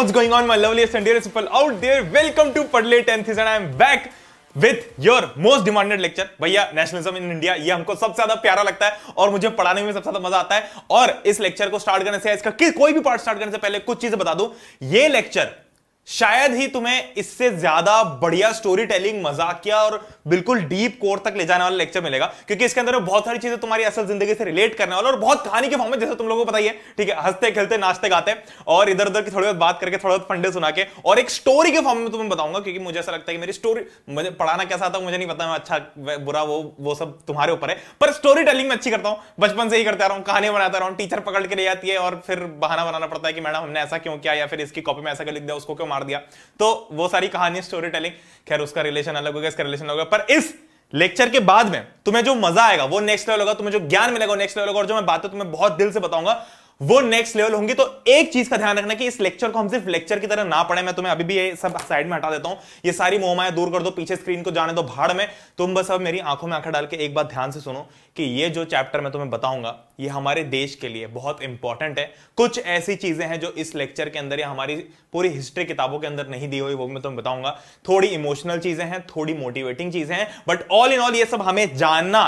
what's going on, my loveliest and dearest people out there? Welcome to Padle 10th season I am back with your most demanded lecture भैया nationalism in India ये हमको सबसे ज्यादा प्यारा लगता है और मुझे पढ़ाने में सबसे ज्यादा मजा आता है और इस लेक्चर को स्टार्ट करने से इसका कोई भी पार्ट स्टार्ट करने से पहले कुछ चीजें बता दूं ये लेक्चर शायद ही तुम्हें इससे ज्यादा बढ़िया स्टोरी टेलिंग मजाकिया और बिल्कुल डीप कोर तक ले जाने वाला लेक्चर मिलेगा क्योंकि इसके अंदर बहुत सारी चीजें तुम्हारी असल जिंदगी से रिलेट करने वाला और बहुत कहानी के फॉर्म में जैसे तुम लोगों को बताइए ठीक है हंसते खेलते नाचते गाते और इधर उधर की थोड़ी बहुत बात करके थोड़ा बहुत फंडे सुना के और एक स्टोरी के फॉर्म में तुम्हें बताऊंगा क्योंकि मुझे ऐसा लगता है कि मेरी स्टोरी मुझे पढ़ाना कैसा आता मुझे नहीं पता मैं अच्छा बुरा वो वो सब तुम्हारे ऊपर है पर स्टोरी टेलिंग में अच्छी करता हूँ बचपन से ही करता रहा हूँ कहानी बनाता रहा हूँ टीचर पकड़ के ले जाती है और फिर बहाना बनाना पड़ता है कि मैडम हमने ऐसा क्यों किया या फिर इसकी कॉपी में ऐसा कर लिख दिया उसको क्यों मार दिया तो वो सारी कहानी स्टोरी टेलिंग खैर उसका रिलेशन अलग होगा इसका रिलेशन अलग होगा पर इस लेक्चर के बाद में तुम्हें जो मजा आएगा वो नेक्स्ट लेवल होगा तुम्हें जो ज्ञान मिलेगा नेक्स्ट लेवल होगा और जो मैं बातें तुम्हें बहुत दिल से बताऊंगा वो नेक्स्ट लेवल होंगी तो एक चीज का ध्यान रखना कि इस लेक्चर को हम सिर्फ लेक्चर की तरह ना पढ़े मैं तुम्हें अभी भी ये सब साइड में हटा देता हूं ये सारी मोहमाएं दूर कर दो पीछे स्क्रीन को जाने दो भाड़ में तुम बस अब मेरी आंखों में आंखें डाल के एक बात ध्यान से सुनो कि ये जो चैप्टर मैं तुम्हें बताऊंगा ये हमारे देश के लिए बहुत इंपॉर्टेंट है कुछ ऐसी चीजें हैं जो इस लेक्चर के अंदर या हमारी पूरी हिस्ट्री किताबों के अंदर नहीं दी हुई वो मैं तुम्हें बताऊंगा थोड़ी इमोशनल चीजें हैं थोड़ी मोटिवेटिंग चीजें हैं बट ऑल इन ऑल ये सब हमें जानना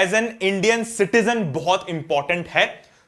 एज एन इंडियन सिटीजन बहुत इंपॉर्टेंट है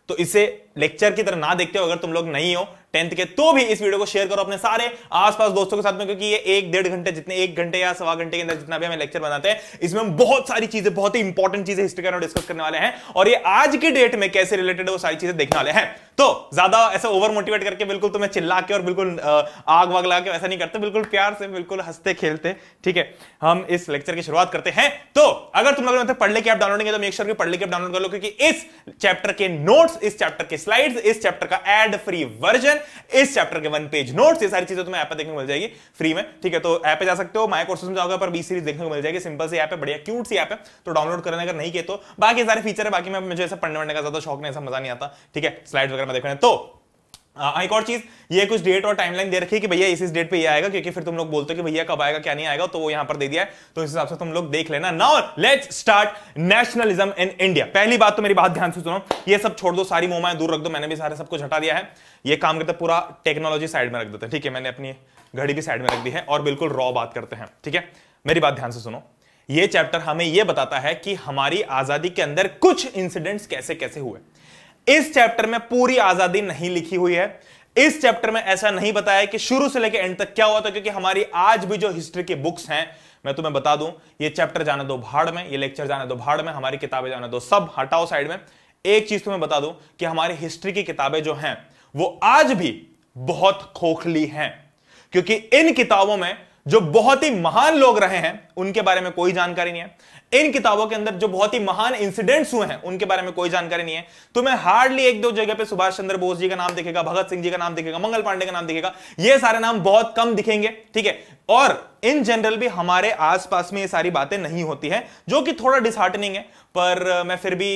तो इसे लेक्चर की तरह ना देखते हो अगर तुम लोग नहीं हो टेंथ के तो भी इस वीडियो को शेयर करो अपने सारे आसपास दोस्तों के साथ में क्योंकि ये एक डेढ़ घंटे जितने एक घंटे या सवा घंटे के अंदर जितना भी हमें लेक्चर बनाते हैं इसमें हम बहुत सारी चीजें बहुत ही इंपॉर्टेंट चीजें हिस्ट्री का डिस्कस करने वाले हैं और ये आज के डेट में कैसे रिलेटेड वो सारी चीजें देखने वाले हैं तो ज्यादा ऐसा ओवर मोटिवेट करके बिल्कुल तुम्हें चिल्ला के और बिल्कुल आग वाग लगा के वैसा नहीं करते बिल्कुल प्यार से बिल्कुल हंसते खेलते ठीक है हम इस लेक्चर की शुरुआत करते हैं तो अगर तुम लोग ने पढ़ लेके आप डाउनलोड तो मेक श्योर पढ़ लेके डाउनलोड कर लो क्योंकि इस चैप्टर के नोट्स इस चैप्टर के स्लाइड्स इस चैप्टर का एड फ्री वर्जन इस चैप्टर के वन पेज नोट्स ये सारी चीजें तुम्हें ऐप पर देखने को मिल जाएगी फ्री में ठीक है तो ऐप पे जा सकते हो माई कोर्सेस में जाओगे पर बी सीरीज देखने को मिल जाएगी सिंपल सी ऐप है बढ़िया क्यूट सी ऐप है तो डाउनलोड करने अगर नहीं किया तो बाकी सारे फीचर है बाकी मैं मुझे ऐसा पढ़ने वढ़ने का ज्यादा शौक नहीं ऐसा मजा नहीं आता ठीक है स्लाइड वगैरह में देखने तो हाँ, हाँ, एक और चीज ये कुछ डेट और टाइमलाइन दे रखी है कि भैया इस इस डेट पे ये आएगा क्योंकि फिर तुम लोग बोलते हो कि भैया कब आएगा क्या नहीं आएगा तो वो यहां पर दे दिया है तो इस हिसाब से तुम लोग देख लेना now let's start nationalism in India पहली बात तो मेरी बात ध्यान से सुनो ये सब छोड़ दो सारी मोमाएं दूर रख दो मैंने भी सारे सब कुछ हटा दिया है ये काम करते पूरा टेक्नोलॉजी साइड में रख देते हैं ठीक है मैंने अपनी घड़ी भी साइड में रख दी है और बिल्कुल रॉ बात करते हैं ठीक है मेरी बात ध्यान से सुनो ये चैप्टर हमें यह बताता है कि हमारी आजादी के अंदर कुछ इंसिडेंट्स कैसे कैसे हुए इस चैप्टर में पूरी आजादी नहीं लिखी हुई है इस चैप्टर में ऐसा नहीं बताया कि शुरू से लेकर एंड तक क्या हुआ था क्योंकि हमारी आज भी जो हिस्ट्री की बुक्स हैं मैं तुम्हें बता दूं ये चैप्टर जाने दो भाड़ में ये लेक्चर जाने दो भाड़ में हमारी किताबें जाने दो सब हटाओ साइड में एक चीज तुम्हें बता दूं कि हमारी हिस्ट्री की किताबें जो हैं वो आज भी बहुत खोखली हैं क्योंकि इन किताबों में जो बहुत ही महान लोग रहे हैं उनके बारे में कोई जानकारी नहीं है इन किताबों के अंदर जो बहुत ही महान इंसिडेंट्स हुए हैं उनके बारे में कोई जानकारी नहीं है तुम्हें तो हार्डली एक दो जगह पे सुभाष चंद्र बोस जी का नाम दिखेगा भगत सिंह जी का नाम दिखेगा मंगल पांडे का नाम दिखेगा ये सारे नाम बहुत कम दिखेंगे ठीक है और इन जनरल भी हमारे आसपास में ये सारी बातें नहीं होती है जो कि थोड़ा डिसहार्टनिंग है पर मैं फिर भी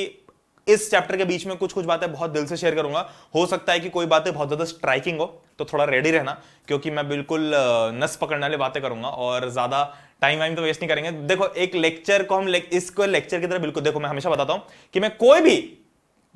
इस चैप्टर के बीच में कुछ कुछ बातें बहुत दिल से शेयर करूंगा हो सकता है कि कोई बातें बहुत ज़्यादा स्ट्राइकिंग हो तो थोड़ा रेडी रहना क्योंकि मैं बिल्कुल नस पकड़ने वाली बातें करूंगा और ज़्यादा टाइम वाइम तो वेस्ट नहीं करेंगे देखो एक लेक्चर को हम ले, इसको लेक्चर की तरह बिल्कुल देखो मैं हमेशा बताता हूं कि मैं कोई भी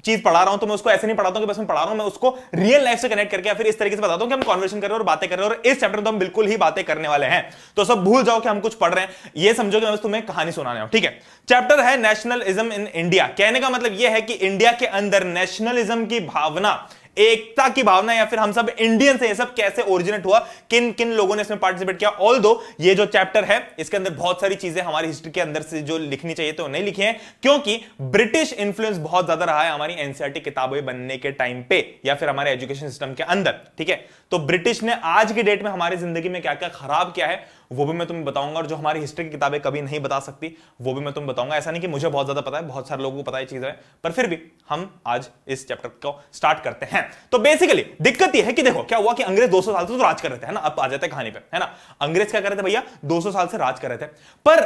चीज पढ़ा रहा हूं तो मैं उसको ऐसे नहीं पढ़ाता हूं कि बस मैं पढ़ा रहा हूं मैं उसको रियल लाइफ से कनेक्ट करके या फिर इस तरीके से बताता हूं कि हम कॉन्वर्सेशन कर रहे हैं और बातें कर रहे हैं और इस चैप्टर में तो हम बिल्कुल ही बातें करने वाले हैं तो सब भूल जाओ कि हम कुछ पढ़ रहे हैं ये समझो कि मैं तुम्हें कहानी सुनाने हूं ठीक है चैप्टर है नेशनलिज्म इन इंडिया कहने का मतलब यह है कि इंडिया के अंदर नेशनलिज्म की भावना एकता की भावना या फिर हम सब इंडियन से ये सब कैसे ओरिजिनेट हुआ किन किन लोगों ने इसमें पार्टिसिपेट किया ऑल दो ये जो चैप्टर है इसके अंदर बहुत सारी चीजें हमारी हिस्ट्री के अंदर से जो लिखनी चाहिए तो नहीं लिखी है क्योंकि ब्रिटिश इन्फ्लुएंस बहुत ज्यादा रहा है हमारी एनसीआरटी e किताबें बनने के टाइम पे या फिर हमारे एजुकेशन सिस्टम के अंदर ठीक है तो ब्रिटिश ने आज की डेट में हमारी जिंदगी में क्या क्या खराब किया है वो भी मैं तुम्हें बताऊंगा और जो हमारी हिस्ट्री की किताबें कभी नहीं बता सकती वो भी मैं तुम्हें बताऊंगा ऐसा नहीं कि मुझे बहुत ज्यादा पता है बहुत सारे लोगों को पता है पर फिर भी हम आज इस चैप्टर को स्टार्ट करते हैं तो बेसिकली दिक्कत यह है कि देखो क्या हुआ कि अंग्रेज दो साल से तो राज कर रहे थे है ना अब आ जाते हैं कहानी पर है ना अंग्रेज क्या कर रहे थे भैया दो साल से राज कर रहे थे पर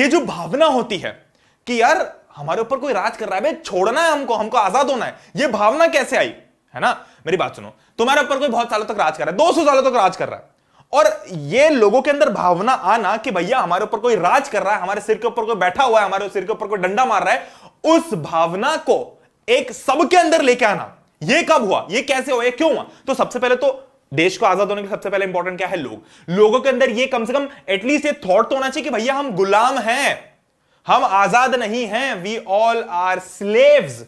ये जो भावना होती है कि यार हमारे ऊपर कोई राज कर रहा है भाई छोड़ना है हमको हमको आजाद होना है ये भावना कैसे आई है ना मेरी बात सुनो तुम्हारे ऊपर कोई बहुत सालों तक राज कर रहा है दो सालों तक राज कर रहा है और ये लोगों के अंदर भावना आना कि भैया हमारे ऊपर कोई राज कर रहा है हमारे सिर के ऊपर कोई बैठा हुआ है हमारे सिर के ऊपर कोई डंडा मार रहा है उस भावना को एक सबके अंदर लेके आना ये कब हुआ ये कैसे हुआ क्यों हुआ तो सबसे पहले तो देश को आजाद होने के सबसे पहले इंपॉर्टेंट क्या है लोग लोगों के अंदर ये कम से कम एटलीस्ट ये थॉट तो होना चाहिए कि भैया हम गुलाम हैं हम आजाद नहीं हैं वी ऑल आर स्लेव्स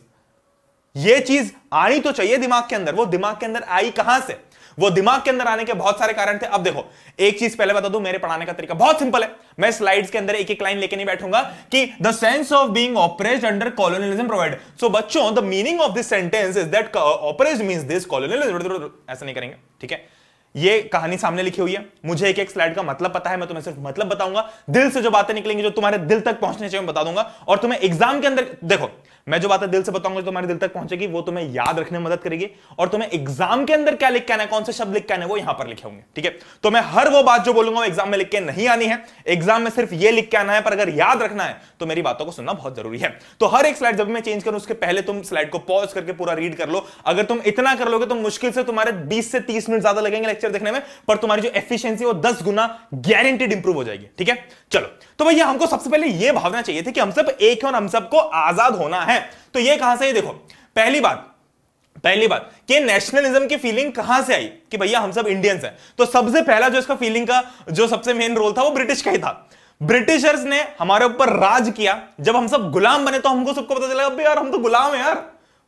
ये चीज आनी तो चाहिए दिमाग के अंदर वो दिमाग के अंदर आई कहां से वो दिमाग के अंदर आने के बहुत सारे कारण थे अब देखो एक चीज पहले बता दू मेरे पढ़ाने का तरीका बहुत सिंपल है मैं स्लाइड्स के अंदर एक एक लाइन लेके नहीं बैठूंगा कि the sense of being oppressed under colonialism provide so बच्चों the meaning of this sentence is that oppressed mean this colonialism ऐसा नहीं करेंगे ठीक है ये कहानी सामने लिखी हुई है मुझे एक एक स्लाइड का मतलब पता है मैं तुम्हें सिर्फ मतलब बताऊंगा दिल से जो बातें निकलेंगी जो तुम्हारे दिल तक पहुंचने चाहिए मैं बता दूंगा और तुम्हें एग्जाम के अंदर देखो मैं जो बातें दिल से बताऊंगा तुम्हारे दिल तक पहुंचेगी वो तुम्हें याद रखने में मदद करेगी और तुम्हें एग्जाम के अंदर क्या लिख के आना है कौन से शब्द लिख के आने वो यहां पर लिखे होंगे ठीक है तो मैं हर वो बात जो बोलूंगा वो एग्जाम में लिख के नहीं आनी है एग्जाम में सिर्फ ये लिख के आना है पर अगर याद रखना है तो मेरी बातों को सुनना बहुत जरूरी है तो हर एक स्लाइड जब मैं चेंज करूं उसके पहले तुम स्लाइड को पॉज करके पूरा रीड कर लो अगर तुम इतना कर लोगे तो मुश्किल से तुम्हारे बीस से तीस मिनट ज्यादा लगेंगे लेक्चर देखने में पर तुम्हारी जो एफिशियंसी वो दस गुना गारंटेड इंप्रूव हो जाएगी ठीक है चलो तो भैया हमको सबसे पहले यह भावना चाहिए थी कि हम सब एक और हम सबको आजाद होना है तो यह कहां से है देखो पहली बात पहली बात कि नेशनलिज्म की फीलिंग कहां से आई कि भैया हम सब इंडियंस हैं तो सबसे पहला जो इसका फीलिंग का जो सबसे मेन रोल था वो ब्रिटिश का ही था ब्रिटिशर्स ने हमारे ऊपर राज किया जब हम सब गुलाम बने तो हमको सबको पता चला यार हम तो गुलाम है यार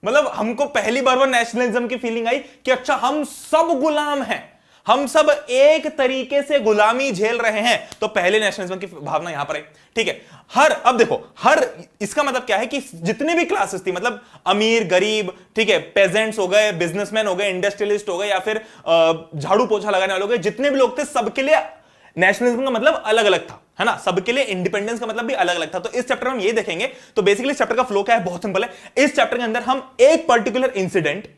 मतलब हमको पहली बार वो नेशनलिज्म की फीलिंग आई कि अच्छा हम सब गुलाम हैं हम सब एक तरीके से गुलामी झेल रहे हैं तो पहले नेशनलिज्म की भावना यहां पर है ठीक है हर अब देखो हर इसका मतलब क्या है कि जितनी भी क्लासेस थी मतलब अमीर गरीब ठीक है पेजेंट्स हो गए बिजनेसमैन हो गए इंडस्ट्रियलिस्ट हो गए या फिर झाड़ू पोछा लगाने वाले हो गए जितने भी लोग थे सबके लिए नेशनलिज्म का मतलब अलग अलग था है ना सबके लिए इंडिपेंडेंस का मतलब भी अलग अलग था तो इस चैप्टर में हम ये देखेंगे तो बेसिकली चैप्टर का फ्लो क्या है बहुत सिंपल है इस चैप्टर के अंदर हम एक पर्टिकुलर इंसिडेंट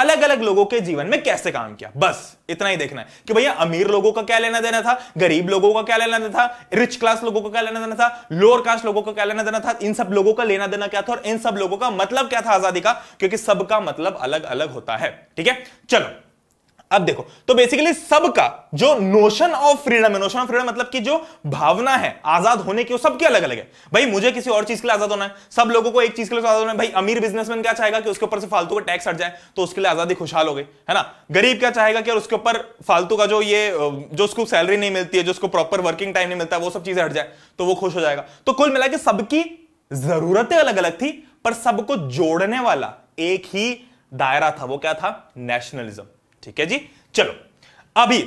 अलग अलग लोगों के जीवन में कैसे काम किया बस इतना ही देखना है कि भैया अमीर लोगों का क्या लेना देना था गरीब लोगों का क्या लेना देना था रिच क्लास लोगों का क्या लेना देना था लोअर कास्ट लोगों का क्या लेना देना था इन सब लोगों का लेना देना क्या था और इन सब लोगों का मतलब क्या था आजादी का क्योंकि सबका मतलब अलग अलग होता है ठीक है चलो अब देखो तो बेसिकली सबका जो नोशन ऑफ फ्रीडम है नोशन ऑफ फ्रीडम मतलब कि जो भावना है आजाद होने की वो सबके अलग अलग है भाई मुझे किसी और चीज के लिए आजाद होना है सब लोगों को एक चीज के लिए आजाद होना है भाई अमीर बिजनेसमैन क्या चाहेगा कि उसके ऊपर से फालतू का टैक्स हट जाए तो उसके लिए आजादी खुशहाल हो गई है ना गरीब क्या चाहेगा कि उसके ऊपर फालतू का जो ये जो उसको सैलरी नहीं मिलती है जो उसको प्रॉपर वर्किंग टाइम नहीं मिलता वो सब चीजें हट जाए तो वो खुश हो जाएगा तो कुल मिला सबकी जरूरतें अलग अलग थी पर सबको जोड़ने वाला एक ही दायरा था वो क्या था नेशनलिज्म ठीक है जी चलो अभी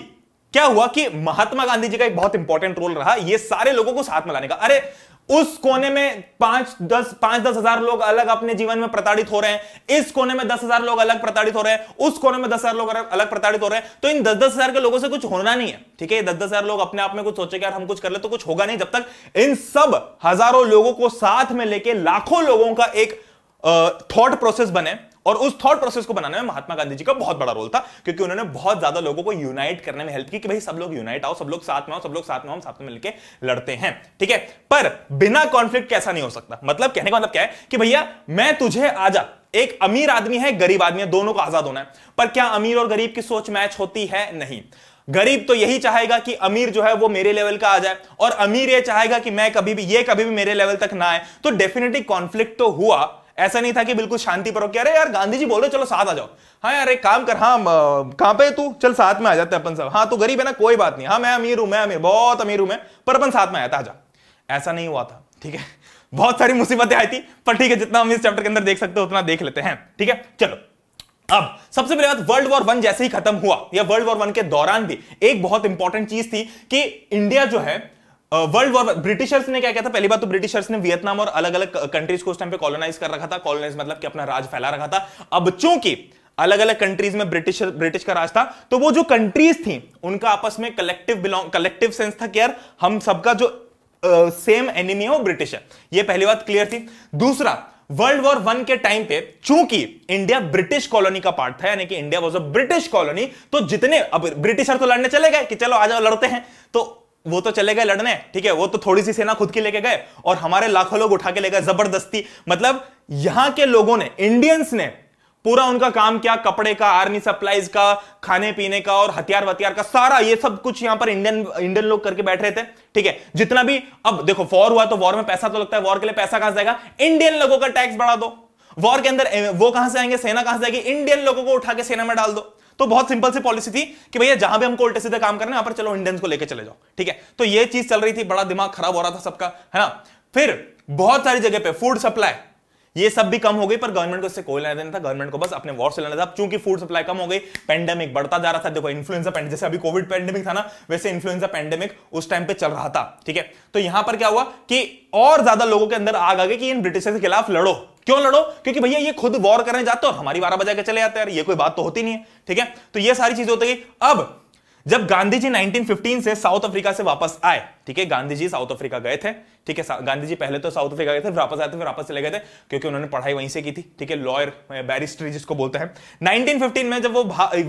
क्या हुआ कि महात्मा गांधी जी का एक बहुत इंपॉर्टेंट रोल रहा ये सारे लोगों को साथ में लाने का अरे उस कोने में पांच दस पांच दस हजार लोग अलग अपने जीवन में प्रताड़ित हो रहे हैं इस कोने में दस हजार लोग अलग प्रताड़ित हो रहे हैं उस कोने में दस हजार लोग अलग प्रताड़ित हो रहे हैं तो इन दस दस हजार के लोगों से कुछ होना नहीं है ठीक है दस दस हजार लोग अपने आप में कुछ सोचे कि यार हम कुछ कर ले तो कुछ होगा नहीं जब तक इन सब हजारों लोगों को साथ में लेके लाखों लोगों का एक थॉट प्रोसेस बने और उस थॉट प्रोसेस को बनाने में महात्मा गांधी जी का बहुत बड़ा रोल था क्योंकि उन्होंने बहुत ज्यादा लोगों को यूनाइट करने में हेल्प की कि भाई सब लोग यूनाइट आओ सब लोग साथ में आओ सब लोग साथ में हम साथ में मिलकर लड़ते हैं ठीक है पर बिना कॉन्फ्लिक्ट कैसा नहीं हो सकता मतलब कहने का मतलब क्या है कि भैया मैं तुझे आजा एक अमीर आदमी है गरीब आदमी है दोनों को आजाद होना है पर क्या अमीर और गरीब की सोच मैच होती है नहीं गरीब तो यही चाहेगा कि अमीर जो है वो मेरे लेवल का आ जाए और अमीर ये चाहेगा कि मैं कभी भी ये कभी भी मेरे लेवल तक ना आए तो डेफिनेटली कॉन्फ्लिक्ट तो हुआ ऐसा नहीं था कि बिल्कुल शांति पर अरे यार गांधी जी बोल रहे चलो साथ आ जाओ हाँ यार एक काम कर हाँ कहां पे तू चल साथ में आ जाते अपन सब हाँ तू गरीब है ना कोई बात नहीं हाँ मैं अमीर हूं मैं अमीर बहुत अमीर हूं मैं पर अपन साथ में आया था जा ऐसा नहीं हुआ था ठीक है बहुत सारी मुसीबतें आई थी पर ठीक है जितना हम इस चैप्टर के अंदर देख सकते हो उतना देख लेते हैं ठीक है चलो अब सबसे पहले बात वर्ल्ड वॉर वन जैसे ही खत्म हुआ या वर्ल्ड वॉर वन के दौरान भी एक बहुत इंपॉर्टेंट चीज थी कि इंडिया जो है वर्ल्ड वॉर ब्रिटिशर्स ने क्या किया था पहली बात तो ब्रिटिशर्स ने वियतनाम और अलग अलग कंट्रीज को उस टाइम पे कॉलोनाइज कर रखा था कॉलोनाइज मतलब कि अपना राज फैला रखा था अब चूंकि अलग अलग कंट्रीज में ब्रिटिश ब्रिटिश का राज था तो वो जो कंट्रीज थी उनका आपस में कलेक्टिव बिलोंग कलेक्टिव सेंस था कि यार हम सबका जो सेम uh, एनिमी है वो ब्रिटिश है ये पहली बात क्लियर थी दूसरा वर्ल्ड वॉर वन के टाइम पे चूंकि इंडिया ब्रिटिश कॉलोनी का पार्ट था यानी कि India was a British colony तो जितने अब ब्रिटिशर तो लड़ने चले गए कि चलो आ जाओ लड़ते हैं तो वो तो चले गए लड़ने ठीक है वो तो थोड़ी सी सेना खुद की लेके गए और हमारे लाखों लोग उठा के ले गए जबरदस्ती मतलब यहां के लोगों ने इंडियंस ने पूरा उनका काम क्या कपड़े का आर्मी सप्लाईज का खाने पीने का और हथियार वथियार का सारा ये सब कुछ यहां पर इंडियन इंडियन लोग करके बैठ रहे थे ठीक है जितना भी अब देखो वॉर हुआ तो वॉर में पैसा तो लगता है वॉर के लिए पैसा कहां से जाएगा इंडियन लोगों का टैक्स बढ़ा दो वॉर के अंदर वो कहां से आएंगे सेना कहां से आएगी इंडियन लोगों को उठा के सेना में डाल दो तो बहुत सिंपल सी पॉलिसी थी कि भैया जहां भी हमको उल्टे सीधे काम करना है पर चलो इंडियंस को लेकर चले जाओ ठीक है तो ये चीज चल रही थी बड़ा दिमाग खराब हो रहा था सबका है ना फिर बहुत सारी जगह पे फूड सप्लाई ये सब भी कम हो गई पर गवर्नमेंट को इससे कोई लेना देना था गवर्नमेंट को बस अपने वॉर से लेना था क्योंकि फूड सप्लाई कम हो गई पेंडेमिक बढ़ता जा रहा था देखो इन्फ्लुएंजा पेंडेमिक जैसे अभी कोविड पेंडेमिक था ना वैसे इन्फ्लुएंजा पेंडेमिक उस टाइम पे चल रहा था ठीक है तो यहां पर क्या हुआ कि और ज्यादा लोगों के अंदर आग आ गई कि इन ब्रिटिशर्स के खिलाफ लड़ो क्यों लड़ो क्योंकि भैया ये खुद वॉर करने जाते और हमारी बारह बजा के चले जाते हैं ये कोई बात तो होती नहीं है ठीक है तो ये सारी चीजें होती है अब जब गांधी जी 1915 से साउथ अफ्रीका से वापस आए ठीक है गांधी जी साउथ अफ्रीका गए थे ठीक है गांधी जी पहले तो साउथ अफ्रीका गए थे फिर वापस आए थे फिर वापस चले गए थे क्योंकि उन्होंने पढ़ाई वहीं से की थी ठीक है लॉयर बैरिस्ट्री जिसको बोलते हैं 1915 में जब वो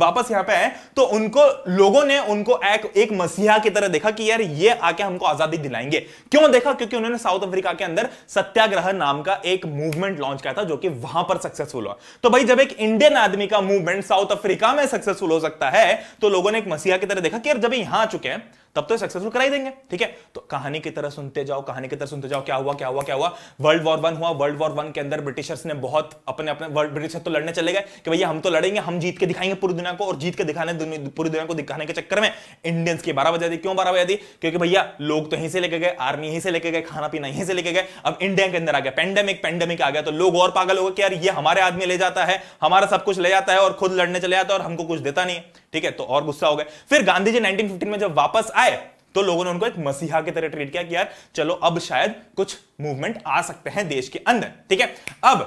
वापस यहाँ पे आए तो उनको लोगों ने उनको एक, एक मसीहा की तरह देखा कि यार ये आके हमको आजादी दिलाएंगे क्यों देखा क्योंकि उन्होंने साउथ अफ्रीका के अंदर सत्याग्रह नाम का एक मूवमेंट लॉन्च किया था जो कि वहां पर सक्सेसफुल हुआ तो भाई जब एक इंडियन आदमी का मूवमेंट साउथ अफ्रीका में सक्सेसफुल हो सकता है तो लोगों ने एक मसीहा की तरह देखा कि यार जब यहां आ चुके हैं तब तो सक्सेसफुल कराई देंगे ठीक है तो कहानी की तरह सुनते जाओ कहानी की तरह सुनते जाओ क्या हुआ क्या हुआ क्या हुआ वर्ल्ड वॉर वन हुआ वर्ल्ड वॉर वन के अंदर ब्रिटिशर्स ने बहुत अपने अपने वर्ल्ड ब्रिटिशर्स तो लड़ने चले गए कि भैया हम तो लड़ेंगे हम जीत के दिखाएंगे पूरी दुनिया को और जीत के दिखाने पूरी दुनिया को दिखाने के चक्कर में इंडियंस की बारह बजा दी क्यों बारह बजा दी क्योंकि भैया लोग तो यहीं से लेके गए आर्मी यहीं से लेके गए खाना पीना यहीं से लेके गए अब इंडिया के अंदर आ गया पेंडेमिक पेंडेमिक आ गया तो लोग और पागल हो गए कि यार ये हमारे आदमी ले जाता है हमारा सब कुछ ले जाता है और खुद लड़ने चले जाता है और हमको कुछ देता नहीं ठीक है तो और गुस्सा हो गए फिर गांधी जी नाइनटीन में जब वापस आए तो लोगों ने उनको एक मसीहा की तरह ट्रीट किया कि यार चलो अब शायद कुछ मूवमेंट आ सकते हैं देश के अंदर ठीक है अब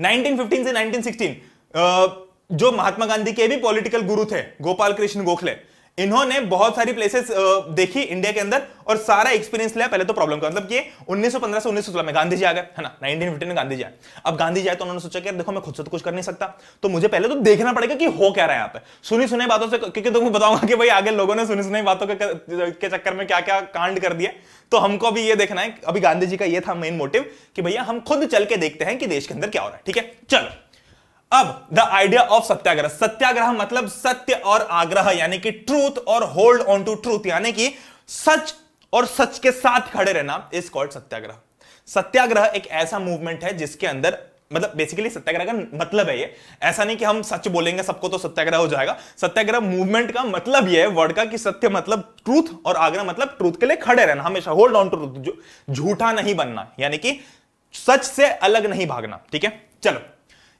1915 से 1916 जो महात्मा गांधी के भी पॉलिटिकल गुरु थे गोपाल कृष्ण गोखले इन्होंने बहुत सारी प्लेसेस देखी इंडिया के अंदर और सारा एक्सपीरियंस लिया पहले तो प्रॉब्लम का मतलब ये 1915 से 1916 में गांधी जी आ गए है ना 1915 में गांधी जी आए अब गांधी जी आए तो उन्होंने सोचा कि देखो मैं खुद से तो कुछ कर नहीं सकता तो मुझे पहले तो देखना पड़ेगा कि हो क्या रहा है यहाँ पे सुनी सुने बातों से क्योंकि तुम्हें बताऊंगा कि भाई आगे लोगों ने सुनी सुनी बातों के चक्कर में क्या क्या कांड कर दिया तो हमको अभी ये देखना है अभी गांधी जी का ये था मेन मोटिव कि भैया हम खुद चल के देखते हैं कि देश के अंदर क्या हो रहा है ठीक है चलो अब the idea of satyagraha satyagraha मतलब सत्य और आग्रह यानी कि ट्रूथ और होल्ड ऑन टू ट्रूथ यानी कि सच और सच के साथ खड़े रहना इज कॉल्ड सत्याग्रह सत्याग्रह एक ऐसा मूवमेंट है जिसके अंदर मतलब बेसिकली सत्याग्रह का मतलब है ये ऐसा नहीं कि हम सच बोलेंगे सबको तो सत्याग्रह हो जाएगा सत्याग्रह मूवमेंट का मतलब ये है वर्ड का कि सत्य मतलब ट्रूथ और आग्रह मतलब ट्रूथ के लिए खड़े रहना हमेशा होल्ड ऑन टू ट्रूथ झूठा नहीं बनना यानी कि सच से अलग नहीं भागना ठीक है चलो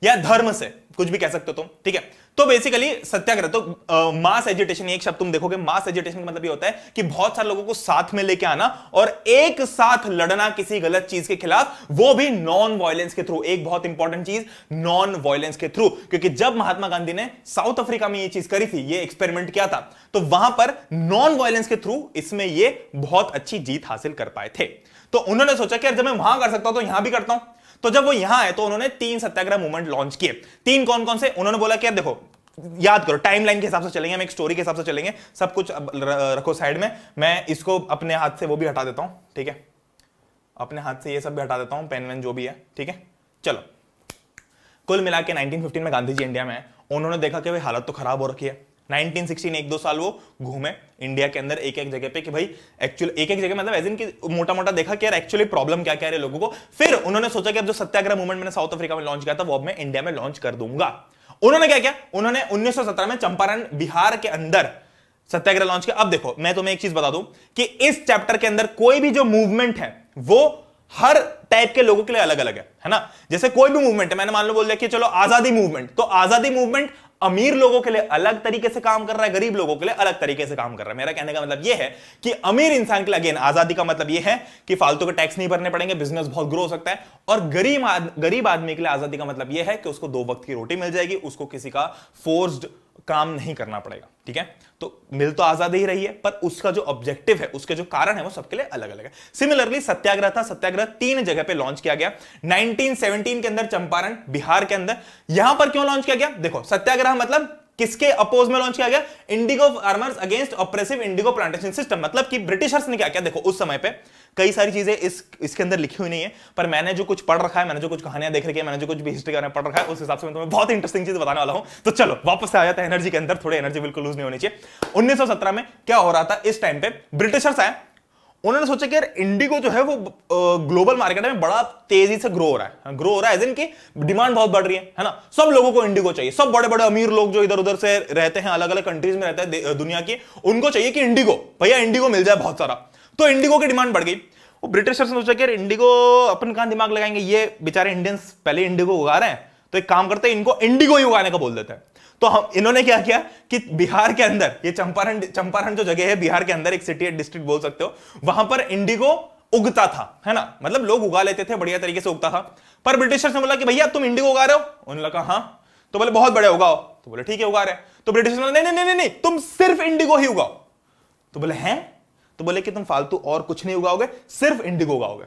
या धर्म से कुछ भी कह सकते हो तुम ठीक है तो बेसिकली सत्याग्रह तो मास एजुटेशन एक शब्द तुम देखोगे मास एजुटेशन का मतलब ये होता है कि बहुत सारे लोगों को साथ में लेके आना और एक साथ लड़ना किसी गलत चीज के खिलाफ वो भी नॉन वायलेंस के थ्रू एक बहुत इंपॉर्टेंट चीज नॉन वायलेंस के थ्रू क्योंकि जब महात्मा गांधी ने साउथ अफ्रीका में ये चीज करी थी ये एक्सपेरिमेंट किया था तो वहां पर नॉन वायलेंस के थ्रू इसमें यह बहुत अच्छी जीत हासिल कर पाए थे तो उन्होंने सोचा कि जब मैं वहां कर सकता हूं तो यहां भी करता हूं तो जब वो यहां आए तो उन्होंने तीन सत्याग्रह मूवमेंट लॉन्च किए तीन कौन कौन से उन्होंने बोला कि देखो याद करो टाइमलाइन के हिसाब से चलेंगे हम एक स्टोरी के हिसाब से चलेंगे सब कुछ रखो साइड में मैं इसको अपने हाथ से वो भी हटा देता हूं ठीक है अपने हाथ से ये सब भी हटा देता हूं पेन वेन जो भी है ठीक है चलो कुल मिला के 1915 में गांधी जी इंडिया में उन्होंने देखा कि भाई हालत तो खराब हो रखी है 1916 एक दो साल वो घूमे इंडिया के अंदर एक एक जगह पे कि भाई एक्चुअल एक एक जगह मतलब एज इन की मोटा मोटा देखा कि यार एक्चुअली प्रॉब्लम क्या कह रहे लोगों को फिर उन्होंने सोचा कि अब जो सत्याग्रह मूवमेंट मैंने साउथ अफ्रीका में लॉन्च किया था वो अब मैं इंडिया में लॉन्च कर दूंगा उन्होंने क्या किया उन्होंने उन्नीस में चंपारण बिहार के अंदर सत्याग्रह लॉन्च किया अब देखो मैं तुम्हें एक चीज बता दूं कि इस चैप्टर के अंदर कोई भी जो मूवमेंट है वो हर टाइप के लोगों के लिए अलग अलग है है ना जैसे कोई भी मूवमेंट है मैंने मान लो बोल दिया कि चलो आजादी मूवमेंट तो आजादी मूवमेंट अमीर लोगों के लिए अलग तरीके से काम कर रहा है गरीब लोगों के लिए अलग तरीके से काम कर रहा है मेरा कहने का मतलब यह है कि अमीर इंसान के लिए अगेन आजादी का मतलब यह है कि फालतू के टैक्स नहीं भरने पड़ेंगे बिजनेस बहुत ग्रो हो सकता है और गरीब आद, गरीब आदमी के लिए आजादी का मतलब यह है कि उसको दो वक्त की रोटी मिल जाएगी उसको किसी का फोर्स्ड काम नहीं करना पड़ेगा ठीक है तो मिल तो आजादी ही रही है पर उसका जो ऑब्जेक्टिव है उसके जो कारण है वो सबके लिए अलग अलग है सिमिलरली सत्याग्रह था सत्याग्रह तीन जगह पे लॉन्च किया गया 1917 के अंदर चंपारण बिहार के अंदर यहां पर क्यों लॉन्च किया गया देखो सत्याग्रह मतलब किसके अपोज में लॉन्च किया गया indigo farmers against oppressive indigo plantation system मतलब कि ब्रिटिशर्स ने क्या किया देखो उस समय पर कई सारी चीजें इस इसके अंदर लिखी हुई नहीं है पर मैंने जो कुछ पढ़ रखा है मैंने जो कुछ कहानियां देख रखी है मैंने जो कुछ भी हिस्ट्री का पढ़ रखा है उस हिसाब से मैं तुम्हें बहुत इंटरेस्टिंग चीज बताने वाला हूं तो चलो वापस से आ जाता है एनर्जी के अंदर थोड़ी एनर्जी बिल्कुल लूज नहीं होनी चाहिए उन्नीस में क्या हो रहा था इस टाइम पे ब्रिटिशर्स आए उन्होंने सोचा कि यार इंडिगो जो है वो ग्लोबल मार्केट में बड़ा तेजी से ग्रो हो रहा है ग्रो हो रहा है एज इनकी डिमांड बहुत बढ़ रही है है ना सब लोगों को इंडिगो चाहिए सब बड़े बड़े अमीर लोग जो इधर उधर से रहते हैं अलग अलग कंट्रीज में रहते हैं दुनिया के उनको चाहिए कि इंडिगो भैया इंडिगो मिल जाए बहुत सारा तो इंडिगो की डिमांड बढ़ गई वो ब्रिटिशर्स ने सोचा कि यार इंडिगो अपन कहां दिमाग लगाएंगे ये बेचारे इंडियंस पहले इंडिगो उगा रहे हैं तो एक काम करते हैं इनको इंडिगो ही उगाने का बोल देते हैं तो हम इन्होंने क्या किया कि बिहार के अंदर ये चंपारण चंपारण जो जगह है बिहार के अंदर एक सिटी है डिस्ट्रिक्ट बोल सकते हो वहां पर इंडिगो उगता था है ना मतलब लोग उगा लेते थे बढ़िया तरीके से उगता था पर ब्रिटिशर्स ने बोला कि भैया तुम इंडिगो उगा रहे हो उन्होंने कहा हाँ तो बोले बहुत बड़े उगाओ तो बोले ठीक है उगा रहे तो ब्रिटिशर्स ने बोला नहीं नहीं नहीं तुम सिर्फ इंडिगो ही उगाओ तो बोले हैं तो बोले कि तुम फालतू और कुछ नहीं उगाओगे सिर्फ इंडिगो उगाओगे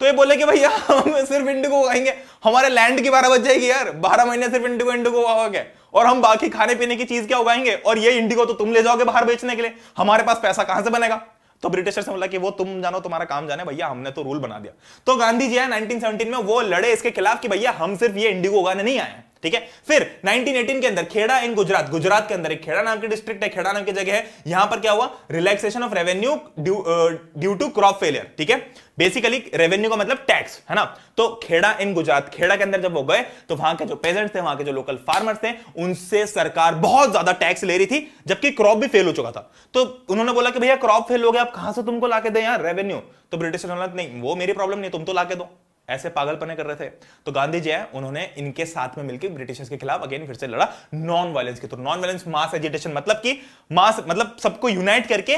तो ये बोले कि भैया हम सिर्फ इंडिगो उगाएंगे हमारे लैंड की बारह बज जाएगी यार बारह महीने सिर्फ इंडिगो इंडिगो उगाओगे और हम बाकी खाने पीने की चीज क्या उगाएंगे और ये इंडिगो तो तुम ले जाओगे बाहर बेचने के लिए हमारे पास पैसा कहां से बनेगा तो ब्रिटिशर्स ने बोला कि वो तुम जानो तुम्हारा काम जाने भैया हमने तो रूल बना दिया तो गांधी जी है 1917 में वो लड़े इसके खिलाफ कि भैया हम सिर्फ ये इंडिगो उगाने नहीं आए हैं ठीक है फिर 1918 के अंदर खेड़ा इन गुजरात गुजरात के अंदर एक खेड़ा नाम के डिस्ट्रिक्ट है खेड़ा नाम की जगह है यहां पर क्या हुआ relaxation of revenue due to crop failure ठीक है बेसिकली रेवेन्यू का मतलब टैक्स है ना तो खेड़ा इन गुजरात खेड़ा के अंदर जब वो गए तो वहां के जो पेजेंट थे वहां के जो लोकल फार्मर्स थे उनसे सरकार बहुत ज्यादा टैक्स ले रही थी जबकि क्रॉप भी फेल हो चुका था तो उन्होंने बोला कि भैया क्रॉप फेल हो गया आप कहां से तुमको लाके दे यार रेवेन्यू तो ब्रिटिश नहीं वो मेरी प्रॉब्लम नहीं तुम तो लाके दो ऐसे पागलपने कर रहे थे तो गांधी जी है उन्होंने इनके साथ में मिलकर ब्रिटिशर्स के खिलाफ अगेन फिर से लड़ा नॉन वायलेंस के through non violence mass agitation मतलब कि मास मतलब सबको यूनाइट करके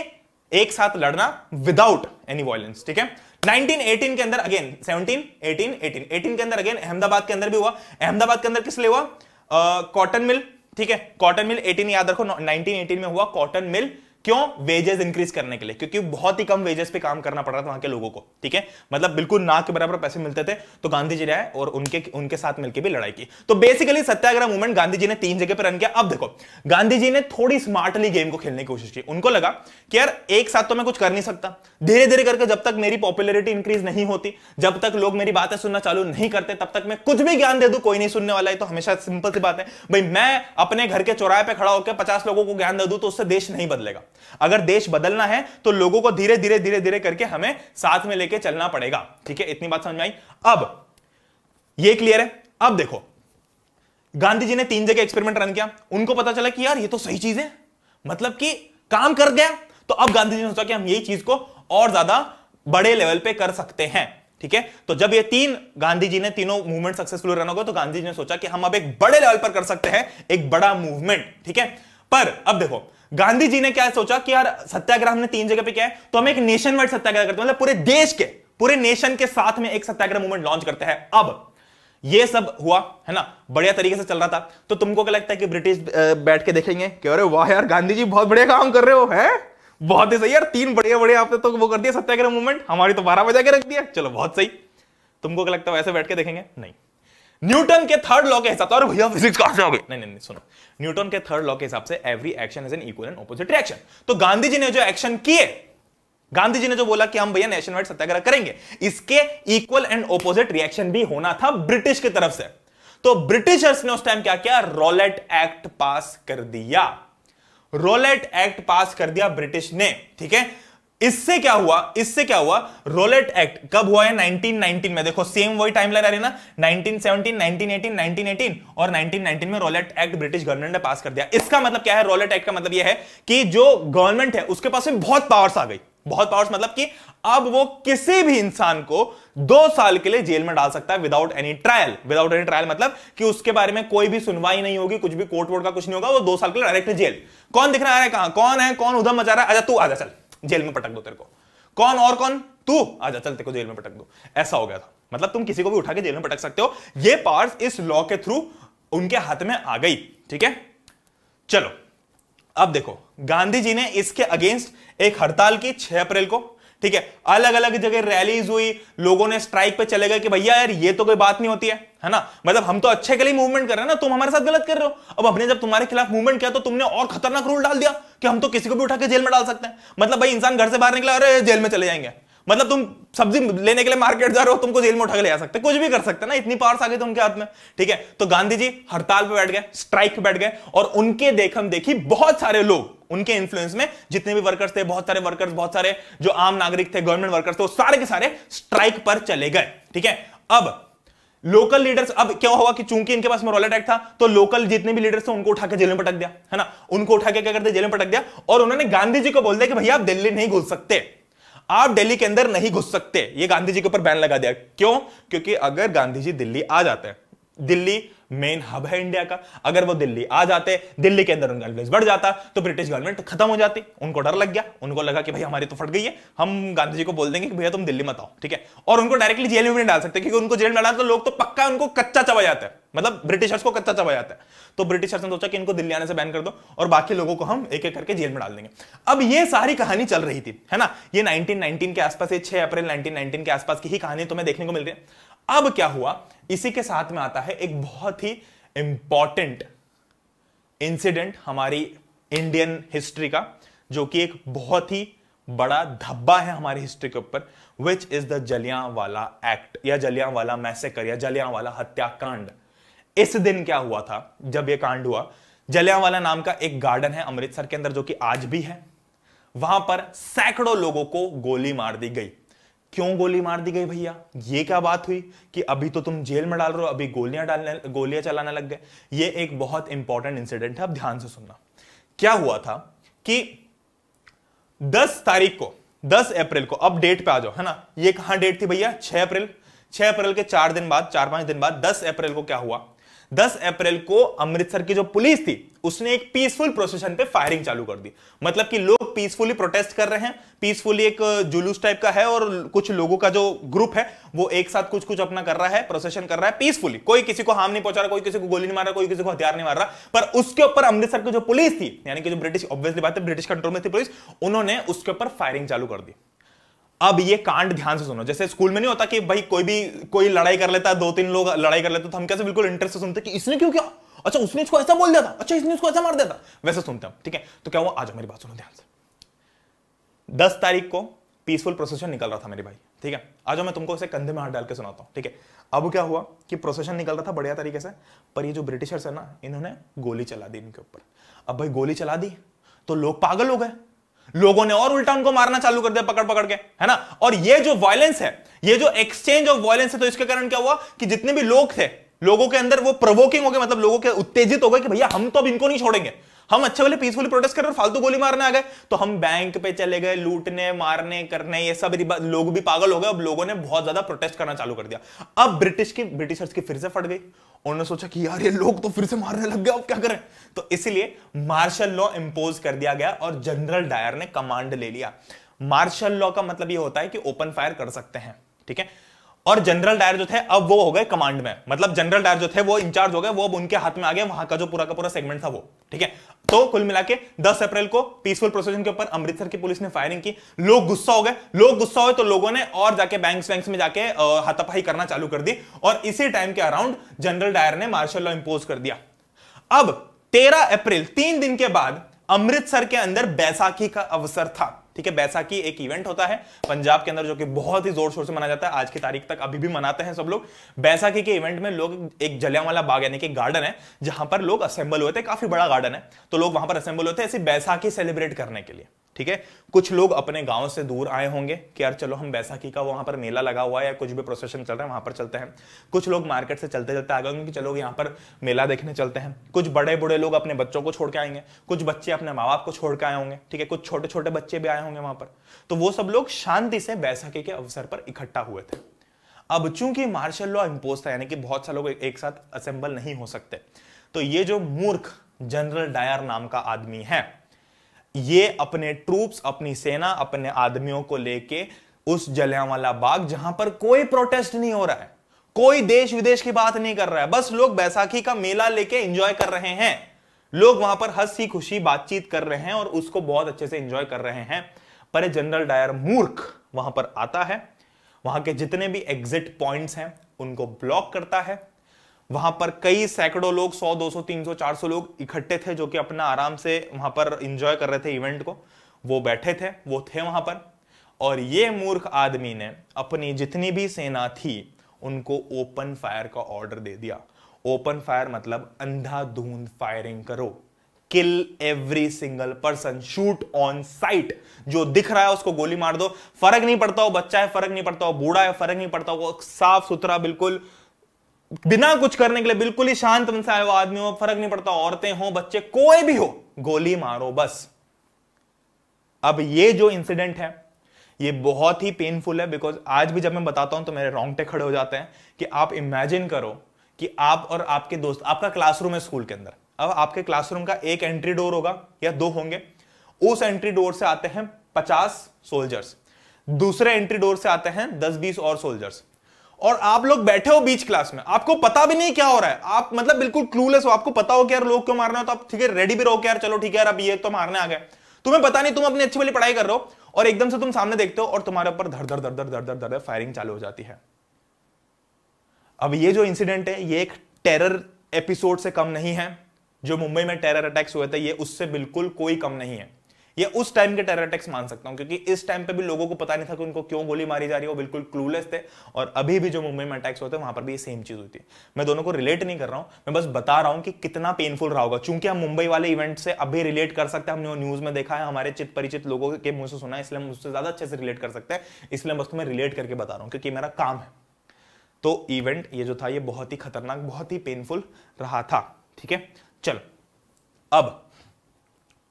एक साथ लड़ना विदाउट एनी वायलेंस ठीक है 1918 के अंदर अगेन 17, 18, 18, 18 के अंदर अगेन अहमदाबाद के अंदर भी हुआ अहमदाबाद के अंदर किस लिए हुआ कॉटन मिल ठीक है कॉटन मिल 18 याद रखो 1918 में हुआ कॉटन मिल क्यों वेजेस इंक्रीज करने के लिए क्योंकि बहुत ही कम वेजेस पे काम करना पड़ रहा था वहां के लोगों को ठीक है मतलब बिल्कुल ना के बराबर पैसे मिलते थे तो गांधी जी ने आए और उनके उनके साथ मिलकर भी लड़ाई की तो बेसिकली सत्याग्रह मूवमेंट गांधी जी ने तीन जगह पर रन किया अब देखो गांधी जी ने थोड़ी स्मार्टली गेम को खेलने की कोशिश की उनको लगा कि यार एक साथ तो मैं कुछ कर नहीं सकता धीरे धीरे करके जब तक मेरी पॉपुलरिटी इंक्रीज नहीं होती जब तक लोग मेरी बातें सुनना चालू नहीं करते तब तक मैं कुछ भी ज्ञान दे दू कोई नहीं सुनने वाला है तो हमेशा सिंपल सी बात है भाई मैं अपने घर के चौराहे पे खड़ा होकर पचास लोगों को ज्ञान दे दू तो उससे देश नहीं बदलेगा अगर देश बदलना है तो लोगों को धीरे धीरे धीरे धीरे करके हमें साथ में लेके चलना पड़ेगा ठीक है इतनी बात समझ में आई अब ये क्लियर है अब देखो गांधी जी ने तीन जगह एक्सपेरिमेंट रन किया उनको पता चला कि यार ये तो सही चीज है मतलब कि काम कर गया तो अब गांधी जी ने सोचा कि हम यही चीज को और ज्यादा बड़े लेवल पे कर सकते हैं ठीक है तो जब ये तीन गांधी जी ने तीनों मूवमेंट सक्सेसफुल रन हो गए तो गांधी जी ने सोचा कि हम अब एक बड़े लेवल पर कर सकते हैं एक बड़ा मूवमेंट ठीक है पर अब देखो गांधी जी ने क्या सोचा कि यार सत्याग्रह हमने तीन जगह पे किया है तो हम एक नेशन वाइड सत्याग्रह करते हैं मतलब पूरे देश के पूरे नेशन के साथ में एक सत्याग्रह मूवमेंट लॉन्च करते हैं अब ये सब हुआ है ना बढ़िया तरीके से चल रहा था तो तुमको क्या लगता है कि ब्रिटिश बैठ के देखेंगे कि अरे वाह यार गांधी जी बहुत बढ़िया काम कर रहे हो है बहुत ही सही यार तीन बढ़िया बढ़िया आपने तो वो कर दिया सत्याग्रह मूवमेंट हमारी तो बारह बजा के रख दिया चलो बहुत सही तुमको क्या लगता है वैसे बैठ के देखेंगे नहीं न्यूटन के थर्ड लॉ के हिसाब से अरे भैया फिजिक्स कहां से आ गई नहीं नहीं नहीं सुनो न्यूटन के थर्ड लॉ के हिसाब से every action is an equal and opposite reaction तो गांधी जी ने जो एक्शन किए गांधी जी ने जो बोला कि हम भैया नेशन वाइड सत्याग्रह करेंगे इसके इक्वल एंड ऑपोजिट रिएक्शन भी होना था ब्रिटिश की तरफ से तो ब्रिटिशर्स ने उस टाइम क्या किया रॉलेट एक्ट पास कर दिया रोलेट एक्ट पास कर दिया ब्रिटिश ने ठीक है इससे क्या हुआ इससे क्या हुआ रोलेट एक्ट कब हुआ है 1919 में देखो सेम वही टाइमलाइन आ रही है ना 1917 1918 1918 और 1919 में रोलेट एक्ट ब्रिटिश गवर्नमेंट ने पास कर दिया इसका मतलब क्या है रोलेट एक्ट का मतलब यह है कि जो गवर्नमेंट है उसके पास में बहुत पावर्स आ गई बहुत पावर्स मतलब कि अब वो किसी भी इंसान को दो साल के लिए जेल में डाल सकता है without any trial without any trial मतलब कि उसके बारे में कोई भी सुनवाई नहीं होगी कुछ भी कोर्ट वोर्ट का कुछ नहीं होगा वो दो साल के लिए डायरेक्ट जेल कौन दिख रहा है कहा कौन है कौन उधम मचा रहा है अच्छा तू आजा चल जेल में पटक दो तेरे को कौन और कौन तू आजा चल तेरे को जेल में पटक दो ऐसा हो गया था मतलब तुम किसी को भी उठा के जेल में पटक सकते हो ये पार्स इस लॉ के थ्रू उनके हाथ में आ गई ठीक है चलो अब देखो गांधी जी ने इसके अगेंस्ट एक हड़ताल की 6 अप्रैल को ठीक है अलग अलग जगह रैलीज हुई लोगों ने स्ट्राइक पे चले गए कि भैया यार ये तो कोई बात नहीं होती है है ना मतलब हम तो अच्छे के लिए मूवमेंट कर रहे हैं ना तुम हमारे साथ गलत कर रहे हो अब हमने जब तुम्हारे खिलाफ मूवमेंट किया तो तुमने और खतरनाक रूल डाल दिया कि हम तो किसी को भी उठा के जेल में डाल सकते हैं मतलब भाई इंसान घर से बाहर निकला अरे जेल में चले जाएंगे मतलब तुम सब्जी लेने के लिए मार्केट जा रहे हो तुमको जेल में उठा के ले जा सकते कुछ भी कर सकते ना इतनी पावर्स आ गई उनके हाथ में ठीक है तो गांधी जी हड़ताल पे बैठ गए स्ट्राइक पे बैठ गए और उनके देखम देखी बहुत सारे लोग उनके इन्फ्लुएंस में जितने भी वर्कर्स थे बहुत सारे वर्कर्स बहुत सारे जो आम नागरिक थे गवर्नमेंट वर्कर्स थे वो सारे के सारे स्ट्राइक पर चले गए ठीक है अब लोकल लीडर्स अब क्या हुआ कि चूंकि इनके पास मोरल अटैक था तो लोकल जितने भी लीडर्स थे उनको उठा के जेल में पटक दिया है ना उनको उठा के क्या करते जेल में पटक दिया और उन्होंने गांधी जी को बोल दिया कि भैया आप दिल्ली नहीं घुस सकते आप दिल्ली के अंदर नहीं घुस सकते ये गांधी जी के ऊपर बैन लगा दिया क्यों क्योंकि अगर गांधी जी दिल्ली आ जाते हैं दिल्ली मेन हब है इंडिया का अगर वो दिल्ली आ जाते दिल्ली के अंदर उनका इन्फ्लुएंस बढ़ जाता तो ब्रिटिश गवर्नमेंट खत्म हो जाती उनको डर लग गया उनको लगा कि भाई हमारी तो फट गई है हम गांधी जी को बोल देंगे कि भैया तुम दिल्ली मत आओ ठीक है और उनको डायरेक्टली जेल में नहीं डाल सकते क्योंकि उनको जेल में डाला तो लोग तो पक्का उनको कच्चा चबा जाता है मतलब ब्रिटिशर्स को कच्चा चबा जाता है तो ब्रिटिशर्स ने सोचा कि इनको दिल्ली आने से बैन कर दो और बाकी लोगों को हम एक एक करके जेल में डाल देंगे अब ये सारी कहानी चल रही थी है ना ये 1919 के आसपास ये 6 अप्रैल 1919 के आसपास की ही कहानी तुम्हें देखने को मिल रही है अब क्या हुआ इसी के साथ में आता है एक बहुत ही इंपॉर्टेंट इंसिडेंट हमारी इंडियन हिस्ट्री का जो कि एक बहुत ही बड़ा धब्बा है हमारी हिस्ट्री के ऊपर which is the Jallianwala act या जलियांवाला मैसेकर या जलियांवाला हत्याकांड इस दिन क्या हुआ था जब यह कांड हुआ जलियांवाला नाम का एक गार्डन है अमृतसर के अंदर जो कि आज भी है वहां पर सैकड़ों लोगों को गोली मार दी गई क्यों गोली मार दी गई भैया ये क्या बात हुई कि अभी तो तुम जेल में डाल रहे हो अभी गोलियां डालने गोलियां चलाने लग गए ये एक बहुत इंपॉर्टेंट इंसिडेंट है अब ध्यान से सुनना क्या हुआ था कि 10 तारीख को 10 अप्रैल को अब डेट पे आ जाओ है ना ये कहां डेट थी भैया 6 अप्रैल 6 अप्रैल के चार दिन बाद चार पांच दिन बाद 10 अप्रैल को क्या हुआ 10 अप्रैल को अमृतसर की जो पुलिस थी उसने एक पीसफुल प्रोसेशन पे फायरिंग चालू कर दी मतलब कि लोग पीसफुली प्रोटेस्ट कर रहे हैं पीसफुली एक जुलूस टाइप का है और कुछ लोगों का जो ग्रुप है वो एक साथ कुछ कुछ अपना कर रहा है प्रोसेशन कर रहा है पीसफुली कोई किसी को हार्म नहीं पहुंचा रहा कोई किसी को गोली नहीं मार रहा कोई किसी को हथियार नहीं मार रहा पर उसके ऊपर अमृतसर की जो पुलिस थी यानी कि जो ब्रिटिश ऑब्वियसली बात है ब्रिटिश कंट्रोल में थी पुलिस उन्होंने उसके ऊपर फायरिंग चालू कर दी अब ये कांड ध्यान से सुनो जैसे स्कूल में नहीं होता कि भाई कोई भी कोई लड़ाई कर लेता है दो तीन लोग लड़ाई कर लेते तो हम कैसे बिल्कुल इंटरेस्ट से सुनते कि इसने क्यों क्या अच्छा उसने इसको ऐसा बोल दिया था अच्छा इसने इसको ऐसा मार दिया था वैसे सुनते हम ठीक है तो क्या हुआ आज मेरी बात सुनो ध्यान से दस तारीख को पीसफुल प्रोसेशन निकल रहा था मेरे भाई ठीक है आज मैं तुमको इसे कंधे में हाथ डाल के सुनाता हूँ ठीक है अब क्या हुआ कि प्रोसेशन निकल रहा था बढ़िया तरीके से पर ये जो ब्रिटिशर्स है ना इन्होंने गोली चला दी इनके ऊपर अब भाई गोली चला दी तो लोग पागल हो गए लोगों ने और उल्टा उनको मारना चालू कर दिया पकड़ पकड़ के है ना और ये जो वायलेंस है ये जो एक्सचेंज ऑफ वायलेंस है तो इसके कारण क्या हुआ कि जितने भी लोग थे लोगों के अंदर वो प्रवोकिंग हो गए मतलब लोगों के उत्तेजित हो गए कि भैया हम तो अब इनको नहीं छोड़ेंगे हम अच्छे वाले पीसफुल प्रोटेस्ट कर रहे फालतू गोली मारने आ गए तो हम बैंक पे चले गए लूटने मारने करने ये सब लोग भी पागल हो गए अब लोगों ने बहुत ज्यादा प्रोटेस्ट करना चालू कर दिया अब ब्रिटिश की ब्रिटिशर्स की फिर से फट गई उन्होंने सोचा कि यार ये लोग तो फिर से मारने लग गए अब क्या करें तो इसीलिए मार्शल लॉ इंपोज कर दिया गया और जनरल डायर ने कमांड ले लिया मार्शल लॉ का मतलब ये होता है कि ओपन फायर कर सकते हैं ठीक है और जनरल डायर जो थे अब वो हो गए कमांड में मतलब जनरल डायर जो थे वो इंचार्ज हो गए वो अब उनके हाथ में आ गया वहां का जो पूरा का पूरा सेगमेंट था वो ठीक है तो कुल मिला के दस अप्रैल को पीसफुल प्रोसेशन के ऊपर अमृतसर की पुलिस ने फायरिंग की लोग गुस्सा हो गए लोग गुस्सा हुए तो लोगों ने और जाके बैंक बैंक में जाके हाथापाई करना चालू कर दी और इसी टाइम के अराउंड जनरल डायर ने मार्शल लॉ इंपोज कर दिया अब तेरह अप्रैल तीन दिन के बाद अमृतसर के अंदर बैसाखी का अवसर था ठीक है बैसाखी एक इवेंट होता है पंजाब के अंदर जो कि बहुत ही जोर शोर से मनाया जाता है आज की तारीख तक अभी भी मनाते हैं सब लोग बैसाखी के इवेंट में लोग एक जलियांवाला बाग यानी कि गार्डन है जहां पर लोग असेंबल हुए थे काफी बड़ा गार्डन है तो लोग वहां पर असेंबल होते हैं ऐसे बैसाखी सेलिब्रेट करने के लिए ठीक है कुछ लोग अपने गांव से दूर आए होंगे कि यार चलो हम बैसाखी का वहां पर मेला लगा हुआ है या कुछ भी प्रोसेशन चल रहा है वहां पर चलते हैं कुछ लोग मार्केट से चलते चलते आ गए होंगे कि चलो यहाँ पर मेला देखने चलते हैं कुछ बड़े बुढ़े लोग अपने बच्चों को छोड़ के आएंगे कुछ बच्चे अपने माँ बाप को छोड़ के आए होंगे ठीक है कुछ छोटे छोटे बच्चे भी आए होंगे वहां पर तो वो सब लोग शांति से बैसाखी के अवसर पर इकट्ठा हुए थे अब चूंकि मार्शल लॉ इम्पोज था यानी कि बहुत सारे लोग एक साथ असेंबल नहीं हो सकते तो ये जो मूर्ख जनरल डायर नाम का आदमी है ये अपने ट्रूप्स अपनी सेना अपने आदमियों को लेके उस जलियांवाला बाग जहां पर कोई प्रोटेस्ट नहीं हो रहा है कोई देश विदेश की बात नहीं कर रहा है बस लोग बैसाखी का मेला लेके एंजॉय कर रहे हैं लोग वहां पर हंसी खुशी बातचीत कर रहे हैं और उसको बहुत अच्छे से एंजॉय कर रहे हैं पर जनरल डायर मूर्ख वहां पर आता है वहां के जितने भी एग्जिट पॉइंट्स हैं उनको ब्लॉक करता है वहां पर कई सैकड़ों लोग 100, 200, 300, 400 लोग इकट्ठे थे जो कि अपना आराम से वहां पर इंजॉय कर रहे थे इवेंट को वो बैठे थे वो थे वहां पर और ये मूर्ख आदमी ने अपनी जितनी भी सेना थी उनको ओपन फायर का ऑर्डर दे दिया ओपन फायर मतलब अंधाधुंध फायरिंग करो kill every single person shoot on sight जो दिख रहा है उसको गोली मार दो फर्क नहीं पड़ता हो बच्चा है फर्क नहीं पड़ता हो बूढ़ा है फर्क नहीं पड़ता हो साफ सुथरा बिल्कुल बिना कुछ करने के लिए बिल्कुल ही शांत मन से आए हुआ आदमी हो फर्क नहीं पड़ता औरतें हो बच्चे कोई भी हो गोली मारो बस अब ये जो इंसिडेंट है ये बहुत ही पेनफुल है बिकॉज आज भी जब मैं बताता हूं तो मेरे रोंगटे खड़े हो जाते हैं कि आप इमेजिन करो कि आप और आपके दोस्त आपका क्लासरूम है स्कूल के अंदर अब आपके क्लासरूम का एक एंट्री डोर होगा या दो होंगे उस एंट्री डोर से आते हैं पचास सोल्जर्स दूसरे एंट्री डोर से आते हैं दस बीस और सोल्जर्स और आप लोग बैठे हो बीच क्लास में आपको पता भी नहीं क्या हो रहा है आप मतलब बिल्कुल क्लूलेस हो आपको पता हो कि यार लोग क्यों मारने हो तो आप ठीक है रेडी भी रहो कि यार चलो ठीक है यार अब ये तो मारने आ गए तुम्हें पता नहीं तुम अपनी अच्छी वाली पढ़ाई कर रहे हो और एकदम से तुम सामने देखते हो और तुम्हारे ऊपर धर धर धर धर धर धर धर फायरिंग चालू हो जाती है अब ये जो इंसिडेंट है ये एक टेरर एपिसोड से कम नहीं है जो मुंबई में टेरर अटैक्स हुए थे ये उससे बिल्कुल कोई कम नहीं है ये उस टाइम के टेरर अटैक्स मान सकता हूँ क्योंकि इस टाइम पे भी लोगों को पता नहीं था कि उनको क्यों गोली मारी जा रही है वो बिल्कुल क्लूलेस थे और अभी भी जो मुंबई में अटैक्स होते हैं वहां पर भी ये सेम चीज होती है मैं दोनों को रिलेट नहीं कर रहा हूं मैं बस बता रहा हूं कि कितना पेनफुल रहा होगा चूंकि हम मुंबई वाले इवेंट से अभी रिलेट कर सकते हैं हमने न्यूज में देखा है हमारे चित परिचित लोगों के मुंह से सुना है इसलिए हम उससे ज्यादा अच्छे से रिलेट कर सकते हैं इसलिए बस तुम्हें रिलेट करके बता रहा हूँ क्योंकि मेरा काम है तो इवेंट ये जो था ये बहुत ही खतरनाक बहुत ही पेनफुल रहा था ठीक है चलो अब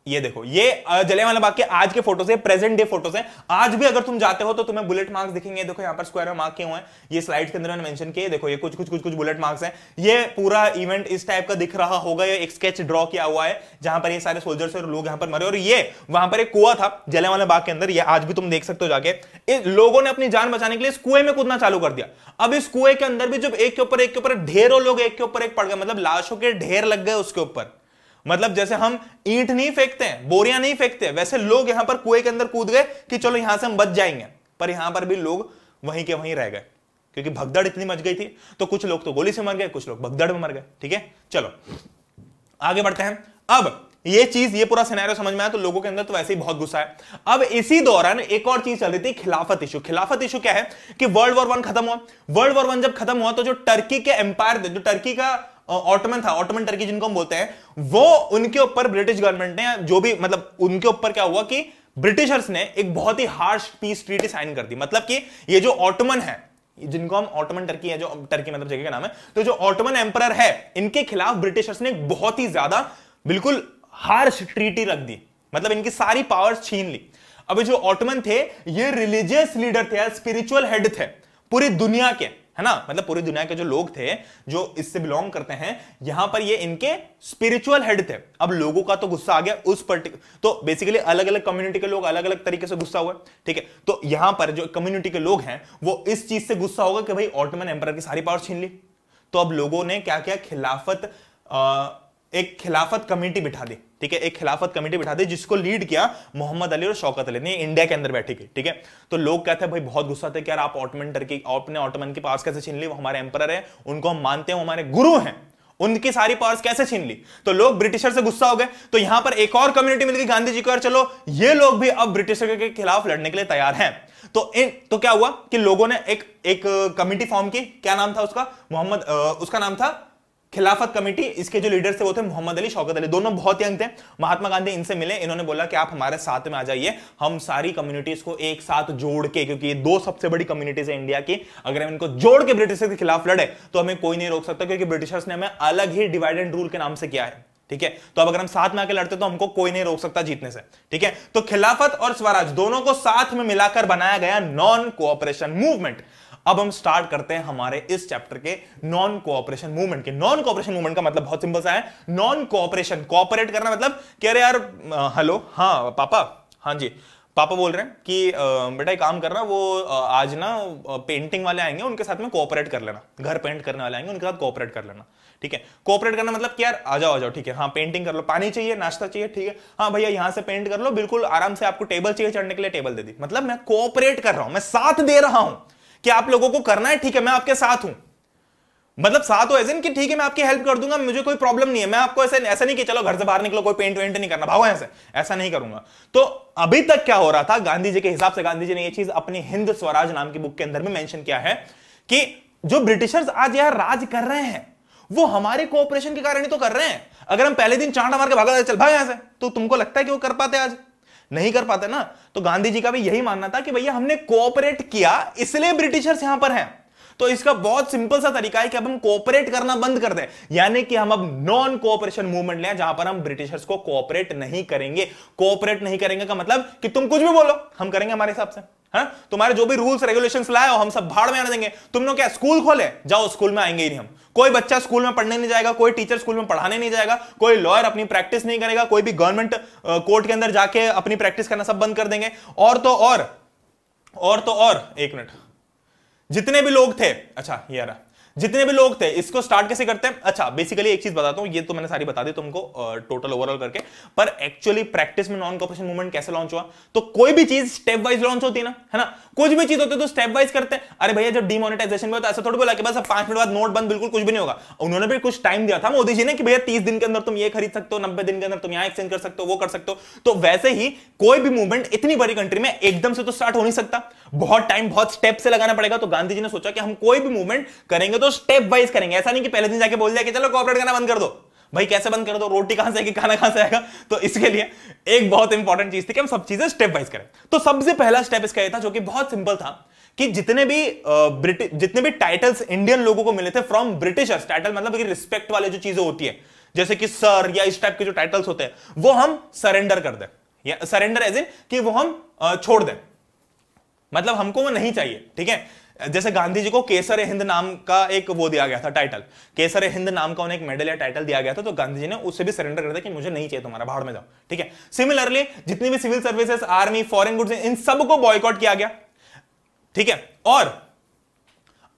ये देखो ये जले वाले बाग के आज के फोटोज से प्रेजेंट डे फोटोज है आज भी अगर तुम जाते हो तो तुम्हें बुलेट मार्क्स दिखेंगे देखो यहाँ पर स्क्वायर में मार्क क्यों हुए हैं ये स्लाइड के अंदर मैंने मेंशन किए देखो ये कुछ कुछ कुछ कुछ बुलेट मार्क्स हैं ये पूरा इवेंट इस टाइप का दिख रहा होगा ये एक स्केच ड्रॉ किया हुआ है जहां पर ये सारे सोल्जर्स और लोग यहाँ पर मरे और ये वहां पर एक कुआ था जले वाले बाग के अंदर ये आज भी तुम देख सकते हो जाके लोगों ने अपनी जान बचाने के लिए इस कुएं में कूदना चालू कर दिया अब इस कुएं के अंदर भी जब एक के ऊपर एक के ऊपर ढेरों लोग एक के ऊपर एक पड़ गए मतलब लाशों के ढेर लग गए उसके ऊपर मतलब जैसे हम ईंट नहीं फेंकते हैं बोरियां नहीं फेंकते वैसे लोग यहां पर कुएं के अंदर कूद गए कि चलो यहां से हम बच जाएंगे पर यहां पर भी लोग वहीं के वहीं रह गए क्योंकि भगदड़ इतनी मच गई थी तो कुछ लोग तो गोली से मर गए कुछ लोग भगदड़ में मर गए ठीक है चलो आगे बढ़ते हैं अब ये चीज ये पूरा सिनेरियो समझ में आया तो लोगों के अंदर तो वैसे ही बहुत गुस्सा है अब इसी दौरान एक और चीज चल रही थी खिलाफत इशू खिलाफत इशू क्या है कि वर्ल्ड वॉर वन खत्म हुआ वर्ल्ड वॉर वन जब खत्म हुआ तो जो टर्की के एम्पायर थे जो टर्की का ऑटोमन था ऑटोमन टर्की जिनको हम बोलते हैं वो उनके ऊपर ब्रिटिश गवर्नमेंट ने जो भी मतलब उनके ऊपर क्या हुआ कि ब्रिटिशर्स ने एक बहुत ही हार्श पीस ट्रीटी साइन कर दी मतलब कि ये जो ऑटोमन है जिनको हम ऑटोमन टर्की है जो टर्की मतलब जगह का नाम है तो जो ऑटोमन एम्पर है इनके खिलाफ ब्रिटिशर्स ने बहुत ही ज्यादा बिल्कुल हार्श ट्रीटी रख दी मतलब इनकी सारी पावर छीन ली अब जो ऑटोमन थे ये रिलीजियस लीडर थे स्पिरिचुअल हेड थे पूरी दुनिया के है ना मतलब पूरी दुनिया के जो लोग थे जो इससे बिलोंग करते हैं यहां पर ये इनके स्पिरिचुअल हेड थे अब लोगों का तो गुस्सा आ गया उस पर्टिक तो बेसिकली अलग अलग कम्युनिटी के लोग अलग अलग तरीके से गुस्सा हुआ ठीक है तो यहां पर जो कम्युनिटी के लोग हैं वो इस चीज से गुस्सा होगा कि भाई ऑटोमन एम्पर की सारी पावर छीन ली तो अब लोगों ने क्या क्या खिलाफत आ, एक खिलाफत कमेटी बिठा दी ठीक है एक खिलाफत कमेटी बिठा दी जिसको लीड किया मोहम्मद अली और शौकत अली ने इंडिया के अंदर बैठी ठीक है तो लोग कहते हैं भाई बहुत गुस्सा थे कि यार आप ऑटमन टर्की अपने ऑटमन के पास कैसे छीन ली वो हमारे एम्पर है उनको हम मानते हैं हमारे गुरु हैं उनकी सारी पावर्स कैसे छीन ली तो लोग ब्रिटिशर से गुस्सा हो गए तो यहां पर एक और कम्युनिटी मिल गई गांधी जी को और चलो ये लोग भी अब ब्रिटिशर के खिलाफ लड़ने के लिए तैयार हैं तो इन तो क्या हुआ कि लोगों ने एक एक कमिटी फॉर्म की क्या नाम था उसका मोहम्मद उसका नाम था खिलाफत कमेटी इसके जो लीडर थे वो थे मोहम्मद अली शौकत अली दोनों बहुत यंग थे महात्मा गांधी इनसे मिले इन्होंने बोला कि आप हमारे साथ में आ जाइए हम सारी कम्युनिटीज को एक साथ जोड़ के क्योंकि ये दो सबसे बड़ी कम्युनिटीज है इंडिया की अगर हम इनको जोड़ के ब्रिटिशर्स के खिलाफ लड़े तो हमें कोई नहीं रोक सकता क्योंकि ब्रिटिशर्स ने हमें अलग ही डिवाइड एंड रूल के नाम से किया है ठीक है तो अब अगर हम साथ में आके लड़ते तो हमको कोई नहीं रोक सकता जीतने से ठीक है तो खिलाफत और स्वराज दोनों को साथ में मिलाकर बनाया गया नॉन कोऑपरेशन मूवमेंट अब हम स्टार्ट करते हैं हमारे इस चैप्टर के नॉन कोऑपरेशन मूवमेंट के नॉन कोऑपरेशन मूवमेंट का मतलब बहुत सिंपल सा है नॉन कोऑपरेशन कोऑपरेट करना मतलब कह रहे यार हेलो हाँ पापा हाँ जी पापा बोल रहे हैं कि बेटा एक काम करना वो आज ना पेंटिंग वाले आएंगे उनके साथ में कोऑपरेट कर लेना घर पेंट करने वाले आएंगे उनके साथ कोऑपरेट कर लेना ठीक है कोऑपरेट करना मतलब कि यार आ जाओ आ जाओ ठीक है हाँ पेंटिंग कर लो पानी चाहिए नाश्ता चाहिए ठीक है हाँ भैया यहाँ से पेंट कर लो बिल्कुल आराम से आपको टेबल चाहिए चढ़ने के लिए टेबल दे दी मतलब मैं कोऑपरेट कर रहा हूं मैं साथ दे रहा हूं कि आप लोगों को करना है ठीक है मैं आपके साथ हूं मतलब साथ हो ऐसे कि ठीक है मैं आपकी हेल्प कर दूंगा मुझे कोई प्रॉब्लम नहीं है मैं आपको ऐसे ऐसा नहीं कि चलो घर से बाहर निकलो कोई पेंट वेंट नहीं करना भागो ऐसे ऐसा नहीं करूंगा तो अभी तक क्या हो रहा था गांधी जी के हिसाब से गांधी जी ने यह चीज अपनी हिंद स्वराज नाम की बुक के अंदर में मैंशन किया है कि जो ब्रिटिशर्स आज यहां राज कर रहे हैं वो हमारे कोऑपरेशन के कारण ही तो कर रहे हैं अगर हम पहले दिन चांटा मार के भागा चल भाग यहां से तो तुमको लगता है कि वो कर पाते आज नहीं कर पाते ना तो गांधी जी का भी यही मानना था कि भैया हमने कोऑपरेट किया इसलिए ब्रिटिशर्स यहां पर हैं तो इसका बहुत सिंपल सा तरीका है कि अब हम कोऑपरेट करना बंद कर दें यानी कि हम अब नॉन कोऑपरेशन मूवमेंट लें जहां पर हम ब्रिटिशर्स को कोऑपरेट नहीं करेंगे कोऑपरेट नहीं करेंगे का मतलब कि तुम कुछ भी बोलो हम करेंगे हमारे हिसाब से हाँ तुम्हारे जो भी रूल्स रेगुलेशंस लाए हो हम सब भाड़ में आने देंगे तुम लोग क्या स्कूल खोले जाओ स्कूल में आएंगे ही नहीं हम कोई बच्चा स्कूल में पढ़ने नहीं जाएगा कोई टीचर स्कूल में पढ़ाने नहीं जाएगा कोई लॉयर अपनी प्रैक्टिस नहीं करेगा कोई भी गवर्नमेंट कोर्ट के अंदर जाके अपनी प्रैक्टिस करना सब बंद कर देंगे और तो और और तो और एक मिनट जितने भी लोग थे अच्छा ये रहा जितने भी लोग थे इसको स्टार्ट कैसे करते हैं अच्छा बेसिकली एक चीज बताता हूं ये तो मैंने सारी बता दी तुमको टोटल ओवरऑल करके पर एक्चुअली प्रैक्टिस में नॉन कॉपरेशन मूवमेंट कैसे लॉन्च हुआ तो कोई भी चीज स्टेप वाइज लॉन्च होती है ना है ना कुछ भी चीज होती है तो स्टेप वाइज करते हैं अरे भैया जब डिमोनिटाइजेशन में होता है ऐसा थोड़ी बोला कि बस पांच मिनट बाद नोट बंद बिल्कुल कुछ भी नहीं होगा उन्होंने भी कुछ टाइम दिया था मोदी जी ने कि भैया तीस दिन के अंदर तुम ये खरीद सकते हो नब्बे दिन के अंदर तुम यहां एक्सचेंज कर सकते हो वो कर सकते हो तो वैसे ही कोई भी मूवमेंट इतनी बड़ी कंट्री में एकदम से तो स्टार्ट हो नहीं सकता बहुत टाइम बहुत स्टेप से लगाना पड़ेगा तो गांधी जी ने सोचा कि हम कोई भी मूवमेंट करेंगे तो स्टेप वाइज करेंगे ऐसा नहीं कि पहले दिन जाके बोल दिया कि चलो कॉपरेट करना बंद कर दो भाई कैसे बंद कर दो रोटी कहां से आएगी खाना कहां से आएगा तो इसके लिए एक बहुत इंपॉर्टेंट चीज थी कि हम सब चीजें स्टेप वाइज करें तो सबसे पहला स्टेप इसका यह था जो कि बहुत सिंपल था कि जितने भी ब्रिटिश जितने भी टाइटल्स इंडियन लोगों को मिले थे फ्रॉम ब्रिटिशर्स टाइटल मतलब कि रिस्पेक्ट वाले जो चीजें होती है जैसे कि सर या इस टाइप के जो टाइटल्स होते हैं वो हम सरेंडर कर दें सरेंडर एज इन कि वो हम छोड़ दें मतलब हमको वो नहीं चाहिए ठीक है जैसे गांधी जी को केसर हिंद नाम का एक वो दिया गया था टाइटल केसर हिंद नाम का उन्हें एक मेडल या टाइटल दिया गया था तो गांधी जी ने उससे भी सरेंडर कर दिया कि मुझे नहीं चाहिए तुम्हारा भाड़ में जाओ ठीक है सिमिलरली जितनी भी civil services army foreign goods इन सबको बॉयकॉट किया गया ठीक है और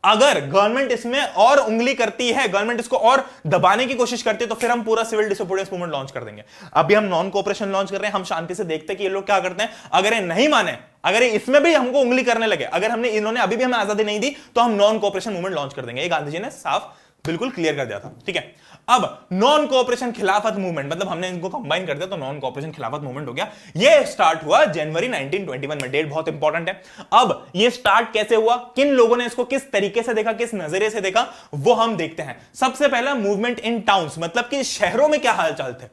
अगर गवर्नमेंट इसमें और उंगली करती है गवर्नमेंट इसको और दबाने की कोशिश करती है तो फिर हम पूरा सिविल डिसोबीडियंस मूवमेंट लॉन्च कर देंगे अभी हम नॉन कोऑपरेशन लॉन्च कर रहे हैं हम शांति से देखते हैं कि ये लोग क्या करते हैं अगर ये नहीं माने अगर इसमें भी हमको उंगली करने लगे अगर हमने इन्होंने अभी भी हमें आजादी नहीं दी तो हम नॉन कोऑपरेशन मूवमेंट लॉन्च कर देंगे गांधी जी ने साफ बिल्कुल क्लियर कर दिया था ठीक है अब नॉन कोऑपरेशन खिलाफत मूवमेंट मतलब हमने इनको कंबाइन कर दिया तो नॉन कोऑपरेशन खिलाफत मूवमेंट हो गया ये स्टार्ट हुआ जनवरी 1921 में डेट बहुत इंपॉर्टेंट है अब ये स्टार्ट कैसे हुआ किन लोगों ने इसको किस तरीके से देखा किस नजरिए से देखा वो हम देखते हैं सबसे पहला मूवमेंट इन टाउन्स मतलब कि शहरों में क्या हालचाल थे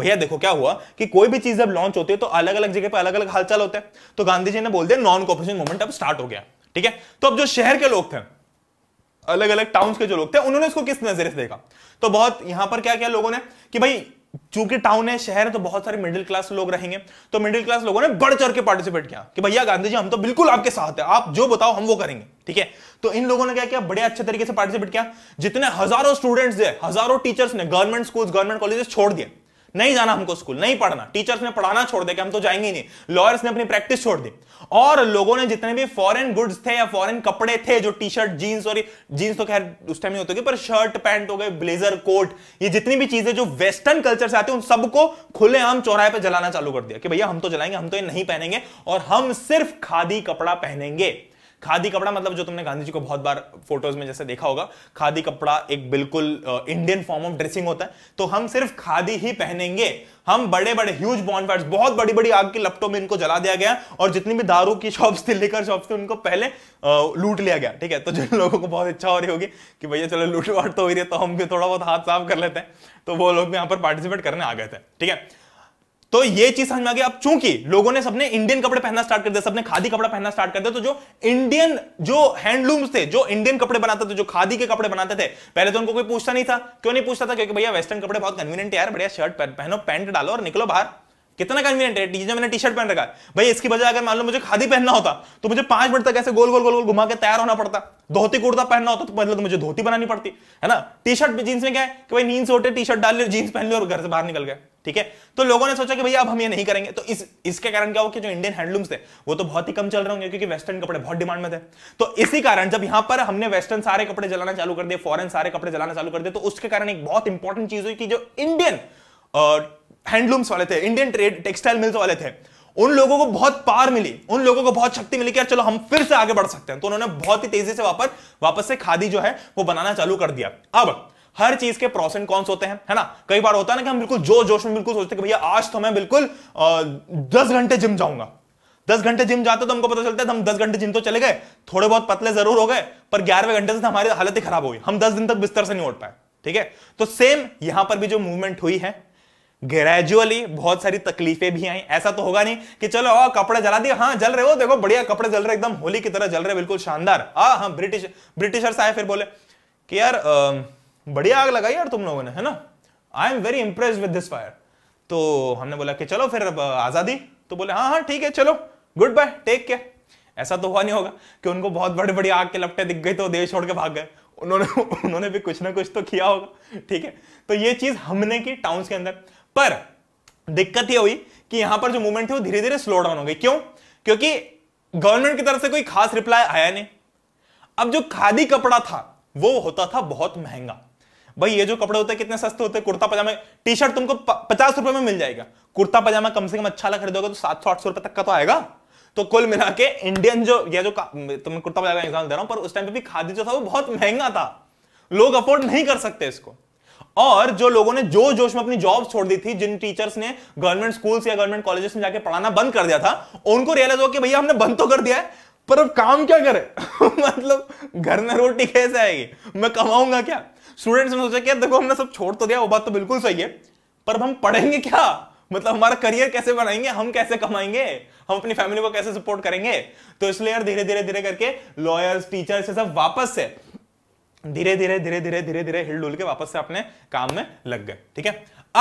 भैया देखो क्या हुआ कि कोई भी चीज जब लॉन्च होती है तो अलग अलग जगह पर अलग अलग हालचाल होते हैं तो गांधी जी ने बोल दिया नॉन कॉपरेशन मूवमेंट अब स्टार्ट हो गया ठीक है तो अब जो शहर के लोग थे अलग अलग टाउन के जो लोग थे उन्होंने इसको किस नजर से देखा तो बहुत यहां पर क्या क्या लोगों ने कि भाई चूंकि टाउन है शहर है तो बहुत सारे मिडिल क्लास लोग रहेंगे तो मिडिल क्लास लोगों ने बढ़ चढ़ के पार्टिसिपेट किया कि भैया गांधी जी हम तो बिल्कुल आपके साथ है आप जो बताओ हम वो करेंगे ठीक है तो इन लोगों ने क्या किया बड़े अच्छे तरीके से पार्टिसिपेट किया जितने हजारों स्टूडेंट्स है हजारों टीचर्स ने गवर्नमेंट स्कूल गवर्नमेंट कॉलेजेस छोड़ दिए नहीं जाना हमको स्कूल नहीं पढ़ना टीचर्स ने पढ़ाना छोड़ दिया कि हम तो जाएंगे नहीं लॉयर्स ने अपनी प्रैक्टिस छोड़ दी और लोगों ने जितने भी फॉरेन गुड्स थे या फॉरेन कपड़े थे जो टी शर्ट जींस और जीन्स तो खैर उस टाइम नहीं होते पर शर्ट पैंट हो गए ब्लेजर कोट ये जितनी भी चीजें जो वेस्टर्न कल्चर से आती है उन सबको खुलेआम चौराहे पर जलाना चालू कर दिया कि भैया हम तो जलाएंगे हम तो ये नहीं पहनेंगे और हम सिर्फ खादी कपड़ा पहनेंगे खादी कपड़ा मतलब जो तुमने गांधी जी को बहुत बार फोटोज में जैसे देखा होगा खादी कपड़ा एक बिल्कुल इंडियन फॉर्म ऑफ ड्रेसिंग होता है तो हम सिर्फ खादी ही पहनेंगे हम बड़े बड़े ह्यूज बॉन्डफायर्स बहुत बड़ी बड़ी आग के लपटों में इनको जला दिया गया और जितनी भी दारू की शॉप्स थी लेकर शॉप्स थी उनको पहले लूट लिया गया ठीक है तो जिन लोगों को बहुत इच्छा हो रही होगी कि भैया चलो लूटवाट तो हो रही है तो हम भी थोड़ा बहुत हाथ साफ कर लेते हैं तो वो लोग भी यहाँ पर पार्टिसिपेट करने आ गए थे ठीक है तो ये चीज समझ में आ गई अब चूंकि लोगों ने सबने इंडियन कपड़े पहनना स्टार्ट कर दिया सबने खादी कपड़ा पहनना स्टार्ट कर दिया तो जो इंडियन जो हैंडलूम्स थे जो इंडियन कपड़े बनाते थे जो खादी के कपड़े बनाते थे पहले तो उनको कोई पूछता नहीं था क्यों नहीं पूछता था क्योंकि भैया वेस्टर्न कपड़े बहुत कन्वीनियंट यार बढ़िया शर्ट पहनो पैंट डालो और निकलो बाहर कितना कन्वीनियंट है टीचर मैंने टी शर्ट पहन रखा है भाई इसकी बजाय अगर मान लो मुझे खादी पहनना होता तो मुझे पांच मिनट तक ऐसे गोल गोल गोल गोल घुमा के तैयार होना पड़ता धोती कुर्ता पहनना होता तो मतलब तो मुझे धोती बनानी पड़ती है ना टी शर्ट जींस में क्या है कि भाई नींद से उठे टी शर्ट डाल ली जींस पहन लिया और घर से बाहर निकल गए ठीक है तो लोगों ने सोचा कि भैया अब हम ये नहीं करेंगे तो इस इसके कारण क्या हो कि जो इंडियन हैंडलूम्स थे वो तो बहुत ही कम चल रहे होंगे क्योंकि वेस्टर्न कपड़े बहुत डिमांड में थे तो इसी कारण जब यहां पर हमने वेस्टर्न सारे कपड़े जलाना चालू कर दिए फॉरन सारे कपड़े जलाना चालू कर दिए तो उसके कारण एक बहुत इंपॉर्टेंट चीज हुई कि जो इंडियन हैंडलूम्स वाले थे इंडियन ट्रेड टेक्सटाइल मिल्स वाले थे उन लोगों को बहुत पार मिली उन लोगों को बहुत शक्ति मिली कि यार चलो हम फिर से आगे बढ़ सकते हैं तो उन्होंने बहुत ही तेजी से वापस वापस से खादी जो है वो बनाना चालू कर दिया अब हर चीज के प्रोस एंड कॉन्स होते हैं है ना कई बार होता है ना कि हम बिल्कुल जो जोश में बिल्कुल सोचते हैं कि भैया आज तो मैं बिल्कुल दस घंटे जिम जाऊंगा दस घंटे जिम जाते तो हमको पता चलता है हम दस घंटे जिम तो चले गए थोड़े बहुत पतले जरूर हो गए पर ग्यारहवें घंटे से तो हमारी हालत ही खराब हो गई हम दस दिन तक बिस्तर से नहीं उठ पाए ठीक है तो सेम यहां पर भी जो मूवमेंट हुई है ग्रेजुअली बहुत सारी तकलीफें भी आई ऐसा तो होगा नहीं कि चलो ओ, कपड़े जला दिए हाँ जल रहे हो देखो बढ़िया कपड़े जल रहे एकदम होली की तरह जल रहे बिल्कुल शानदार हाँ हाँ ब्रिटिश ब्रिटिशर्स आए फिर बोले कि यार बढ़िया आग लगाई यार तुम लोगों ने है ना I am very impress with this fire तो हमने बोला कि चलो फिर आजादी तो बोले हाँ हाँ ठीक है चलो गुड बाय टेक केयर ऐसा तो हुआ नहीं होगा कि उनको बहुत बड़ी बड़ी आग के लपटे दिख गए तो देश छोड़ के भाग गए उन्होंने उन्होंने भी कुछ ना कुछ तो किया होगा ठीक है तो ये चीज हमने की टाउन्स के अंदर पर दिक्कत यह हुई कि यहां पर जो मूवमेंट थी वो धीरे धीरे स्लो डाउन हो गई क्यों क्योंकि गवर्नमेंट की तरफ से कोई खास रिप्लाई आया नहीं अब जो खादी कपड़ा था वो होता था बहुत महंगा भाई ये जो कपड़े होते हैं कितने सस्ते होते हैं कुर्ता पजामा टी शर्ट तुमको पचास रुपए में मिल जाएगा कुर्ता पजामा कम से कम अच्छा वाला खरीदोगे तो सात सौ आठ सौ रुपए तक का तो आएगा तो कुल मिला के इंडियन जो ये जो तुम्हें कुर्ता पजामा एग्जाम्पल दे रहा हूं पर उस टाइम पे भी खादी जो था वो बहुत महंगा था लोग अफोर्ड नहीं कर सकते इसको और जो लोगों ने जो जोश में अपनी जॉब छोड़ दी थी जिन टीचर्स ने गवर्नमेंट स्कूल्स या गवर्नमेंट कॉलेजेस में जाके पढ़ाना बंद कर दिया था उनको रियलाइज हो कि भैया हमने बंद तो कर दिया है पर अब काम क्या करे मतलब घर में रोटी कैसे आएगी मैं कमाऊंगा क्या स्टूडेंट्स ने सोचा क्या देखो हमने सब छोड़ तो दिया वो बात तो बिल्कुल सही है पर अब हम पढ़ेंगे क्या मतलब हमारा करियर कैसे बनाएंगे हम कैसे कमाएंगे हम अपनी फैमिली को कैसे सपोर्ट करेंगे तो इसलिए यार धीरे धीरे धीरे करके लॉयर्स टीचर्स ये सब वापस से धीरे धीरे धीरे धीरे धीरे धीरे हिलडुल के वापस से अपने काम में लग गए ठीक है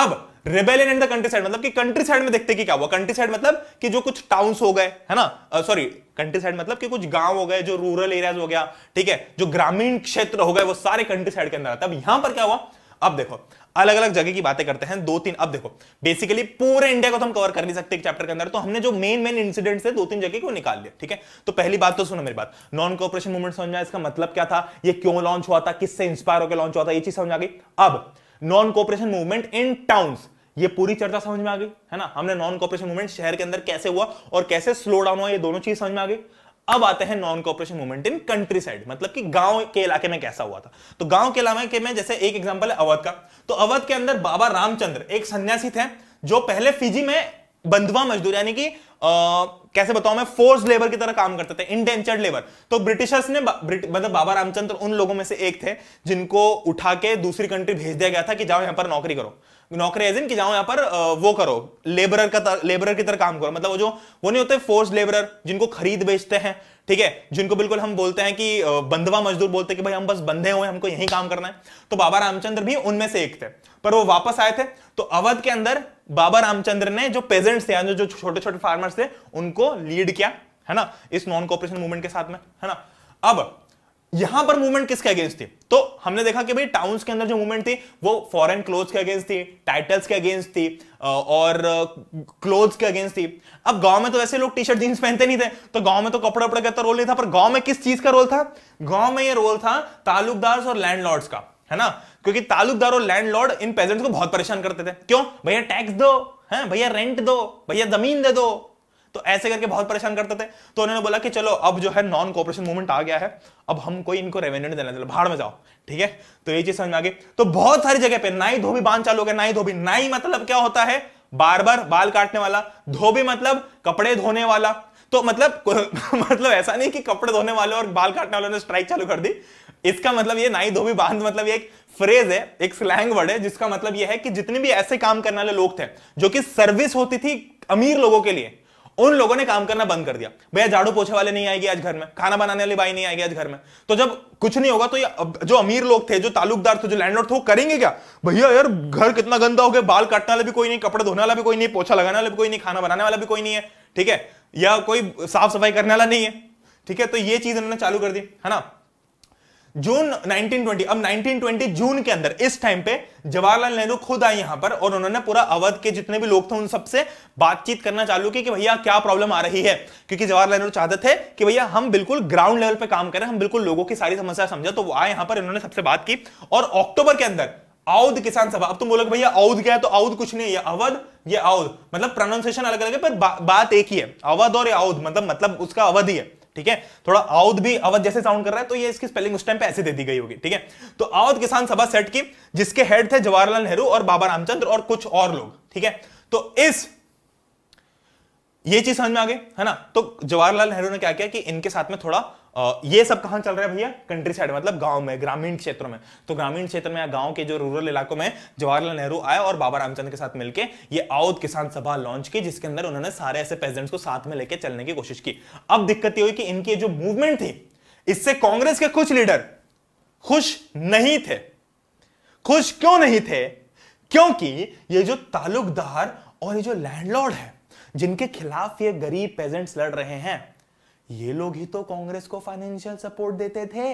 अब rebellion and the countryside मतलब कि कंट्री साइड में देखते कि क्या हुआ कंट्री साइड मतलब कि जो कुछ टाउन्स हो गए है ना सॉरी कंट्री साइड मतलब कि कुछ गांव हो गए जो रूरल एरियाज हो गया ठीक है जो ग्रामीण क्षेत्र हो गए वो सारे कंट्री साइड के अंदर आता है अब यहां पर क्या हुआ अब देखो अलग अलग जगह की बातें करते हैं दो तीन अब देखो बेसिकली पूरे इंडिया को तो हम कवर कर नहीं सकते एक चैप्टर के अंदर तो हमने जो मेन मेन इंसिडेंट्स है दो तीन जगह को निकाल लिया ठीक है तो पहली बात तो सुनो मेरी बात नॉन कॉपरेशन मूवमेंट समझा इसका मतलब क्या था ये क्यों लॉन्च हुआ था किससे इंस्पायर होकर लॉन्च हुआ था ये चीज समझ आ गई अब non cooperation movement in town ये पूरी चर्चा समझ में आ गई है ना हमने नॉन कॉपरेशन मूवमेंट शहर के अंदर कैसे हुआ और कैसे स्लो डाउन हुआ ये दोनों चीज समझ में आ गई अब आते हैं non cooperation movement in countryside मतलब कि गांव के इलाके में कैसा हुआ था तो गांव के इलाके में जैसे एक एग्जांपल है अवध का तो अवध के अंदर बाबा रामचंद्र एक सन्यासी थे जो पहले फिजी में बंधुआ मजदूर यानी कि कैसे बताऊं मैं फोर्स लेबर की तरह काम करते थे इंडेंचर्ड लेबर तो ब्रिटिशर्स ने ब्रिट, मतलब बाबा रामचंद्र उन लोगों में से एक थे जिनको उठा के दूसरी कंट्री भेज दिया गया था कि जाओ यहां पर नौकरी करो नौकरी एज इन कि जाओ यहाँ पर वो करो लेबरर का लेबरर की तरह काम करो मतलब वो जो वो नहीं होते फोर्स लेबरर जिनको खरीद बेचते हैं ठीक है जिनको बिल्कुल हम बोलते हैं कि बंधवा मजदूर बोलते हैं कि भाई हम बस बंधे हुए हमको यही काम करना है तो बाबा रामचंद्र भी उनमें से एक थे पर वो वापस आए थे तो अवध के अंदर बाबा रामचंद्र ने जो पेजेंट्स थे जो छोटे छोटे फार्मर्स थे उनको लीड किया है ना इस नॉन कॉपरेशन मूवमेंट के साथ में है ना अब यहां पर मूवमेंट किसके अगेंस्ट थी तो हमने देखा कि भाई टाउन्स के अंदर जो मूवमेंट थी वो फॉरेन क्लोज के अगेंस्ट थी टाइटल्स के अगेंस्ट थी और क्लोथ्स के अगेंस्ट थी अब गांव में तो वैसे लोग टी शर्ट जींस पहनते नहीं थे तो गांव में तो कपड़े वपड़े का तो रोल नहीं था पर गांव में किस चीज का रोल था गांव में ये रोल था तालुकदार और लैंडलॉर्ड्स का है ना क्योंकि तालुकदार और लैंडलॉर्ड इन पेजेंट्स को बहुत परेशान करते थे क्यों भैया टैक्स दो है भैया रेंट दो भैया जमीन दे दो तो ऐसे करके बहुत परेशान करते थे तो उन्होंने बोला कि चलो अब जो है नॉन कॉपरेशन मूवमेंट आ गया है अब हम कोई इनको रेवेन्यू नहीं देना चलो भाड़ में जाओ ठीक है तो ये चीज समझ में आ गई तो बहुत सारी जगह पे नाई धोबी बांध चालू हो गया नाई धोबी नाई मतलब क्या होता है बार बार बाल काटने वाला धोबी मतलब कपड़े धोने वाला तो मतलब मतलब ऐसा नहीं कि कपड़े धोने वाले और बाल काटने वाले ने स्ट्राइक चालू कर दी इसका मतलब ये नाई धोबी बांध मतलब ये एक फ्रेज है एक स्लैंग वर्ड है जिसका मतलब ये है कि जितने भी ऐसे काम करने वाले लोग थे जो कि सर्विस होती थी अमीर लोगों के लिए उन लोगों ने काम करना बंद कर दिया भैया झाड़ू पोछे वाले नहीं आएगी आज घर में खाना बनाने वाली बाई नहीं आएगी आज घर में तो जब कुछ नहीं होगा तो ये जो अमीर लोग थे जो तालुकदार थे जो लैंडलॉर्ड थे वो करेंगे क्या भैया यार घर कितना गंदा हो गया बाल काटने वाला भी कोई नहीं कपड़े धोने वाला भी कोई नहीं पोछा लगाने वाला भी कोई नहीं खाना बनाने वाला भी कोई नहीं है ठीक है या कोई साफ सफाई करने वाला नहीं है ठीक है तो ये चीज उन्होंने चालू कर दी है ना जून 1920 अब 1920 जून के अंदर इस टाइम पे जवाहरलाल नेहरू खुद आए यहां पर और उन्होंने पूरा अवध के जितने भी लोग थे उन सबसे बातचीत करना चालू की कि भैया क्या प्रॉब्लम आ रही है क्योंकि जवाहरलाल नेहरू चाहते थे कि भैया हम बिल्कुल ग्राउंड लेवल पे काम करें हम बिल्कुल लोगों की सारी समस्या समझा तो वो आए यहां पर इन्होंने सबसे बात की और अक्टूबर के अंदर औध किसान सभा अब तुम बोलोगे भैया औध क्या है तो औध कुछ नहीं है अवध ये औध मतलब प्रोनाउंसिएशन अलग अलग है पर बात एक ही है अवध और औध मतलब मतलब उसका अवध ही है ठीक है थोड़ा आउद भी अवध जैसे साउंड कर रहा है तो ये इसकी स्पेलिंग उस टाइम पे ऐसे दे दी गई होगी ठीक है तो अवध किसान सभा सेट की जिसके हेड थे जवाहरलाल नेहरू और बाबा रामचंद्र और कुछ और लोग ठीक है तो इस ये चीज समझ में आ गई है ना तो जवाहरलाल नेहरू ने क्या किया कि इनके साथ में थोड़ा ये सब कहा चल रहा है भैया कंट्री साइड मतलब गांव में ग्रामीण क्षेत्रों में तो ग्रामीण क्षेत्र में या गांव के जो रूरल इलाकों में जवाहरलाल नेहरू आए और बाबा रामचंद्र के साथ मिलकर ये आउद किसान सभा लॉन्च की जिसके अंदर उन्होंने सारे ऐसे पेजेंट्स को साथ में लेकर चलने की कोशिश की अब दिक्कत ये हुई कि इनकी जो मूवमेंट थी इससे कांग्रेस के कुछ लीडर खुश नहीं थे खुश क्यों नहीं थे क्योंकि ये जो तालुकदार और ये जो लैंडलॉर्ड है जिनके खिलाफ ये गरीब पेजेंट्स लड़ रहे हैं ये लोग ही तो कांग्रेस को फाइनेंशियल सपोर्ट देते थे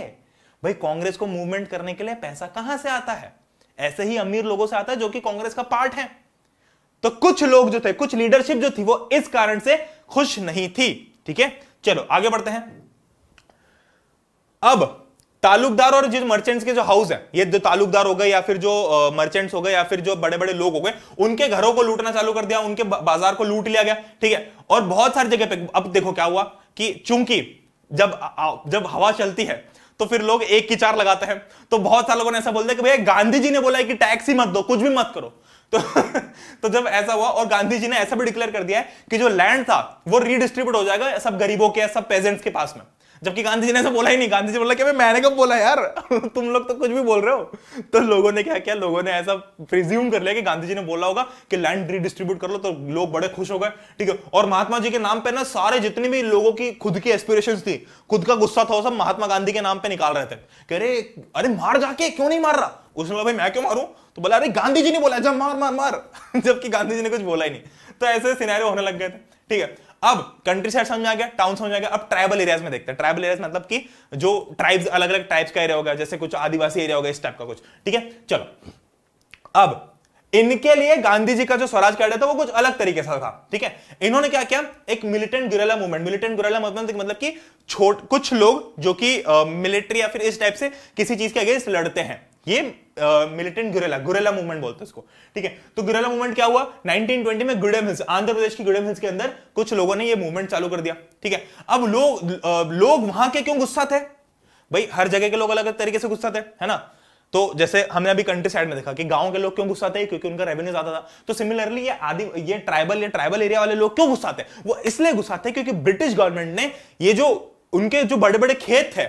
भाई कांग्रेस को मूवमेंट करने के लिए पैसा कहां से आता है ऐसे ही अमीर लोगों से आता है जो कि कांग्रेस का पार्ट है तो कुछ लोग जो थे कुछ लीडरशिप जो थी वो इस कारण से खुश नहीं थी ठीक है चलो आगे बढ़ते हैं अब तालुकदार और जिन मर्चेंट्स के जो हाउस है ये जो तालुकदार हो गए या फिर जो मर्चेंट्स हो गए या फिर जो बड़े बड़े लोग हो गए उनके घरों को लूटना चालू कर दिया उनके बाजार को लूट लिया गया ठीक है और बहुत सारी जगह पे अब देखो क्या हुआ कि चूंकि जब जब हवा चलती है तो फिर लोग एक की चार लगाते हैं तो बहुत सारे लोगों ने ऐसा बोल दिया कि भैया गांधी जी ने बोला है कि टैक्स ही मत दो कुछ भी मत करो तो तो जब ऐसा हुआ और गांधी जी ने ऐसा भी डिक्लेयर कर दिया है कि जो लैंड था वो रीडिस्ट्रीब्यूट हो जाएगा सब गरीबों के सब पेजेंट्स के पास में जबकि गांधी जी ने ऐसा तो बोला ही नहीं गांधी जी बोला कि मैंने कब बोला यार तुम लोग तो कुछ भी बोल रहे हो तो लोगों ने क्या किया लोगों ने ऐसा प्रिज्यूम कर लिया कि गांधी जी ने बोला होगा कि लैंड रीडिस्ट्रीब्यूट कर लो तो लोग बड़े खुश हो गए ठीक है और महात्मा जी के नाम पे ना सारे जितने भी लोगों की खुद की एस्पिरेशन थी खुद का गुस्सा था वो सब महात्मा गांधी के नाम पर निकाल रहे थे कह रहे अरे मार जाके क्यों नहीं मार रहा उसने बोला भाई मैं क्यों मारू तो बोला अरे गांधी जी ने बोला जब मार मार मार जबकि गांधी जी ने कुछ बोला ही नहीं तो ऐसे सिनेरियो होने लग गए थे ठीक है अब कंट्री साइड समझ में आ गया टाउन समझ में आ गया अब ट्राइबल एरियाज में देखते हैं ट्राइबल एरियाज मतलब कि जो ट्राइब्स अलग अलग टाइप्स का एरिया होगा जैसे कुछ आदिवासी एरिया होगा इस टाइप का कुछ ठीक है चलो अब इनके लिए गांधी जी का जो स्वराज कार्ड था तो वो कुछ अलग तरीके से था ठीक है इन्होंने क्या किया एक militant guerrilla movement militant guerrilla movement मतलब कि छोट कुछ लोग जो कि मिलिट्री या फिर इस टाइप से किसी चीज के अगेंस्ट लड़ते हैं ये मिलिटेंट गुरेला गुरेला मूवमेंट बोलते हैं इसको ठीक है तो गुरेला मूवमेंट क्या हुआ 1920 में गुडेम हिल्स आंध्र प्रदेश की गुडेम हिल्स के अंदर कुछ लोगों ने ये मूवमेंट चालू कर दिया ठीक है अब लोग लोग वहां के क्यों गुस्सा थे भाई हर जगह के लोग अलग अलग तरीके से गुस्सा थे है ना तो जैसे हमने अभी कंट्री साइड में देखा कि गांव के लोग क्यों गुस्सा थे क्योंकि उनका रेवेन्यू ज्यादा था तो सिमिलरली ये आदि ये ट्राइबल या ट्राइबल एरिया वाले लोग क्यों गुस्सा थे वो इसलिए गुस्सा थे क्योंकि ब्रिटिश गवर्नमेंट ने ये जो उनके जो बड़े बड़े खेत थे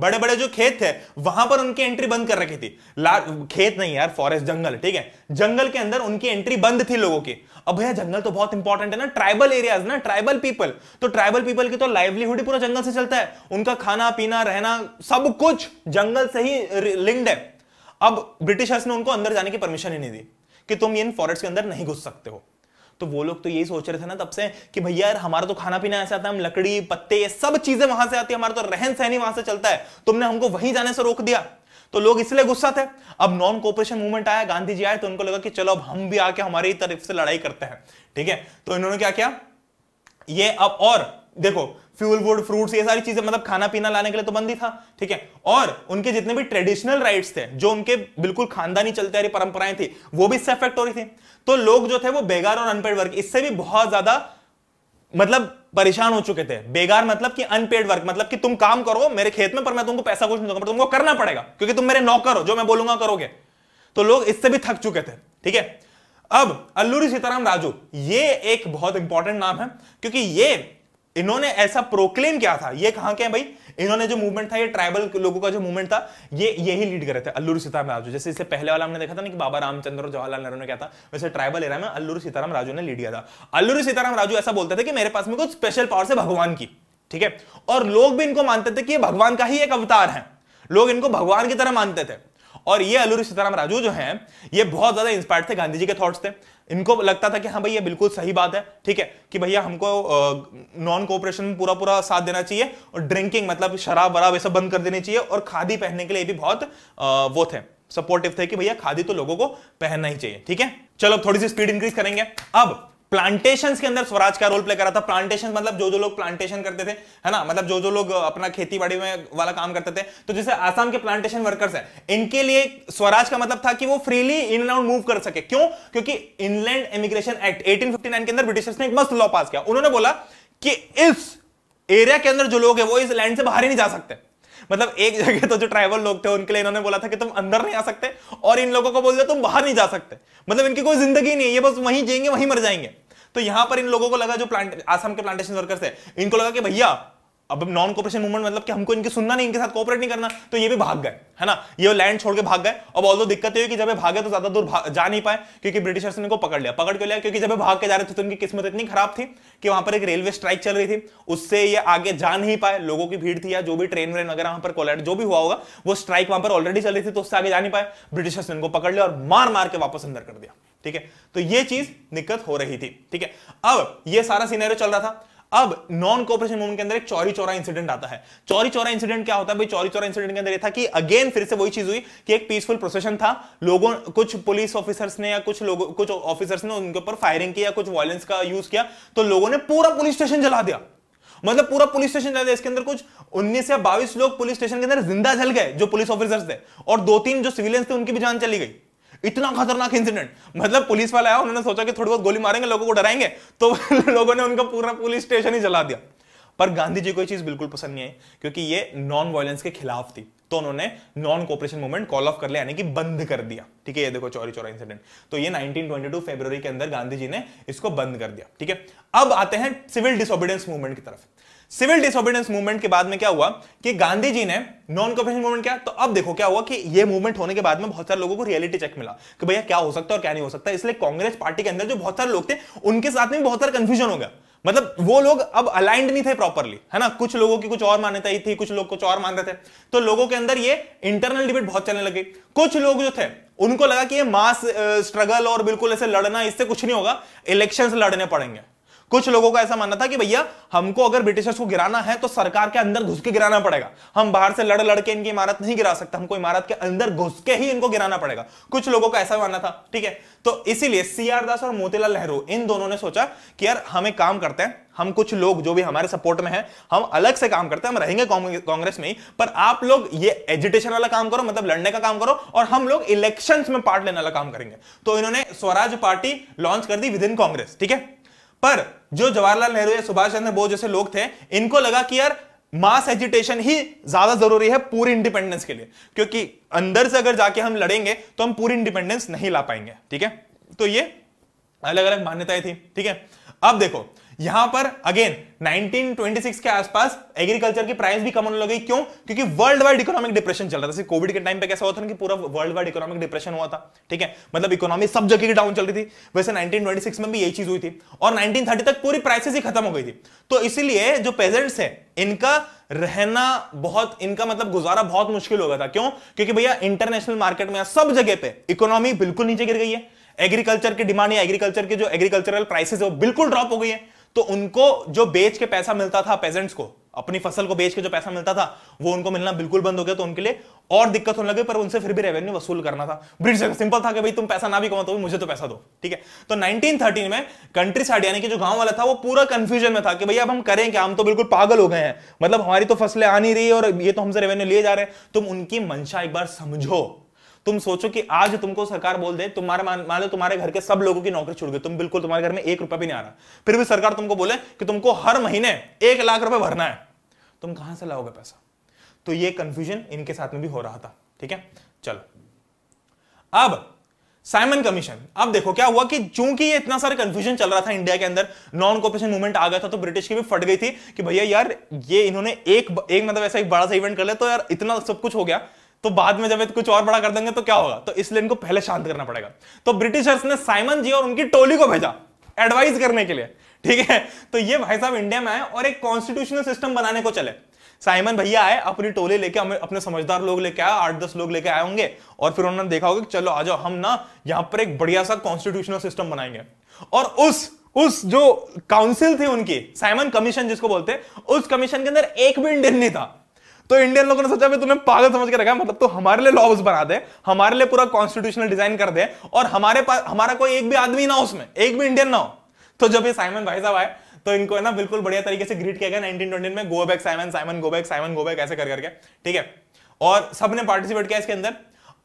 बड़े बड़े जो खेत थे वहां पर उनकी एंट्री बंद कर रखी थी खेत नहीं यार फॉरेस्ट जंगल ठीक है जंगल के अंदर उनकी एंट्री बंद थी लोगों की अब भैया जंगल तो बहुत इंपॉर्टेंट है ना ट्राइबल एरियाज ना ट्राइबल पीपल तो ट्राइबल पीपल की तो लाइवलीहुड पूरा जंगल से चलता है उनका खाना पीना रहना सब कुछ जंगल से ही लिंक्ड है अब ब्रिटिशर्स ने उनको अंदर जाने की परमिशन ही नहीं दी कि तुम इन फॉरेस्ट के अंदर नहीं घुस सकते हो तो वो लोग तो यही सोच रहे थे ना तब से कि भैया यार हमारा तो खाना पीना ऐसा आता है हम लकड़ी पत्ते ये सब चीजें वहां से आती है हमारा तो रहन सहन ही वहां से चलता है तुमने हमको वहीं जाने से रोक दिया तो लोग इसलिए गुस्सा थे अब नॉन कोऑपरेशन मूवमेंट आया गांधी जी आए तो उनको लगा कि चलो अब हम भी आके हमारी तरफ से लड़ाई करते हैं ठीक है तो इन्होंने क्या किया ये अब और देखो फ्यूल वुड फ्रूट्स ये सारी चीजें मतलब खाना पीना लाने के लिए तो बंद ही था ठीक है और उनके जितने भी ट्रेडिशनल राइट्स थे जो उनके बिल्कुल खानदानी चलते आ रही परंपराएं थी वो भी इससे अफेक्ट हो रही थी तो लोग जो थे वो बेगार और अनपेड वर्क इससे भी बहुत ज्यादा मतलब परेशान हो चुके थे बेगार मतलब कि अनपेड वर्क मतलब कि तुम काम करो मेरे खेत में पर मैं तुमको पैसा कुछ नहीं दूंगा पर तुमको करना पड़ेगा क्योंकि तुम मेरे नौकर हो जो मैं बोलूंगा करोगे तो लोग इससे भी थक चुके थे ठीक है अब अल्लूरी सीताराम राजू ये एक बहुत इंपॉर्टेंट नाम है क्योंकि ये इन्होंने ऐसा प्रोक्लेम किया था ये कहा के भाई इन्होंने जो मूवमेंट था ये ट्राइबल लोगों का जो मूवमेंट था ये यही लीड कर रहे थे अल्लू सीताराम राजू जैसे इससे पहले वाला हमने देखा था ना कि बाबा रामचंद्र और जवाहरलाल नेहरू ने क्या था वैसे ट्राइबल एरिया में अल्लू सीताराम राजू ने लीड किया था अल्लू सीताराम राजू ऐसा बोलते थे कि मेरे पास में कुछ स्पेशल पावर है भगवान की ठीक है और लोग भी इनको मानते थे कि ये भगवान का ही एक अवतार है लोग इनको भगवान की तरह मानते थे और ये अलूरी सीताराम राजू जो है ये बहुत ज्यादा इंस्पायर्ड थे गांधी जी के थॉट्स थे इनको लगता था कि हाँ भैया बिल्कुल सही बात है ठीक है कि भैया हमको नॉन कोऑपरेशन पूरा पूरा साथ देना चाहिए और ड्रिंकिंग मतलब शराब वराब ये सब बंद कर देनी चाहिए और खादी पहनने के लिए भी बहुत वो थे सपोर्टिव थे कि भैया खादी तो लोगों को पहनना ही चाहिए ठीक है चलो थोड़ी सी स्पीड इंक्रीज करेंगे अब प्लांटेशन के अंदर स्वराज का रोल प्ले करा था प्लांटेशन मतलब जो जो लोग प्लांटेशन करते थे है ना मतलब जो जो लोग अपना खेती बाड़ी में वाला काम करते थे तो जैसे आसाम के प्लांटेशन वर्कर्स है इनके लिए स्वराज का मतलब था कि वो freely in and out move कर सके क्यों क्योंकि इनलैंड इमिग्रेशन एक्ट एटीन के अंदर ब्रिटिशर्स ने एक मस्त लॉ पास किया उन्होंने बोला कि इस एरिया के अंदर जो लोग है वो इस लैंड से बाहर ही नहीं जा सकते मतलब एक जगह तो जो ट्राइबल लोग थे उनके लिए इन्होंने बोला था कि तुम अंदर नहीं आ सकते और इन लोगों को बोल दिया तुम बाहर नहीं जा सकते मतलब इनकी कोई जिंदगी नहीं है ये बस वहीं जाएंगे वहीं मर जाएंगे तो यहां पर इन लोगों को लगा जो प्लांट आसाम के प्लांटेशन वर्कर्स है इनको लगा कि भैया अब नॉन कॉपरेशन मूवमेंट मतलब कि हमको इनकी सुनना नहीं इनके साथ कॉपरेट नहीं करना तो ये भी भाग गए है ना ये लैंड छोड़ के भाग गए अब ऑल दिक्कत ये कि जब भागे तो ज्यादा दूर जा नहीं पाए क्योंकि ब्रिटिशर्स ने इनको पकड़ लिया पकड़ के लिया क्योंकि जब भाग के जा रहे थे तो इनकी किस्मत इतनी खराब थी कि वहां पर एक रेलवे स्ट्राइक चल रही थी उससे ये आगे जा नहीं पाए लोगों की भीड़ थी या जो भी ट्रेन व्रेन वगैरह वहां पर कोलैड जो भी हुआ होगा वो स्ट्राइक वहां पर ऑलरेडी चल रही थी तो उससे आगे जा नहीं पाए ब्रिटिशर्स ने इनको पकड़ लिया और मार मार के वापस अंदर कर दिया ठीक है तो ये चीज दिक्कत हो रही थी ठीक है अब ये सारा सीनेरियो चल रहा था अब नॉन कॉपरेशन मूवमेंट के अंदर एक चौरी चौरा इंसिडेंट आता है चौरी चौरा इंसिडेंट क्या होता है भाई चौरी चौरा इंसिडेंट के अंदर ये था कि अगेन फिर से वही चीज हुई कि एक पीसफुल प्रोसेशन था लोगों कुछ पुलिस ऑफिसर्स ने या कुछ लोगों कुछ ऑफिसर्स ने उनके ऊपर फायरिंग की या कुछ वायलेंस का यूज किया तो लोगों ने पूरा पुलिस स्टेशन जला दिया मतलब पूरा पुलिस स्टेशन जला दिया इसके अंदर कुछ उन्नीस या बाईस लोग पुलिस स्टेशन के अंदर जिंदा जल गए जो पुलिस ऑफिसर्स थे और दो तीन जो सिविलियंस थे उनकी भी जान चली गई इतना खतरनाक इंसिडेंट मतलब पुलिस वाला आया उन्होंने सोचा कि थोड़ी बहुत गोली मारेंगे लोगों को डराएंगे तो लोगों ने उनका पूरा पुलिस स्टेशन ही जला दिया पर गांधी जी को ये चीज बिल्कुल पसंद नहीं है क्योंकि ये नॉन वायलेंस के खिलाफ थी तो उन्होंने non cooperation movement call off कर लिया यानी कि बंद कर दिया ठीक है ये देखो चौरी चोरा इंसिडेंट तो ये 1922 फरवरी के अंदर गांधी जी ने इसको बंद कर दिया ठीक है अब आते हैं सिविल डिसोबिडेंस मूवमेंट की तरफ सिविल डिसोबिडेंस मूवमेंट के बाद में क्या हुआ कि गांधी जी ने नॉन कॉपरेशन मूवमेंट किया तो अब देखो क्या हुआ कि ये मूवमेंट होने के बाद में बहुत सारे लोगों को रियलिटी चेक मिला कि भैया क्या हो सकता है और क्या नहीं हो सकता इसलिए कांग्रेस पार्टी के अंदर जो बहुत सारे लोग थे उनके साथ में बहुत सारा कंफ्यूजन हो गया मतलब वो लोग अब अलाइंड नहीं थे प्रॉपरली है ना कुछ लोगों की कुछ और मान्यता ही थी कुछ लोग कुछ और मानते थे तो लोगों के अंदर ये इंटरनल डिबेट बहुत चलने लगी कुछ लोग जो थे उनको लगा कि ये मास स्ट्रगल और बिल्कुल ऐसे लड़ना इससे कुछ नहीं होगा इलेक्शंस लड़ने पड़ेंगे कुछ लोगों का ऐसा मानना था कि भैया हमको अगर ब्रिटिशर्स को गिराना है तो सरकार के अंदर घुस के गिराना पड़ेगा हम बाहर से लड़ लड़के इनकी इमारत नहीं गिरा सकते हमको इमारत के अंदर घुस के ही इनको गिराना पड़ेगा कुछ लोगों का ऐसा मानना था ठीक है तो इसीलिए सी आर दास और मोतीलाल नेहरू इन दोनों ने सोचा कि यार हमें काम करते हैं हम कुछ लोग जो भी हमारे सपोर्ट में हैं हम अलग से काम करते हैं हम रहेंगे कांग्रेस में ही पर आप लोग ये एजुटेशन वाला काम करो मतलब लड़ने का काम करो और हम लोग इलेक्शंस में पार्ट लेने वाला काम करेंगे तो इन्होंने स्वराज पार्टी लॉन्च कर दी विद इन कांग्रेस ठीक है पर जो जवाहरलाल नेहरू या सुभाष चंद्र बोस जैसे लोग थे इनको लगा कि यार मास एजिटेशन ही ज्यादा जरूरी है पूरी इंडिपेंडेंस के लिए क्योंकि अंदर से अगर जाके हम लड़ेंगे तो हम पूरी इंडिपेंडेंस नहीं ला पाएंगे ठीक है तो ये अलग अलग मान्यताएं थी ठीक है अब देखो यहां पर अगेन 1926 के आसपास एग्रीकल्चर की प्राइस भी कम होने लगी क्यों क्योंकि वर्ल्ड वाइड इकोनॉमिक डिप्रेशन चल रहा था कोविड के टाइम पे कैसा होता था कि पूरा वर्ल्ड वाइड इकोनॉमिक डिप्रेशन हुआ था ठीक है मतलब इकोनॉमी सब जगह की डाउन चल रही थी वैसे 1926 में भी यही चीज हुई थी और नाइनटीन तक पूरी प्राइसेस ही खत्म हो गई थी तो इसीलिए जो पेजेंट्स है इनका रहना बहुत इनका मतलब गुजारा बहुत मुश्किल हो गया था क्यों क्योंकि भैया इंटरनेशनल मार्केट में सब जगह पे इकोनॉमी बिल्कुल नीचे गिर गई है एग्रीकल्चर की डिमांड या एग्रीकल्चर के जो एग्रीकल्चरल प्राइसेस है वो बिल्कुल ड्रॉप हो गई है तो उनको जो बेच के पैसा मिलता था पेजेंट्स को अपनी फसल को बेच के जो पैसा मिलता था वो उनको मिलना बिल्कुल बंद हो गया तो उनके लिए और दिक्कत होने लगी पर उनसे फिर भी रेवेन्यू वसूल करना था ब्रिटिश सिंपल था कि भाई तुम पैसा ना भी कमाओ तो भी मुझे तो पैसा दो ठीक है तो 1913 में कंट्री साइड यानी कि जो गांव वाला था वो पूरा कंफ्यूजन में था कि भाई अब हम करें क्या हम तो बिल्कुल पागल हो गए हैं मतलब हमारी तो फसलें आ नहीं रही और ये तो हमसे रेवेन्यू लिए जा रहे हैं तुम उनकी मंशा एक बार समझो तुम सोचो कि आज तुमको सरकार बोल दे तुम्हारे मान लो तुम्हारे घर के सब लोगों की नौकरी छूट गई तुम बिल्कुल तुम्हारे घर में एक रुपया भी नहीं आ रहा फिर भी सरकार तुमको बोले कि तुमको हर महीने एक लाख रुपए भरना है तुम कहां से लाओगे पैसा तो ये कंफ्यूजन इनके साथ में भी हो रहा था ठीक है चलो अब साइमन कमीशन अब देखो क्या हुआ कि चूंकि ये इतना सारा कंफ्यूजन चल रहा था इंडिया के अंदर नॉन कॉपरेशन मूवमेंट आ गया था तो ब्रिटिश की भी फट गई थी कि भैया यार ये इन्होंने एक एक मतलब ऐसा एक बड़ा सा इवेंट कर लिया तो यार इतना सब कुछ हो गया तो बाद में जब कुछ और बड़ा कर देंगे तो क्या होगा तो इसलिए इनको पहले शांत करना पड़ेगा तो ब्रिटिशर्स ने साइमन जी और उनकी टोली को भेजा एडवाइस करने के लिए ठीक है तो ये भाई साहब इंडिया में आए और एक कॉन्स्टिट्यूशनल सिस्टम बनाने को चले साइमन भैया आए अपनी टोली लेके अपने समझदार लोग लेके आए आठ दस लोग लेके आए होंगे और फिर उन्होंने देखा होगा कि चलो आ जाओ हम ना यहां पर एक बढ़िया सा कॉन्स्टिट्यूशनल सिस्टम बनाएंगे और उस उस जो काउंसिल थी उनकी साइमन कमीशन जिसको बोलते उस कमीशन के अंदर एक भी इंडियन नहीं था तो इंडियन लोगों ने सोचा तुम्हें पागल समझ के रखा है मतलब तो हमारे लिए लॉज बना दे हमारे लिए पूरा कॉन्स्टिट्यूशनल डिजाइन कर दे और हमारे पास हमारा कोई एक भी आदमी ना उसमें एक भी इंडियन ना हो तो जब ये साइमन भाई साहब आए तो इनको है ना बिल्कुल बढ़िया तरीके से ग्रीट किया गया 1920 में go back Simon Simon go back Simon go back ऐसे कर करके ठीक है और सबने पार्टिसिपेट किया इसके अंदर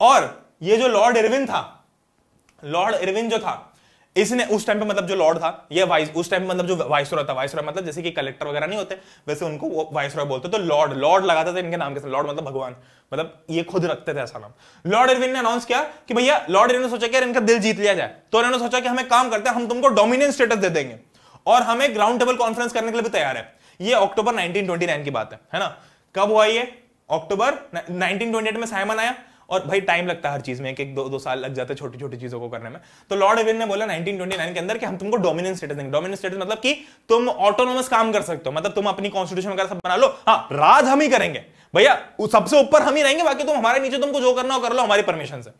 और ये जो लॉर्ड इरविन था लॉर्ड इरविन जो था इसने उस टाइम पे मतलब जो लॉर्ड था ये वाइस उस टाइम पे मतलब जो वाइस रॉय था वाइस रॉय मतलब जैसे कि कलेक्टर वगैरह नहीं होते वैसे उनको वो वाइस रॉय बोलते तो लॉर्ड लॉर्ड लगाते थे इनके नाम के साथ लॉर्ड मतलब भगवान मतलब ये खुद रखते थे ऐसा नाम लॉर्ड इरविन ने अनाउंस किया कि भैया लॉर्ड इरविन ने सोचा कि यार इनका दिल जीत लिया जाए तो उन्होंने सोचा कि हमें काम करते हैं हम तुमको डोमिनेंट स्टेटस दे देंगे और हमें ग्राउंड टेबल कॉन्फ्रेंस करने के लिए भी तैयार है ये अक्टूबर 1929 की बात है है ना कब हुआ ये अक्टूबर 1928 में साइमन आया और भाई टाइम लगता है हर चीज में एक एक दो दो साल लग जाता है छोटी छोटी चीजों को करने में तो लॉर्ड एविन ने बोला 1929 के अंदर कि हम तुमको डोमिनेंट स्टेटस देंगे डोमिनेंट स्टेटस मतलब कि तुम ऑटोनोमस काम कर सकते हो मतलब तुम अपनी कॉन्स्टिट्यूशन वगैरह सब बना लो हाँ राज हम ही करेंगे भैया सबसे ऊपर हम ही रहेंगे बाकी तुम हमारे नीचे तुमको जो करना हो कर लो हमारी परमिशन से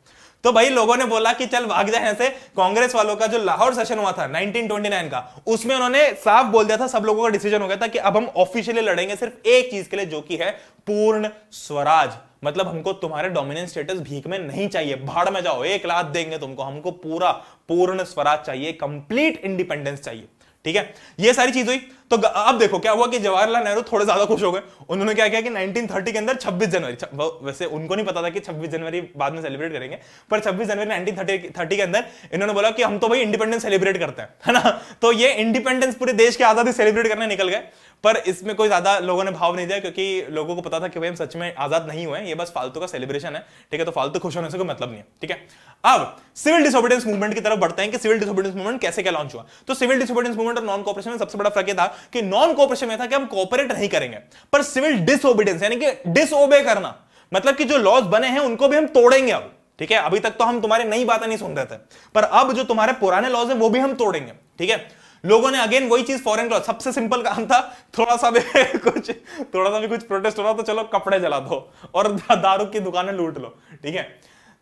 तो भाई लोगों ने बोला कि चल भाग जाए से कांग्रेस वालों का जो लाहौर सेशन हुआ था 1929 का उसमें उन्होंने साफ बोल दिया था सब लोगों का डिसीजन हो गया था कि अब हम ऑफिशियली लड़ेंगे सिर्फ एक चीज के लिए जो कि है पूर्ण स्वराज मतलब हमको तुम्हारे डोमिनेंस स्टेटस भीख में नहीं चाहिए भाड़ में जाओ एक लाख देंगे तुमको हमको पूरा पूर्ण स्वराज चाहिए कंप्लीट इंडिपेंडेंस चाहिए ठीक है ये सारी चीज हुई तो अब देखो क्या हुआ कि जवाहरलाल नेहरू थोड़े ज्यादा खुश हो गए उन्होंने क्या किया कि 1930 के अंदर 26 जनवरी वैसे उनको नहीं पता था कि 26 जनवरी बाद में सेलिब्रेट करेंगे पर 26 जनवरी 1930 थर्टी के अंदर इन्होंने बोला कि हम तो भाई इंडिपेंडेंस सेलिब्रेट करते हैं है ना तो ये इंडिपेंडेंस पूरे देश की आजादी सेलिब्रेट करने निकल गए पर इसमें कोई ज्यादा लोगों ने भाव नहीं दिया क्योंकि लोगों को पता था कि भाई हम सच में आजाद नहीं हुए ये बस फालतू का सेलिब्रेशन है ठीक है तो फालतू खुश होने से कोई मतलब नहीं है ठीक है अब सिविल डिसोबिडेंस मूवमेंट की तरफ बढ़ते हैं कि सिविल डिसोबिडेंस मूवमेंट कैसे क्या लॉन्च हुआ तो सिविल डिसोबिडेंस मूवमेंट और नॉन कॉपरेशन में सबसे बड़ा फर्क था कि नॉन कॉपरेशन में था कि हम कॉपरेट नहीं करेंगे पर सिविल डिसओबीडियंस यानी कि डिसओबे करना मतलब कि जो लॉज बने हैं उनको भी हम तोड़ेंगे अब ठीक है अभी तक तो हम तुम्हारे नई बातें नहीं सुन रहे थे पर अब जो तुम्हारे पुराने लॉज है वो भी हम तोड़ेंगे ठीक है लोगों ने अगेन वही चीज फॉरेन लॉ सबसे सिंपल काम था थोड़ा सा भी कुछ थोड़ा सा भी कुछ प्रोटेस्ट हो रहा तो चलो कपड़े जला दो और दारू की दुकानें लूट लो ठीक है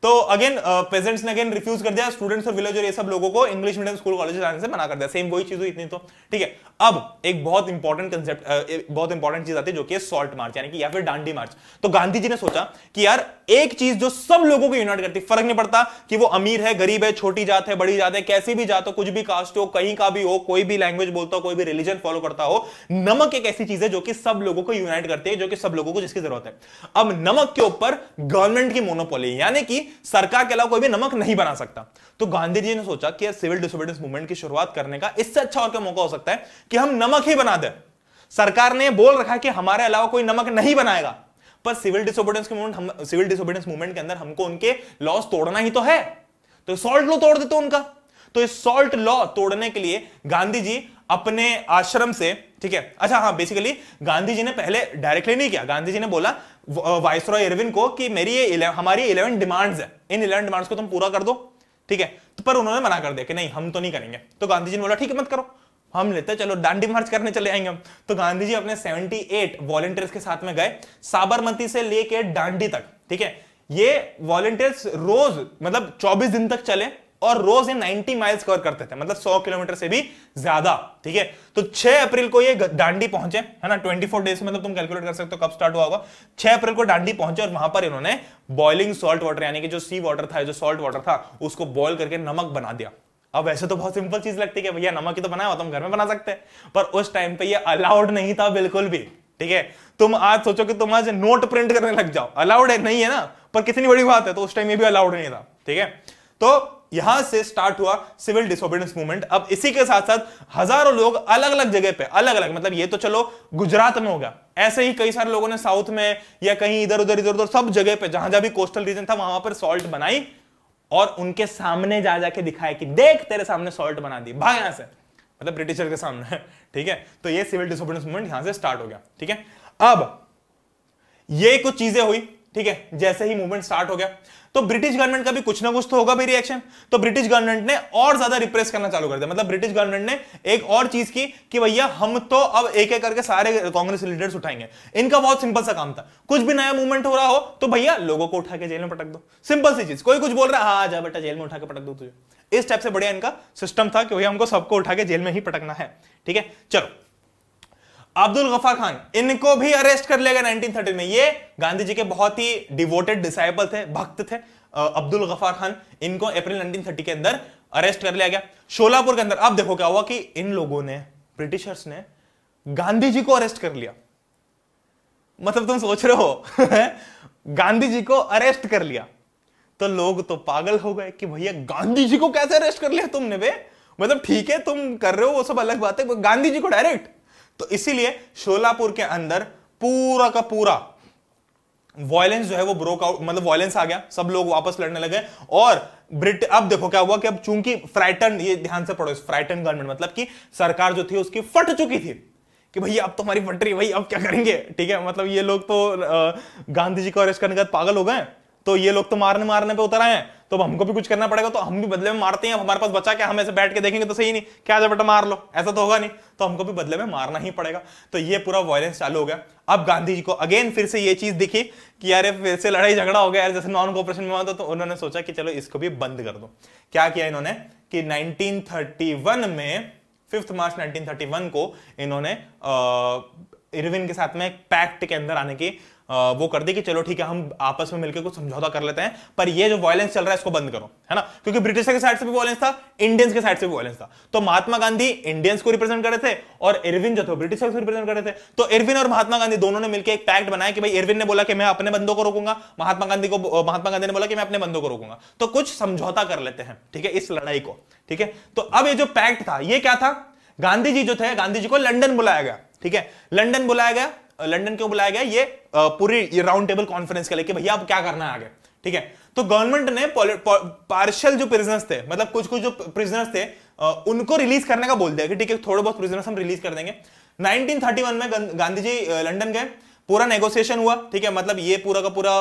तो अगेन पेरेंट्स uh, ने अगेन रिफ्यूज कर दिया स्टूडेंट्स और विलेजर ये सब लोगों को इंग्लिश मीडियम स्कूल कॉलेज आने से मना कर दिया सेम वही चीज हुई इतनी तो ठीक है अब एक बहुत इंपॉर्टेंट uh, कंसेप्ट बहुत इंपॉर्टेंट चीज आती है जो कि सॉल्ट मार्च यानी कि या फिर डांडी मार्च तो गांधी जी ने सोचा कि यार एक चीज जो सब लोगों को यूनाइट करती फर्क नहीं पड़ता कि वो अमीर है गरीब है छोटी जात है बड़ी जात है कैसी भी जात हो कुछ भी कास्ट हो कहीं का भी हो कोई भी लैंग्वेज बोलता हो कोई भी रिलीजन फॉलो करता हो नमक एक ऐसी चीज है जो कि सब लोगों को यूनाइट करती है जो कि सब लोगों को जिसकी जरूरत है अब नमक के ऊपर गवर्नमेंट की मोनोपोली यानी कि सरकार के अलावा कोई भी नमक नहीं बना सकता तो गांधी जी ने सोचा कि सिविल डिसोबीडियंस मूवमेंट की शुरुआत करने का इससे अच्छा और क्या मौका हो सकता है कि हम नमक ही बना दें सरकार ने बोल रखा है कि हमारे अलावा कोई नमक नहीं बनाएगा पर सिविल डिसोबीडियंस के मूवमेंट हम सिविल डिसोबीडियंस मूवमेंट के अंदर हमको उनके लॉस तोड़ना ही तो है तो सॉल्ट लो तोड़ देते उनका तो इस सॉल्ट लॉ तोड़ने के लिए गांधी जी अपने आश्रम से ठीक है अच्छा हाँ बेसिकली गांधी जी ने पहले डायरेक्टली नहीं किया गांधी जी ने बोला वाइसरॉय इरविन को कि मेरी ये हमारी इलेवन डिमांड्स है इन इलेवन डिमांड्स को तुम पूरा कर दो ठीक है तो पर उन्होंने मना कर दिया कि नहीं हम तो नहीं करेंगे तो गांधी जी ने बोला ठीक है मत करो हम लेते चलो दांडी मार्च करने चले आएंगे हम तो गांधी जी अपने 78 वॉलेंटियर्स के साथ में गए साबरमती से लेके दांडी तक ठीक है ये वॉलेंटियर्स रोज मतलब 24 दिन तक चले और रोज ये 90 माइल्स कवर करते थे मतलब 100 किलोमीटर से भी ज्यादा ठीक है तो 6 अप्रैल को ये डांडी पहुंचे है ना 24 डेज मतलब तुम कैलकुलेट कर सकते हो कब स्टार्ट हुआ होगा 6 अप्रैल को डांडी पहुंचे और वहां पर इन्होंने बॉइलिंग सॉल्ट वाटर यानी कि जो सी वाटर था जो सॉल्ट वाटर था उसको बॉइल करके नमक बना दिया अब वैसे तो बहुत सिंपल चीज लगती है भैया नमक ही तो बनाया हुआ तुम घर में बना सकते हैं पर उस टाइम पे ये अलाउड नहीं था बिल्कुल भी ठीक है तुम आज सोचो कि तुम आज नोट प्रिंट करने लग जाओ अलाउड है नहीं है ना पर कितनी बड़ी बात है तो उस टाइम ये भी अलाउड नहीं था ठीक है तो यहां से स्टार्ट हुआ सिविल डिसोबिडेंस मूवमेंट अब इसी के साथ साथ हजारों लोग अलग अलग जगह पे अलग अलग मतलब ये तो चलो गुजरात में होगा ऐसे ही कई सारे लोगों ने साउथ में या कहीं इधर उधर इधर उधर सब जगह पे जहां जहां भी कोस्टल रीजन था वहां पर सॉल्ट बनाई और उनके सामने जा जाके दिखाया कि देख तेरे सामने सॉल्ट बना दी भाग यहां से मतलब ब्रिटिशर के सामने ठीक है तो ये सिविल डिसोबिडेंस मूवमेंट यहां से स्टार्ट हो गया ठीक है अब ये कुछ चीजें हुई ठीक है जैसे ही मूवमेंट स्टार्ट हो गया तो ब्रिटिश गवर्नमेंट का भी कुछ ना कुछ तो होगा भाई रिएक्शन तो ब्रिटिश गवर्नमेंट ने और ज्यादा रिप्रेस करना चालू कर दिया मतलब ब्रिटिश गवर्नमेंट ने एक और चीज की कि भैया हम तो अब एक एक करके सारे कांग्रेस लीडर्स उठाएंगे इनका बहुत सिंपल सा काम था कुछ भी नया मूवमेंट हो रहा हो तो भैया लोगों को उठा के जेल में पटक दो सिंपल सी चीज कोई कुछ बोल रहा है हाँ जा बेटा जेल में उठा के पटक दो तुझे इस टाइप से बढ़िया इनका सिस्टम था कि भैया हमको सबको उठा के जेल में ही पटकना है ठीक है चलो अब्दुल गफार खान इनको भी अरेस्ट कर लिया गया में ये गांधी जी के बहुत ही डिवोटेड डिसाइबल थे भक्त थे अब्दुल गफार खान इनको अप्रैल 1930 के अंदर अरेस्ट कर लिया गया शोलापुर के अंदर अब देखो क्या हुआ कि इन लोगों ने ब्रिटिशर्स ने गांधी जी को अरेस्ट कर लिया मतलब तुम सोच रहे हो गांधी जी को अरेस्ट कर लिया तो लोग तो पागल हो गए कि भैया गांधी जी को कैसे अरेस्ट कर लिया तुमने वे मतलब ठीक है तुम कर रहे हो वो सब अलग बात है गांधी जी को डायरेक्ट तो इसीलिए शोलापुर के अंदर पूरा का पूरा वायलेंस जो है वो ब्रोक आउट मतलब वॉयलेंस आ गया सब लोग वापस लड़ने लगे और ब्रिट अब देखो क्या हुआ कि अब चूंकि फ्राइटन ये ध्यान से पढ़ो फ्राइटन गवर्नमेंट मतलब कि सरकार जो थी उसकी फट चुकी थी कि भैया अब तो हमारी फट रही भाई अब क्या करेंगे ठीक है मतलब ये लोग तो गांधी जी को अरेस्ट करने के बाद पागल हो गए तो ये लोग तो मारने मारने पे उतर आए हैं तो अब हमको भी कुछ करना पड़ेगा तो हम भी बदले में मारते हैं हमारे पास बचा क्या हम ऐसे बैठ के देखेंगे तो सही नहीं क्या जब बेटा मार लो ऐसा तो होगा नहीं तो हमको भी बदले में मारना ही पड़ेगा तो ये पूरा वॉयलेंस चालू हो गया अब गांधी जी को अगेन फिर से ये चीज दिखी कि यार फिर से लड़ाई झगड़ा हो गया यार जैसे नॉन कॉपरेशन में तो उन्होंने सोचा कि चलो इसको भी बंद कर दो क्या किया इन्होंने कि नाइनटीन में फिफ्थ मार्च नाइनटीन को इन्होंने इरविन के साथ में एक पैक्ट के अंदर आने की वो कर दे कि चलो ठीक है हम आपस में मिलकर कुछ समझौता कर लेते हैं पर ये जो वायलेंस चल रहा है इसको बंद करो है ना क्योंकि ब्रिटिश के साइड से भी वायलेंस था इंडियंस के साइड से भी वायलेंस था तो महात्मा गांधी इंडियंस को रिप्रेजेंट कर रहे थे और इरविन जो थे ब्रिटिश को रिप्रेजेंट कर रहे थे तो इरविन और महात्मा गांधी दोनों ने मिलकर एक पैक्ट बनाया कि भाई इरविन ने बोला कि मैं अपने बंदों को रोकूंगा महात्मा गांधी को महात्मा गांधी ने बोला कि मैं अपने बंदों को रोकूंगा तो कुछ समझौता कर लेते हैं ठीक है इस लड़ाई को ठीक है तो अब ये जो पैक्ट था ये क्या था गांधी जी जो थे गांधी जी को लंदन बुलाया गया ठीक है लंदन बुलाया गया लंडन क्यों बुलाया गया ये पूरी राउंड टेबल कॉन्फ्रेंस के लेके भैया अब क्या करना है आगे ठीक है तो गवर्नमेंट ने पार्शियल जो प्रिजनर्स थे मतलब कुछ कुछ जो प्रिजनर्स थे उनको रिलीज करने का बोल दिया कि ठीक है थोड़े बहुत प्रिजनर्स हम रिलीज कर देंगे 1931 में गांधी जी लंडन गए पूरा नेगोशिएशन हुआ ठीक है मतलब ये पूरा का पूरा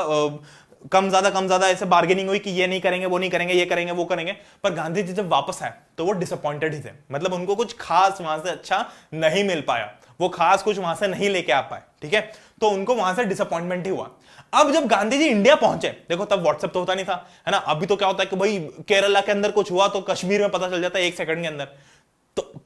कम ज्यादा कम ज्यादा ऐसे बार्गेनिंग हुई कि ये नहीं करेंगे वो नहीं करेंगे ये करेंगे वो करेंगे पर गांधी जी जब वापस आए तो वो डिसअपॉइंटेड ही थे मतलब उनको कुछ खास वहां से अच्छा नहीं मिल पाया वो खास कुछ वहां से नहीं लेके आ पाए ठीक है तो उनको वहां से डिसअपॉइंटमेंट ही हुआ अब जब गांधी जी इंडिया पहुंचे देखो तब व्हाट्सएप तो होता नहीं था है ना अभी तो क्या होता है कि भाई केरला के अंदर कुछ हुआ तो कश्मीर में पता चल जाता है एक सेकंड के अंदर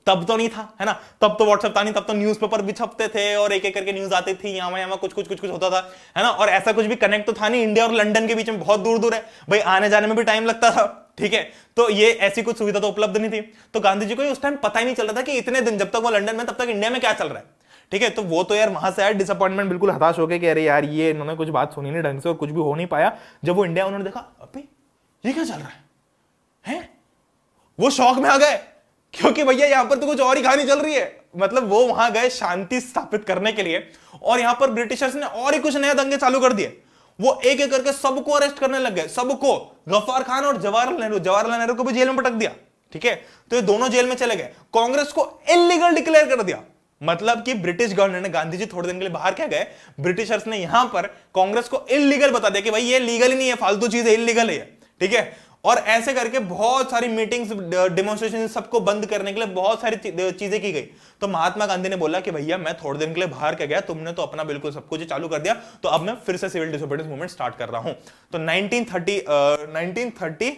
तब तो नहीं था है ना तब तो व्हाट्सएप था नहीं तब तो न्यूज़पेपर भी छपते थे और एक एक करके न्यूज आती थी यहाँ यहाँ कुछ कुछ कुछ कुछ होता था है ना और ऐसा कुछ भी कनेक्ट तो था नहीं इंडिया और लंडन के बीच में बहुत दूर दूर है भाई आने जाने में भी टाइम लगता था ठीक है तो ये ऐसी कुछ सुविधा तो उपलब्ध नहीं थी तो गांधी जी को उस टाइम पता ही नहीं चल रहा था कि इतने दिन जब तक वो लंडन में तब तक इंडिया में क्या चल रहा है ठीक है तो वो तो यार वहां से यार डिसअपॉइंटमेंट बिल्कुल हताश होकर कह रहे यार ये इन्होंने कुछ बात सुनी नहीं ढंग से और कुछ भी हो नहीं पाया जब वो इंडिया उन्होंने देखा अभी ये क्या चल रहा है, है? वो शौक में आ गए क्योंकि भैया यहां पर तो कुछ और ही कहानी चल रही है मतलब वो वहां गए शांति स्थापित करने के लिए और यहां पर ब्रिटिशर्स ने और ही कुछ नया दंगे चालू कर दिए वो एक एक करके सबको अरेस्ट करने लग गए सबको गफ्फार खान और जवाहरलाल नेहरू जवाहरलाल नेहरू को भी जेल में पटक दिया ठीक है तो ये दोनों जेल में चले गए कांग्रेस को इलीगल डिक्लेयर कर दिया मतलब कि ब्रिटिश गवर्नमेंट ने गांधी जी थोड़े दिन के लिए बाहर क्या गए ब्रिटिशर्स ने यहां पर कांग्रेस को इलीगल बता दिया कि भाई ये लीगल ही नहीं है फालतू चीज है इलीगल है ठीक है और ऐसे करके बहुत सारी मीटिंग्स डेमोन्स्ट्रेशन सबको बंद करने के लिए बहुत सारी चीजें की गई तो महात्मा गांधी ने बोला कि भैया मैं थोड़े दिन के लिए बाहर के गया तुमने तो अपना बिल्कुल सब कुछ चालू कर दिया तो अब मैं फिर से सिविल डिसोबिडेंस मूवमेंट स्टार्ट कर रहा हूं तो नाइनटीन थर्टी नाइनटीन थर्टी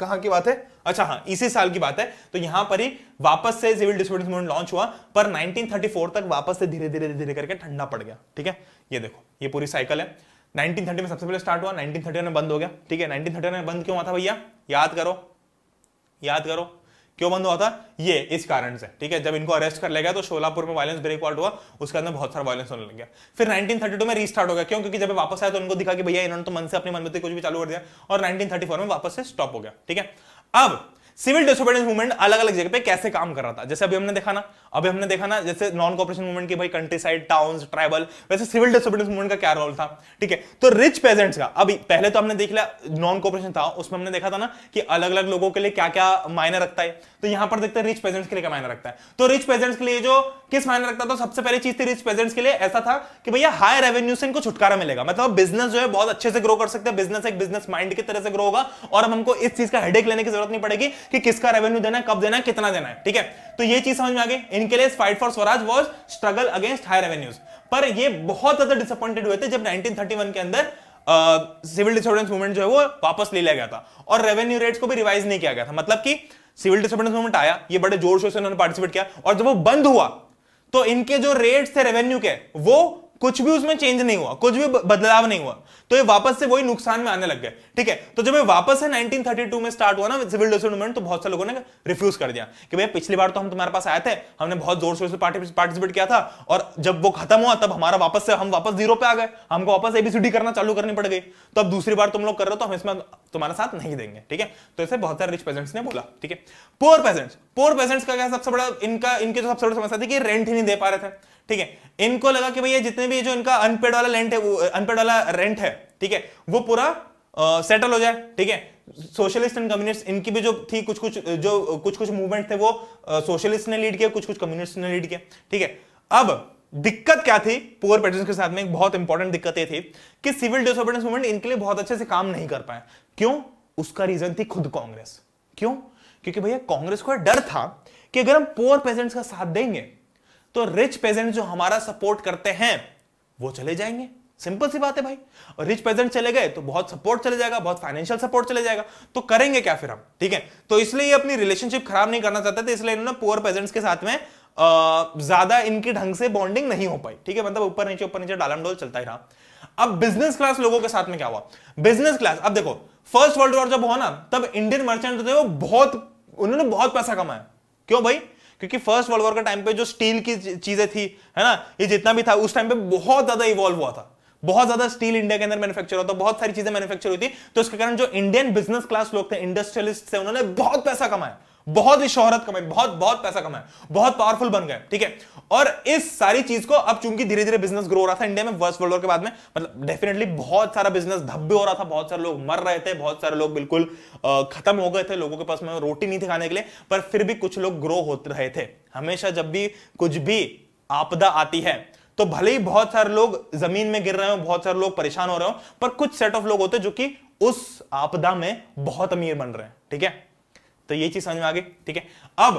कहां की बात है अच्छा हाँ इसी साल की बात है तो यहां पर ही वापस से सिविल डिसोबिडेंस मूवमेंट लॉन्च हुआ पर 1934 तक वापस से धीरे धीरे धीरे करके ठंडा पड़ गया ठीक है ये देखो ये पूरी साइकिल है 1930 में सबसे पहले स्टार्ट हुआ 1931 में बंद हो गया ठीक है 1931 में बंद क्यों हुआ था भैया याद करो याद करो क्यों बंद हुआ था ये इस कारण से ठीक है जब इनको अरेस्ट कर लिया गया तो शोलापुर में वायलेंस ब्रेक आउट हुआ उसके अंदर बहुत सारा वायलेंस होने लग गया फिर 1932 में रीस्टार्ट हो गया क्यों क्योंकि जब वापस आया तो उनको दिखा कि भैया इन्होंने तो मन से अपनी मनमति तो कुछ भी चालू कर दिया और नाइनटीन में वापस से स्टॉप हो गया ठीक है अब सिविल डिसोबीडियंस मूवमेंट अलग अलग जगह पे कैसे काम कर रहा था जैसे अभी हमने देखा ना अभी हमने देखा ना जैसे नॉन कॉपरेशन मूवमेंट की भाई कंट्री साइड टाउन ट्राइबल वैसे सिविल डिसोबिडेंस मूवमेंट का क्या रोल था ठीक है तो रिच पेजेंट्स का अभी पहले तो हमने देख लिया नॉन कॉपरेशन था उसमें हमने देखा था ना कि अलग अलग लोगों के लिए क्या क्या मायने रखता है तो यहां पर देखते हैं रिच पेजेंट्स के लिए क्या मायने रखता है तो रिच पेजेंट्स के लिए जो किस मायने रखता था तो सबसे पहली चीज थी रिच पेजेंट्स के लिए ऐसा था कि भैया हाई रेवेन्यू से इनको छुटकारा मिलेगा मतलब बिजनेस जो है बहुत अच्छे से ग्रो कर सकते हैं बिजनेस एक बिजनेस माइंड की तरह से ग्रो होगा और अब हमको इस चीज का हेडेक लेने की जरूरत नहीं पड़ेगी कि किसका रेवेन्यू देना है कब देना है कितना देना है ठीक है तो ये चीज समझ में आ गई इनके लिए fight for swaraj was struggle against high revenues पर ये बहुत ज्यादा डिसअपॉइंटेड हुए थे जब 1931 के अंदर सिविल डिसोर्डेंस मूवमेंट जो है वो वापस ले लिया गया था और रेवेन्यू रेट्स को भी रिवाइज नहीं किया गया था मतलब कि सिविल डिसोर्डेंस मूवमेंट आया ये बड़े जोर शोर से उन्होंने पार्टिसिपेट किया और जब वो बंद हुआ तो इनके जो रेट्स थे रेवेन्यू के वो कुछ भी उसमें चेंज नहीं हुआ कुछ भी बदलाव नहीं हुआ तो ये वापस से वही नुकसान में आने लग गए ठीक है तो जब ये वापस से 1932 में स्टार्ट हुआ ना सिविल डिसमेंट तो बहुत से लोगों ने रिफ्यूज कर दिया कि भैया पिछली बार तो हम तुम्हारे पास आए थे हमने बहुत जोर शोर से पार्टिसिपेट किया था और जब वो खत्म हुआ तब हमारा वापस से हम वापस जीरो पे आ गए हमको वापस एबीसीडी करना चालू करनी पड़ गई तो अब दूसरी बार तुम लोग कर रहे हो तो हम इसमें तुम्हारे साथ नहीं देंगे ठीक है तो ऐसे बहुत सारे रिच पेजेंट्स ने बोला ठीक है पोअर पेजेंट्स पोअर पेजेंट्स का क्या सबसे बड़ा इनका इनकी जो तो सबसे बड़ी समस्या थी कि रेंट ही नहीं दे पा रहे थे ठीक है इनको लगा कि भैया जितने भी जो इनका अनपेड वाला रेंट है वो अनपेड वाला रेंट है ठीक है वो पूरा सेटल हो जाए ठीक है सोशलिस्ट एंड कम्युनिस्ट इनकी भी जो थी कुछ कुछ जो कुछ कुछ मूवमेंट थे वो सोशलिस्ट ने लीड किया कुछ कुछ कम्युनिस्ट ने लीड किया ठीक है अब दिक्कत क्या थी पुअर पेटर्स के साथ में एक बहुत इंपॉर्टेंट दिक्कत ये थी कि सिविल डिसोबिडेंस मूवमेंट इनके लिए बहुत अच्छे से काम नहीं कर पाए क्यों उसका रीजन थी खुद कांग्रेस क्यों क्योंकि भैया कांग्रेस को डर था कि अगर हम पुअर पेजेंट्स का साथ देंगे तो रिच पेजेंट जो हमारा सपोर्ट करते हैं वो चले जाएंगे सिंपल सी बात है भाई और रिच पेजेंट चले गए तो बहुत सपोर्ट चले जाएगा बहुत फाइनेंशियल सपोर्ट चले जाएगा तो करेंगे क्या फिर हम ठीक है तो इसलिए ये अपनी रिलेशनशिप खराब नहीं करना चाहते थे इसलिए इन्होंने पुअर पेजेंट्स के साथ में ज्यादा इनकी ढंग से बॉन्डिंग नहीं हो पाई ठीक है मतलब ऊपर नीचे ऊपर नीचे डालम डोल चलता ही रहा अब बिजनेस क्लास लोगों के साथ में क्या हुआ बिजनेस क्लास अब देखो फर्स्ट वर्ल्ड वॉर जब हुआ ना तब इंडियन मर्चेंट थे वो बहुत उन्होंने बहुत पैसा कमाया क्यों भाई क्योंकि फर्स्ट वर्ल्ड वॉर के टाइम पे जो स्टील की चीजें थी है ना ये जितना भी था उस टाइम पे बहुत ज्यादा इवॉल्व हुआ था बहुत ज्यादा स्टील इंडिया के अंदर मैन्युफैक्चर होता बहुत सारी चीजें मैन्युफैक्चर हुई थी तो उसके कारण जो इंडियन बिजनेस क्लास लोग थे इंडस्ट्रियलिस्ट थे उन्होंने बहुत पैसा कमाया बहुत ही शोहरत कमाई बहुत बहुत पैसा कमाया बहुत पावरफुल बन गए ठीक है और इस सारी चीज को अब चूंकि धीरे धीरे बिजनेस ग्रो हो रहा था इंडिया में वर्स्ट वर्ल्ड वॉर के बाद में मतलब डेफिनेटली बहुत सारा बिजनेस धब्बे हो रहा था बहुत सारे लोग मर रहे थे बहुत सारे लोग बिल्कुल खत्म हो गए थे लोगों के पास में रोटी नहीं थी खाने के लिए पर फिर भी कुछ लोग ग्रो हो रहे थे हमेशा जब भी कुछ भी आपदा आती है तो भले ही बहुत सारे लोग जमीन में गिर रहे हो बहुत सारे लोग परेशान हो रहे हो पर कुछ सेट ऑफ लोग होते जो कि उस आपदा में बहुत अमीर बन रहे हैं ठीक है तो ये चीज समझ में आ गई ठीक है अब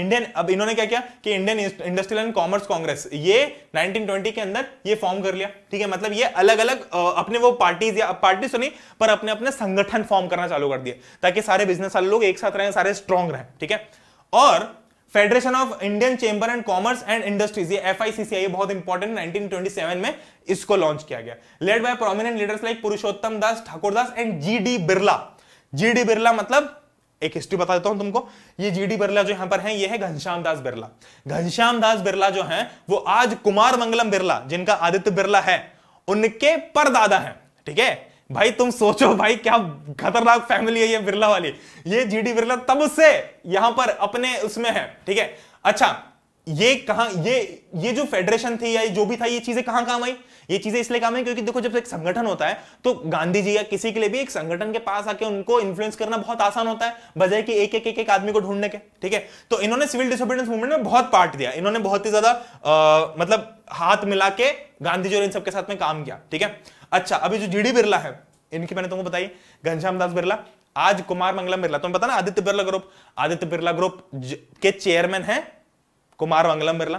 इंडियन अब इन्होंने क्या किया कि Indian industrial and commerce congress ये 1920 के अंदर ये फॉर्म कर लिया ठीक है मतलब ये अलग अलग अपने वो पार्टीज या पार्टी तो सुनी पर अपने अपने संगठन फॉर्म करना चालू कर दिए ताकि सारे बिजनेस वाले लोग एक साथ रहें सारे स्ट्रांग रहें ठीक है और federation of Indian chamber and commerce and industries ये एफ ये बहुत इंपॉर्टेंट 1927 में इसको लॉन्च किया गया led by prominent leaders like Purushottam Das Thakur Das and G D Birla G D Birla मतलब एक हिस्ट्री बता देता हूं तुमको ये जीडी बिरला जो यहां पर है ये है घनश्याम दास बिरला घनश्याम दास बिरला जो है वो आज कुमार मंगलम बिरला जिनका आदित्य बिरला है उनके परदादा हैं ठीक है भाई तुम सोचो भाई क्या खतरनाक फैमिली है ये बिरला वाली ये जीडी बिरला तब से यहां पर अपने उसमें है ठीक है अच्छा ये कहा ये ये जो फेडरेशन थी या जो भी था ये चीजें कहां काम आई ये चीजें इसलिए काम है क्योंकि देखो जब एक संगठन होता है तो गांधी जी या किसी के लिए भी एक संगठन के पास आके उनको इन्फ्लुएंस करना बहुत आसान होता है बजाय कि एक एक एक एक आदमी को ढूंढने के ठीक है तो इन्होंने सिविल डिसोबिडेंस मूवमेंट में बहुत पार्ट दिया इन्होंने बहुत ही ज्यादा मतलब हाथ मिला के गांधी जी और इन सबके साथ में काम किया ठीक है अच्छा अभी जो जी बिरला है इनकी मैंने तुमको बताई घनश्याम दास बिरला आज कुमार मंगलम बिरला तुम्हें पता ना आदित्य बिरला ग्रुप आदित्य बिरला ग्रुप के चेयरमैन है कुमार मंगलम बिरला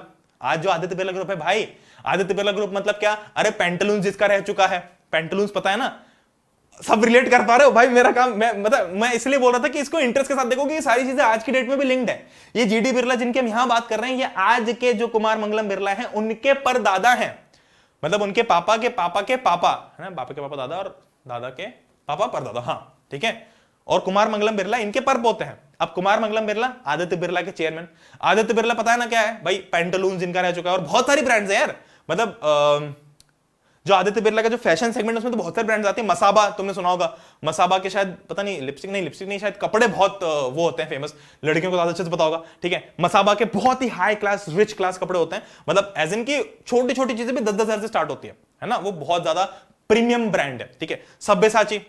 आज जो आदित्य बिरला ग्रुप है भाई आदित्य बिरला ग्रुप मतलब क्या अरे पेंटलून जिसका रह चुका है पेंटलून पता है ना सब रिलेट कर पा रहे हो भाई मेरा काम मैं मतलब मैं इसलिए बोल रहा था कि इसको इंटरेस्ट के साथ देखो कि ये सारी चीजें आज की डेट में भी लिंक्ड है ये जीडी बिरला जिनके हम यहां बात कर रहे हैं ये आज के जो कुमार मंगलम बिरला हैं उनके पर दादा हैं मतलब उनके पापा के पापा के पापा है ना पापा के पापा दादा और दादा के पापा पर दादा हाँ ठीक है और कुमार मंगलम बिरला इनके पर पोते हैं अब कुमार मंगलम बिरला आदित्य बिरला के चेयरमैन आदित्य बिरला पता है ना क्या है भाई पेंटलून जिनका रह चुका है और बहुत सारी ब्रांड्स है यार मतलब जो आदित्य बिरला का जो फैशन सेगमेंट उसमें तो बहुत सारे ब्रांड्स आते हैं मसाबा तुमने सुना होगा मसाबा के शायद पता नहीं लिपस्टिक नहीं लिपस्टिक नहीं शायद कपड़े बहुत वो होते हैं फेमस लड़कियों को ज्यादा अच्छे से पता होगा ठीक है मसाबा के बहुत ही हाई क्लास रिच क्लास कपड़े होते हैं मतलब एज इन की छोटी छोटी चीजें भी दस दस हजार से स्टार्ट होती है है ना वो बहुत ज्यादा प्रीमियम ब्रांड है ठीक है सभ्य साची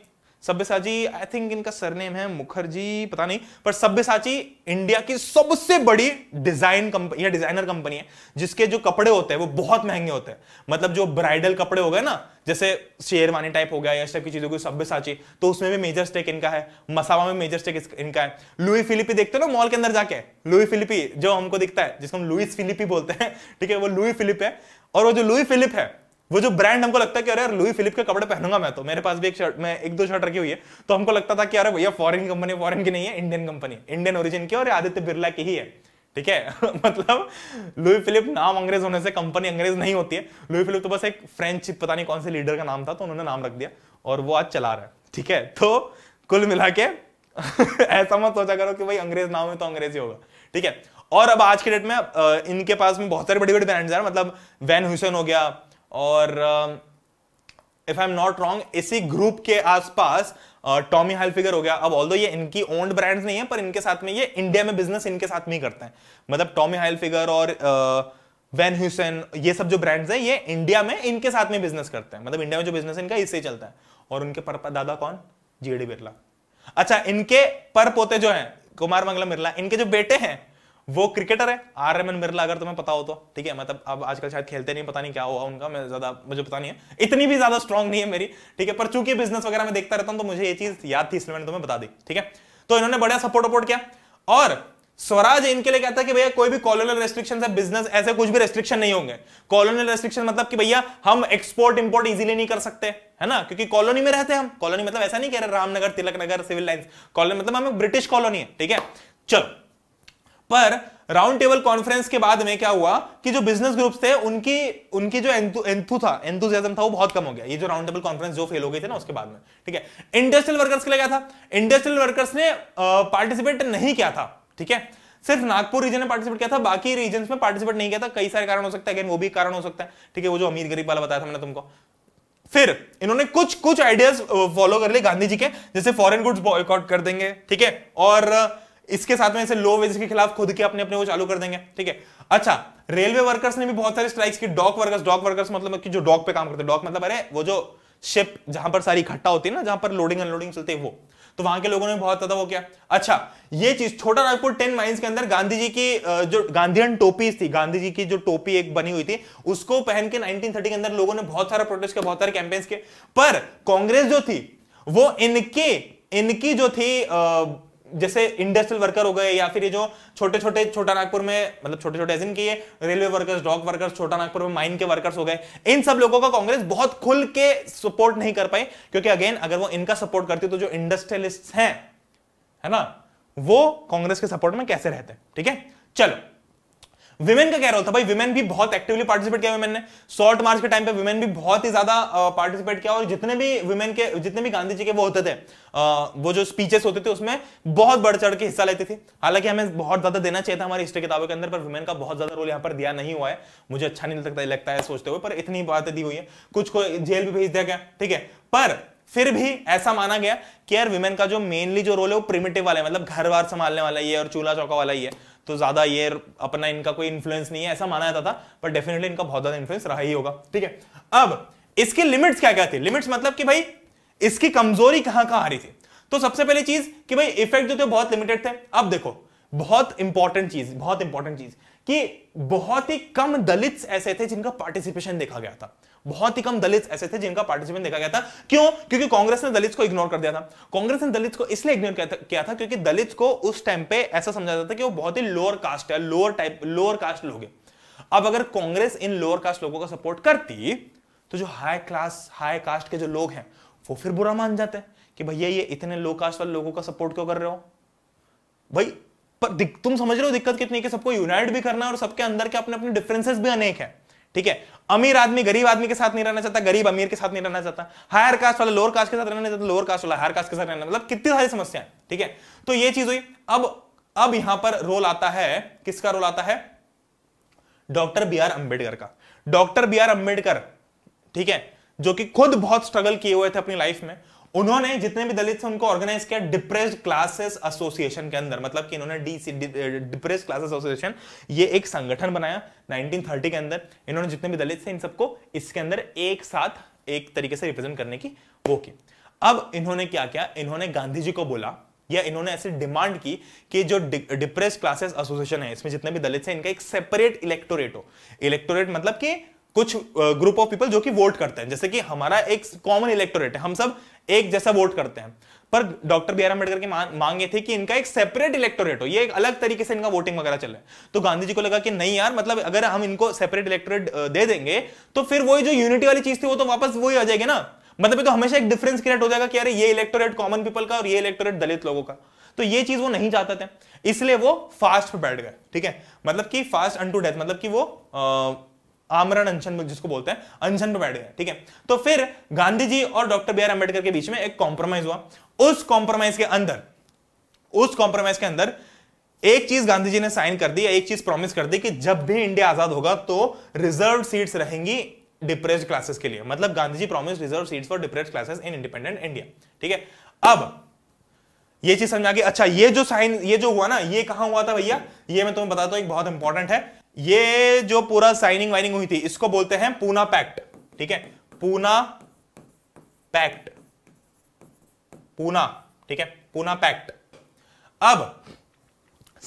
सभ्यसाची आई थिंक इनका सरनेम है मुखर्जी पता नहीं पर सभ्यसाची इंडिया की सबसे बड़ी डिजाइन कंपनी या डिजाइनर कंपनी है जिसके जो कपड़े होते हैं वो बहुत महंगे होते हैं मतलब जो ब्राइडल कपड़े हो गए ना जैसे शेरवानी टाइप हो गया या इस टाइप की चीजों की सभ्यसाची तो उसमें भी मेजर स्टेक इनका है मसावा में मेजर स्टेक इनका है लुई फिलिपी देखते हो ना मॉल के अंदर जाके लुई फिलिपी जो हमको दिखता है जिसको हम लुइस फिलिपी बोलते हैं ठीक है वो लुई फिलिप है और वो जो लुई फिलिप है वो जो ब्रांड हमको लगता है कि अरे यार लुई फिलिप के कपड़े पहनूंगा मैं तो मेरे पास भी एक शर्ट मैं एक दो शर्ट रखी हुई है तो हमको लगता था कि अरे भैया फॉरेन कंपनी फॉरेन की नहीं है इंडियन कंपनी इंडियन ओरिजिन की और आदित्य बिरला की ही है ठीक है मतलब लुई फिलिप नाम अंग्रेज होने से कंपनी अंग्रेज नहीं होती है लुई फिलिप तो बस एक फ्रेंच पता नहीं कौन से लीडर का नाम था तो उन्होंने नाम रख दिया और वो आज चला रहा है ठीक है तो कुल मिला के ऐसा मत सोचा करो कि भाई अंग्रेज नाम है तो अंग्रेज ही होगा ठीक है और अब आज के डेट में इनके पास में बहुत सारे बड़े बड़े ब्रांड्स हैं मतलब वैन हुसैन हो गया और if I am not wrong इसी ग्रुप के आसपास टॉमी हाइल फिगर हो गया अब ऑल ये इनकी ओन्ड ब्रांड्स नहीं है पर इनके साथ में ये इंडिया में बिजनेस इनके साथ में ही करते हैं मतलब टॉमी हाइल फिगर और वैन uh, ह्यूसन ये सब जो ब्रांड्स हैं ये इंडिया में इनके साथ में बिजनेस करते हैं मतलब इंडिया में जो बिजनेस इनका इससे चलता है और उनके पर दादा कौन जी डी बिरला अच्छा इनके पर पोते जो हैं कुमार मंगलम बिरला इनके जो बेटे हैं वो क्रिकेटर है आर एम एन बिरला अगर तुम्हें पता हो तो ठीक है मतलब अब आजकल शायद खेलते नहीं पता नहीं क्या हुआ उनका मैं ज्यादा मुझे पता नहीं है इतनी भी ज्यादा स्ट्रांग नहीं है मेरी ठीक है पर चूंकि बिजनेस वगैरह मैं देखता रहता हूं तो मुझे ये चीज याद थी इसलिए मैंने तुम्हें बता दी ठीक है तो इन्होंने बड़ा सपोर्ट वपोर्ट किया और स्वराज इनके लिए कहता है कि भैया कोई भी कॉलोनियल रेस्ट्रिक्शन है बिजनेस ऐसे कुछ भी रेस्ट्रिक्शन नहीं होंगे कॉलोनियल रेस्ट्रिक्शन मतलब कि भैया हम एक्सपोर्ट इंपोर्ट इजीली नहीं कर सकते है ना क्योंकि कॉलोनी में रहते हैं हम कॉलोनी मतलब ऐसा नहीं कह रहे Ramnagar Tilak Nagar civil line colony मतलब हमें ब्रिटिश कॉलोनी है ठीक है चलो पर राउंड टेबल कॉन्फ्रेंस के बाद में क्या हुआ कि जो बिजनेस ग्रुप्स थे उनकी उनकी जो एंथू था एंथुजियाज्म था वो बहुत कम हो गया ये जो राउंड टेबल कॉन्फ्रेंस जो फेल हो गई थी ना उसके बाद में ठीक है इंडस्ट्रियल वर्कर्स के लिए क्या था इंडस्ट्रियल वर्कर्स ने पार्टिसिपेट नहीं किया था ठीक है सिर्फ नागपुर रीजन में पार्टिसिपेट किया था बाकी रीजन में पार्टिसिपेट नहीं किया था कई सारे कारण हो सकता है वो भी कारण हो सकता है ठीक है वो जो अमीर गरीब वाला बताया था मैंने तुमको फिर इन्होंने कुछ कुछ आइडियाज फॉलो कर लिए गांधी जी के जैसे फॉरेन गुड्स बॉयकॉट कर देंगे ठीक है और uh, इसके साथ में ऐसे लो वेजेस के खिलाफ खुद के अपने अपने वो चालू कर देंगे ठीक है अच्छा रेलवे वर्कर्स ने भी बहुत सारे स्ट्राइक्स की डॉक वर्कर्स डॉक वर्कर्स मतलब कि जो डॉक पे काम करते हैं डॉक मतलब अरे वो जो शिप जहां पर सारी इकट्ठा होती है ना जहां पर लोडिंग अनलोडिंग चलते वो तो वहां के लोगों ने बहुत ज्यादा वो किया अच्छा ये चीज छोटा नागपुर टेन माइन्स के अंदर गांधी जी की जो गांधीयन टोपी थी गांधी जी की जो टोपी एक बनी हुई थी उसको पहन के 1930 के अंदर लोगों ने बहुत सारा प्रोटेस्ट किया बहुत सारे कैंपेन्स किए पर कांग्रेस जो थी वो इनके इनकी जो थी जैसे इंडस्ट्रियल वर्कर हो गए या फिर ये जो छोटे छोटे छोटा नागपुर में मतलब छोटे छोटे एजिन किए रेलवे वर्कर्स डॉक वर्कर्स छोटा नागपुर में माइन के वर्कर्स हो गए इन सब लोगों का कांग्रेस बहुत खुल के सपोर्ट नहीं कर पाई क्योंकि अगेन अगर वो इनका सपोर्ट करती तो जो इंडस्ट्रियलिस्ट हैं है ना वो कांग्रेस के सपोर्ट में कैसे रहते हैं ठीक है चलो विमेन का क्या रोल था भाई वुमेन भी बहुत एक्टिवली पार्टिसिपेट किया विमेन ने शॉर्ट मार्च के टाइम पे विमेन भी बहुत ही ज्यादा पार्टिसिपेट किया और जितने भी विमेन के जितने भी गांधी जी के वो होते थे आ, वो जो स्पीचेस होते थे उसमें बहुत बढ़ चढ़ के हिस्सा लेती थी हालांकि हमें बहुत ज्यादा देना चाहिए था हमारी हिस्ट्री किताबों के अंदर पर वुमेन का बहुत ज्यादा रोल यहाँ पर दिया नहीं हुआ है मुझे अच्छा नहीं लगता लगता है सोचते हुए पर इतनी बातें दी हुई है कुछ को जेल भी भेज दिया गया ठीक है पर फिर भी ऐसा माना गया कि यार वुमेन का जो मेनली जो रोल है वो प्रिमिटिव वाला है मतलब घर बार संभालने वाला ही है और चूल्हा चौका वाला ही है तो ज्यादा ये अपना इनका कोई इन्फ्लुएंस नहीं है ऐसा माना जाता था पर डेफिनेटली इनका बहुत ज्यादा इन्फ्लुएंस रहा ही होगा ठीक है अब इसके लिमिट्स क्या क्या थे लिमिट्स मतलब कि भाई इसकी कमजोरी कहां कहां आ रही थी तो सबसे पहली चीज कि भाई इफेक्ट जो थे बहुत लिमिटेड थे अब देखो बहुत इंपॉर्टेंट चीज बहुत इंपॉर्टेंट चीज कि बहुत ही कम दलित ऐसे थे जिनका पार्टिसिपेशन देखा गया था बहुत ही कम दलित ऐसे थे जिनका पार्टिसिपेंट देखा गया था क्यों क्योंकि कांग्रेस ने दलित को इग्नोर कर दिया था कांग्रेस ने दलित को इसलिए इग्नोर किया था क्योंकि दलित को उस टाइम पे ऐसा समझा जाता था कि वो बहुत ही लोअर कास्ट है लोअर टाइप लोअर कास्ट लोग अब अगर कांग्रेस इन लोअर कास्ट लोगों का सपोर्ट करती तो जो हाई क्लास हाई कास्ट के जो लोग हैं वो फिर बुरा मान जाते हैं कि भैया ये इतने लो कास्ट वाले लोगों का सपोर्ट क्यों कर रहे हो भाई पर तुम समझ रहे हो दिक्कत कितनी कि सबको यूनाइट भी करना है और सबके अंदर के अपने अपने डिफरेंसेस भी अनेक है ठीक है अमीर आदमी गरीब आदमी के साथ नहीं रहना चाहता गरीब अमीर के साथ नहीं रहना चाहता हायर कास्ट वाला लोअर कास्ट के साथ रहना चाहता लोअर कास्ट वाला हायर कास्ट के साथ रहना मतलब कितनी सारी समस्या ठीक है तो ये चीज हुई अब अब यहां पर रोल आता है किसका रोल आता है डॉक्टर बी आर अंबेडकर का डॉक्टर बी आर अंबेडकर ठीक है जो कि खुद बहुत स्ट्रगल किए हुए थे अपनी लाइफ में उन्होंने जितने भी दलित थे उनको ऑर्गेनाइज किया डिप्रेस क्लासेस एसोसिएशन के अंदर मतलब कि इन्होंने डीसी डिप्रेस क्लासेस एसोसिएशन ये एक संगठन बनाया 1930 के अंदर इन्होंने जितने भी दलित थे इन सबको इसके अंदर एक साथ एक तरीके से रिप्रेजेंट करने की वो की अब इन्होंने क्या किया इन्होंने गांधी जी को बोला या इन्होंने ऐसे डिमांड की कि जो डिप्रेस क्लासेस एसोसिएशन है इसमें जितने भी दलित है इनका एक सेपरेट इलेक्टोरेट हो इलेक्टोरेट मतलब कि कुछ ग्रुप ऑफ पीपल जो कि वोट करते हैं जैसे कि हमारा एक कॉमन इलेक्टोरेट है हम सब एक जैसा वोट करते हैं पर डॉक्टर बी आर अंबेडकर की मांग ये थी कि इनका एक सेपरेट इलेक्टोरेट हो ये एक अलग तरीके से इनका वोटिंग वगैरह चले तो गांधी जी को लगा कि नहीं यार मतलब अगर हम इनको सेपरेट इलेक्टोरेट दे देंगे तो फिर वही जो यूनिटी वाली चीज थी वो तो वापस वही आ जाएगी ना मतलब तो हमेशा एक डिफरेंस क्रिएट हो जाएगा कि अरे ये इलेक्टोरेट कॉमन पीपल का और ये इलेक्टोरेट दलित लोगों का तो ये चीज वो नहीं चाहते थे इसलिए वो फास्ट पर बैठ गए ठीक है मतलब कि फास्ट अन टू डेथ मतलब कि वो आमरण अनशन जिसको बोलते हैं अनशन पर बैठ गए ठीक है तो फिर गांधी जी और डॉक्टर बी आर अंबेडकर के बीच में एक कॉम्प्रोमाइज हुआ उस कॉम्प्रोमाइज के अंदर उस कॉम्प्रोमाइज के अंदर एक चीज गांधी जी ने साइन कर दी एक चीज प्रॉमिस कर दी कि जब भी इंडिया आजाद होगा तो रिजर्व सीट्स रहेंगी डिप्रेस क्लासेस के लिए मतलब Gandhi ji promise reserve seats for depressed classes in independent India ठीक है अब ये चीज समझा कि अच्छा ये जो साइन ये जो हुआ ना ये कहां हुआ था भैया ये मैं तुम्हें बताता हूं एक बहुत इंपॉर्टेंट है ये जो पूरा साइनिंग वाइनिंग हुई थी इसको बोलते हैं पूना पैक्ट ठीक है पूना पैक्ट पूना ठीक है पूना पैक्ट अब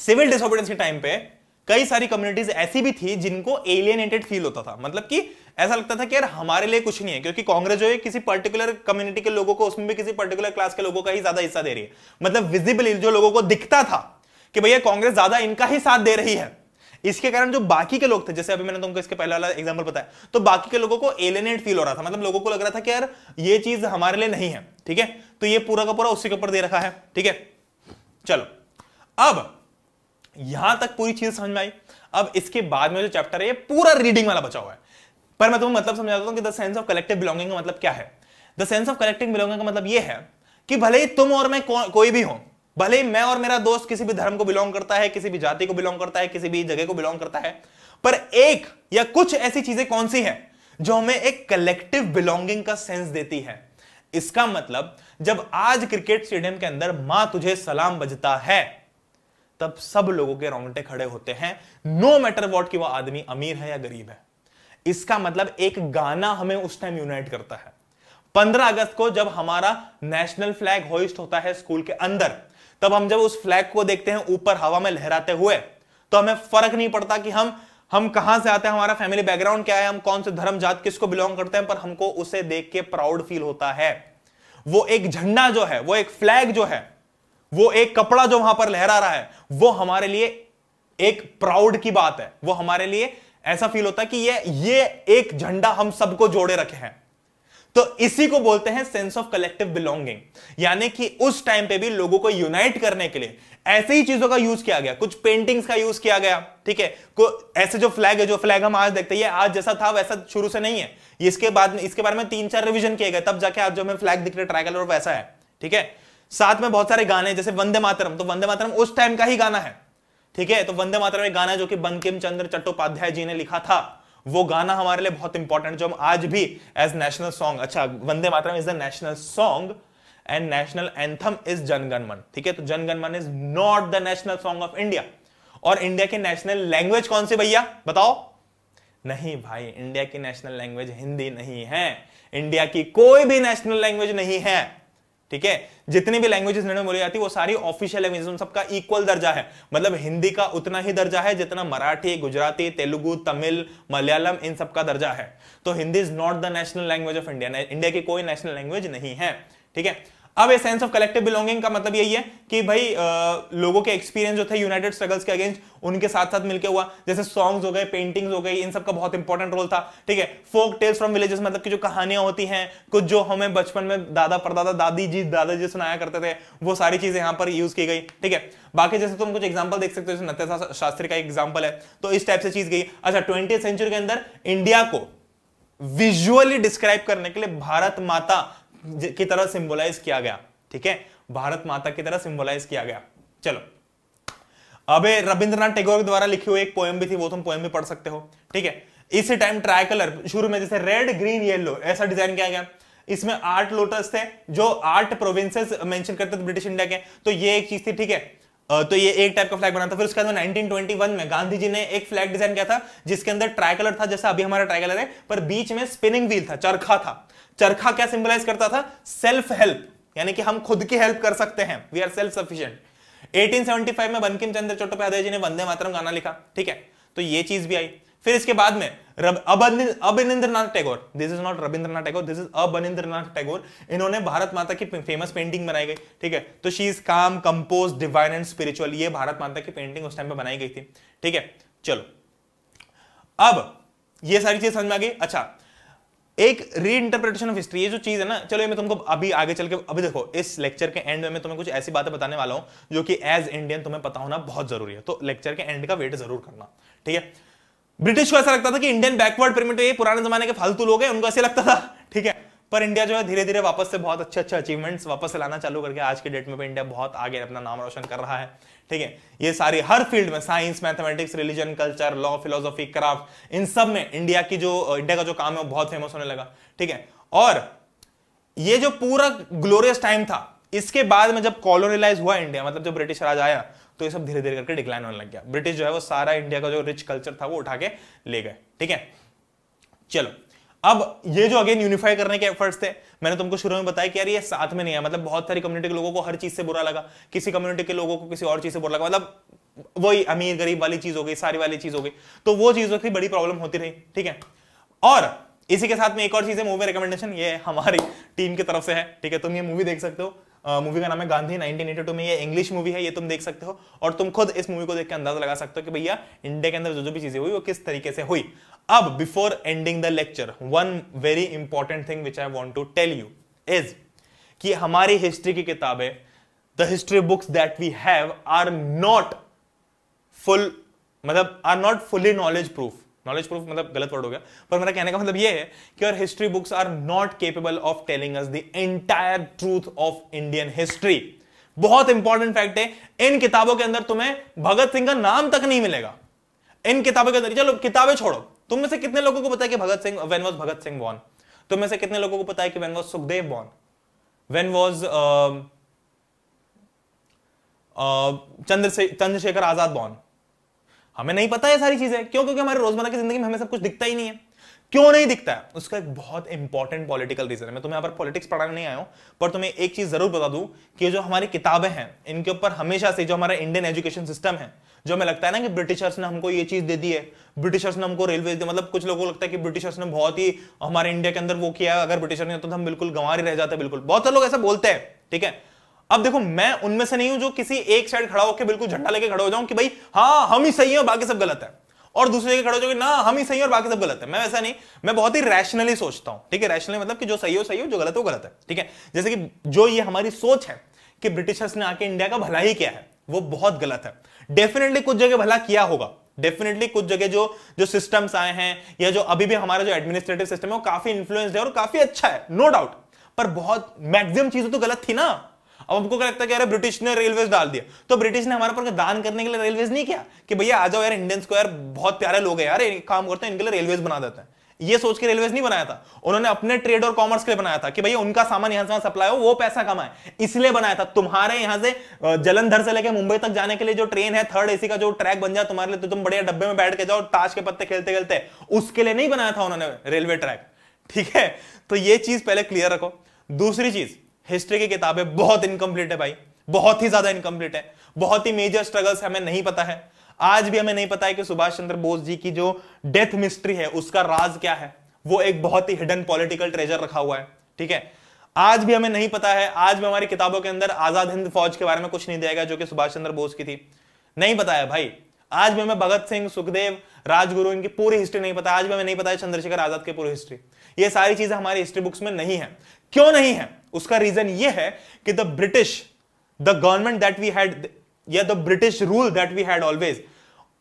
सिविल डिसोबिडेंस के टाइम पे कई सारी कम्युनिटीज ऐसी भी थी जिनको एलियनेटेड फील होता था मतलब कि ऐसा लगता था कि यार हमारे लिए कुछ नहीं है क्योंकि कांग्रेस जो है किसी पर्टिकुलर कम्युनिटी के लोगों को उसमें भी किसी पर्टिकुलर क्लास के लोगों का ही ज्यादा हिस्सा दे रही है मतलब विजिबल जो लोगों को दिखता था कि भैया कांग्रेस ज्यादा इनका ही साथ दे रही है इसके कारण जो बाकी के लोग थे जैसे अभी मैंने तुमको इसके पहले वाला एग्जाम्पल बताया तो बाकी के लोगों को एलिनेट फील हो रहा था मतलब लोगों को लग रहा था कि यार ये चीज हमारे लिए नहीं है ठीक है तो ये पूरा का पूरा उसी के ऊपर दे रखा है ठीक है चलो अब यहां तक पूरी चीज समझ में आई अब इसके बाद में जो चैप्टर है ये पूरा रीडिंग वाला बचा हुआ है पर मैं तुम्हें मतलब समझाता हूं कि the sense of collective belonging का मतलब क्या है the sense of collective belonging का मतलब ये है कि भले ही तुम और मैं को, कोई भी हो भले ही मैं और मेरा दोस्त किसी भी धर्म को बिलोंग करता है किसी भी जाति को बिलोंग करता है किसी भी जगह को बिलोंग करता है पर एक या कुछ ऐसी चीजें कौन सी हैं जो हमें एक कलेक्टिव बिलोंगिंग का सेंस देती है इसका मतलब जब आज क्रिकेट स्टेडियम के अंदर मां तुझे सलाम बजता है तब सब लोगों के रोंगटे खड़े होते हैं नो मैटर वॉट कि वह आदमी अमीर है या गरीब है इसका मतलब एक गाना हमें उस टाइम यूनाइट करता है 15 अगस्त को जब हमारा नेशनल फ्लैग होइस्ट होता है स्कूल के अंदर तब हम जब उस फ्लैग को देखते हैं ऊपर हवा में लहराते हुए तो हमें फर्क नहीं पड़ता कि हम हम कहां से आते हैं हमारा फैमिली बैकग्राउंड क्या है हम कौन से धर्म जात किसको बिलोंग करते हैं पर हमको उसे देख के प्राउड फील होता है वो एक झंडा जो है वो एक फ्लैग जो है वो एक कपड़ा जो वहां पर लहरा रहा है वो हमारे लिए एक प्राउड की बात है वो हमारे लिए ऐसा फील होता है कि ये ये एक झंडा हम सबको जोड़े रखे हैं तो इसी को बोलते हैं सेंस ऑफ कलेक्टिव बिलोंगिंग यानी कि उस टाइम पे भी लोगों को यूनाइट करने के लिए ऐसे ही चीजों का यूज किया गया कुछ पेंटिंग्स का यूज किया गया ठीक है ऐसे जो फ्लैग है जो फ्लैग हम आज देखते हैं आज जैसा था वैसा शुरू से नहीं है इसके बाद इसके बारे में तीन चार रिविजन किए गए तब जाके आज जो हमें फ्लैग दिख रहे ट्राइकल और वैसा है ठीक है साथ में बहुत सारे गाने जैसे वंदे मातरम तो वंदे मातरम उस टाइम का ही गाना है ठीक है तो वंदे मातरम एक गाना जो कि बंकिम चंद्र चट्टोपाध्याय जी ने लिखा था वो गाना हमारे लिए बहुत इंपॉर्टेंट जो हम आज भी एज नेशनल सॉन्ग अच्छा Vande Mataram is the national song and national anthem is Janaganamana ठीक है तो Janaganamana is not the national song of India और इंडिया की नेशनल लैंग्वेज कौन सी भैया बताओ नहीं भाई इंडिया की नेशनल लैंग्वेज हिंदी नहीं है इंडिया की कोई भी नेशनल लैंग्वेज नहीं है ठीक है जितनी भी लैंग्वेजेस इन्होंने बोली जाती है वो सारी ऑफिशियल लैंग्वेज उन सबका इक्वल दर्जा है मतलब हिंदी का उतना ही दर्जा है जितना मराठी गुजराती तेलुगु तमिल मलयालम इन सबका दर्जा है तो Hindi is not the national language of India India की कोई नेशनल लैंग्वेज नहीं है ठीक है अब ये सेंस ऑफ कलेक्टिव बिलोंगिंग का मतलब यही है कि भाई आ, लोगों के एक्सपीरियंस जो थे यूनाइटेड स्ट्रगल्स के अगेंस्ट उनके साथ साथ मिलकर हुआ जैसे सॉन्ग्स हो गए पेंटिंग्स हो गई इन सब का बहुत इंपॉर्टेंट रोल था ठीक है फोक टेल्स फ्रॉम विलेजेस मतलब कि जो कहानियां होती हैं कुछ जो हमें बचपन में दादा परदादा दादी जी दादाजी सुनाया करते थे वो सारी चीजें यहाँ पर यूज की गई ठीक है बाकी जैसे तुम कुछ एग्जाम्पल देख सकते हो जैसे नत्या शास्त्री का एग्जाम्पल है तो इस टाइप से चीज गई अच्छा ट्वेंटी सेंचुरी के अंदर इंडिया को विजुअली डिस्क्राइब करने के लिए भारत माता की तरह सिंबलाइज किया गया ठीक है भारत माता की तरह सिंबलाइज किया गया चलो अबे रविंद्रनाथ टैगोर द्वारा लिखी हुई एक पोएम भी थी वो तुम तो पोएम भी पढ़ सकते हो ठीक है इसी टाइम ट्राइकलर शुरू में जैसे रेड ग्रीन येलो ऐसा डिजाइन किया गया इसमें आठ लोटस थे जो आठ प्रोविंसेस मेंशन करते थे ब्रिटिश इंडिया के तो ये एक चीज थी ठीक है तो ये एक टाइप का फ्लैग बना था फिर उसके बाद 1921 में गांधी जी ने एक फ्लैग डिजाइन किया था जिसके अंदर ट्राइकलर था जैसा अभी हमारा ट्राइकलर है पर बीच में स्पिनिंग व्हील था चरखा था चरखा क्या सिंबलाइज करता था सेल्फ हेल्प यानी कि हम खुद की हेल्प कर सकते हैं वी आर सेल्फ सफिशियंट 1875 में बंकिम चंद्र चट्टोपाध्याय जी ने वंदे मातरम गाना लिखा ठीक है तो ये चीज भी आई फिर इसके बाद में Abanindranath Tagore this is not Rabindranath Tagore this is Abanindranath Tagore इन्होंने भारत माता की फेमस पेंटिंग बनाई गई ठीक है तो she is calm composed divine and spiritual ये भारत माता की पेंटिंग उस टाइम पे बनाई गई थी ठीक है चलो अब ये सारी चीज समझ में आ गई अच्छा एक री इंटरप्रिटेशन ऑफ हिस्ट्री ये जो चीज है ना चलो ये मैं तुमको अभी आगे चल के अभी देखो इस लेक्चर के एंड में मैं तुम्हें कुछ ऐसी बातें बताने वाला हूं जो कि एज इंडियन तुम्हें पता होना बहुत जरूरी है तो लेक्चर के एंड का वेट जरूर करना ठीक है ब्रिटिश को ऐसा लगता था कि इंडियन बैकवर्ड पेमेंट ये पुराने जमाने के फालतू लोग हैं उनको ऐसे लगता था ठीक है पर इंडिया जो है धीरे धीरे वापस से बहुत अच्छे अच्छे अचीवमेंट्स वापस से लाना चालू करके आज के डेट में भी इंडिया बहुत आगे अपना नाम रोशन कर रहा है ठीक है ये सारी हर फील्ड में science mathematics religion culture law philosophy craft इन सब में इंडिया की जो इंडिया का जो काम है वो बहुत फेमस होने लगा ठीक है और ये जो पूरा ग्लोरियस टाइम था इसके बाद में जब कॉलोनियलाइज हुआ इंडिया मतलब जब ब्रिटिश राज आया तो ये सब धीरे धीरे करके डिक्लाइन होने लग गया ब्रिटिश जो है वो सारा इंडिया का जो रिच कल्चर था वो उठा के ले गए ठीक है चलो अब ये जो अगेन यूनिफाई करने के एफर्ट्स थे मैंने तुमको शुरू में बताया कि यार ये साथ में नहीं है मतलब बहुत सारी कम्युनिटी के लोगों को हर चीज से बुरा लगा किसी कम्युनिटी के लोगों को किसी और चीज से बुरा लगा मतलब वही अमीर गरीब वाली चीज हो गई सारी वाली चीज हो गई तो वो चीजों की बड़ी प्रॉब्लम होती रही ठीक है और इसी के साथ में एक और चीज है मूवी रिकमेंडेशन ये हमारी टीम की तरफ से है ठीक है तुम ये मूवी देख सकते हो मूवी का नाम है गांधी 1982 में ये इंग्लिश मूवी है ये तुम देख सकते हो और तुम खुद इस मूवी को देख के अंदाजा लगा सकते हो कि भैया इंडिया के अंदर जो जो भी चीजें हुई वो किस तरीके से हुई अब before ending the lecture one very important thing which I want to tell you is कि हमारी हिस्ट्री की किताबें the history books that we have are not full मतलब are not fully knowledge proof knowledge proof मतलब गलत word हो गया पर मेरा कहने का मतलब ये है कि और history books are not capable of telling us the entire truth of Indian history बहुत इंपॉर्टेंट फैक्ट है इन किताबों के अंदर तुम्हें भगत सिंह का नाम तक नहीं मिलेगा इन किताबों के अंदर चलो किताबें छोड़ो तुम में से कितने लोगों को पता है कि Bhagat Singh when was Bhagat Singh born तुम में से कितने लोगों को पता है कि वेन वॉज सुखदेव बॉन वेन वॉज चंद्रशेखर आजाद बॉन हमें नहीं पता है सारी चीजें क्यों क्योंकि हमारे रोजमर्रा की जिंदगी में हमें सब कुछ दिखता ही नहीं है क्यों नहीं दिखता है उसका एक बहुत इंपॉर्टेंट पॉलिटिकल रीजन है मैं तुम्हें यहाँ पर पॉलिटिक्स पढ़ाने नहीं आया हूं पर तुम्हें एक चीज जरूर बता दूं कि जो हमारी किताबें हैं इनके ऊपर हमेशा से जो हमारा इंडियन एजुकेशन सिस्टम है जो हमें लगता है ना कि ब्रिटिशर्स ने हमको ये चीज दे दी है ब्रिटिशर्स ने हमको रेलवे दी मतलब कुछ लोगों को लगता है कि ब्रिटिशर्स ने बहुत ही हमारे इंडिया के अंदर वो किया अगर ब्रिटिशर ने तो हम बिल्कुल गंवार रह जाते बिल्कुल बहुत सारे लोग ऐसा बोलते हैं ठीक है अब देखो मैं उनमें से नहीं हूं जो किसी एक साइड खड़ा होकर बिल्कुल झंडा लेके खड़ा हो जाऊं कि भाई हाँ हम ही सही है और बाकी सब गलत है और दूसरी जगह खड़े हो जाओगे ना हम ही सही है और बाकी सब गलत है मैं वैसा नहीं मैं बहुत ही रैशनली सोचता हूं ठीक है रैशनली मतलब कि जो सही हो सही हो जो गलत हो गलत है ठीक है जैसे कि जो ये हमारी सोच है कि ब्रिटिशर्स ने आके इंडिया का भला ही किया है वो बहुत गलत है डेफिनेटली कुछ जगह भला किया होगा डेफिनेटली कुछ जगह जो जो सिस्टम्स आए हैं या जो अभी भी हमारा जो एडमिनिस्ट्रेटिव सिस्टम है वो काफी इन्फ्लुएंस्ड है और काफी अच्छा है नो no डाउट पर बहुत मैक्सिमम चीजें तो गलत थी ना अब हमको क्या लगता है कि अरे ब्रिटिश ने रेलवे डाल दिया तो ब्रिटिश ने हमारे पर दान करने के लिए रेलवे नहीं किया कि भैया आ जाओ यार इंडियंस को यार बहुत प्यारे लोग हैं यार काम करते हैं इनके लिए रेलवे बना देते हैं ये सोच के रेलवे नहीं बनाया था उन्होंने अपने ट्रेड और कॉमर्स के लिए बनाया था कि भैया उनका सामान यहां से सप्लाई हो वो पैसा कमाए इसलिए बनाया था तुम्हारे यहां से जलंधर से लेकर मुंबई तक जाने के लिए जो ट्रेन है थर्ड एसी का जो ट्रैक बन जाए तुम्हारे लिए तो तुम बढ़िया डब्बे में बैठ के जाओ ताश के पत्ते खेलते खेलते उसके लिए नहीं बनाया था उन्होंने रेलवे ट्रैक ठीक है तो ये चीज पहले क्लियर रखो दूसरी चीज हिस्ट्री की किताबें बहुत इनकम्प्लीट है भाई बहुत ही ज्यादा इनकम्प्लीट है बहुत ही मेजर स्ट्रगल्स हमें नहीं पता है आज भी हमें नहीं पता है कि सुभाष चंद्र बोस जी की जो डेथ मिस्ट्री है उसका राज क्या है वो एक बहुत ही हिडन पॉलिटिकल ट्रेजर रखा हुआ है ठीक है आज भी हमें नहीं पता है आज भी हमारी किताबों के अंदर आजाद हिंद फौज के बारे में कुछ नहीं दिया गया जो कि सुभाष चंद्र बोस की थी नहीं पता है भाई आज भी हमें भगत सिंह सुखदेव राजगुरु इनकी पूरी हिस्ट्री नहीं पता आज भी हमें नहीं पता है चंद्रशेखर आजाद की पूरी हिस्ट्री ये सारी चीजें हमारी हिस्ट्री बुक्स में नहीं है क्यों नहीं है उसका रीजन ये है कि the British the government that we had या the British rule that we had always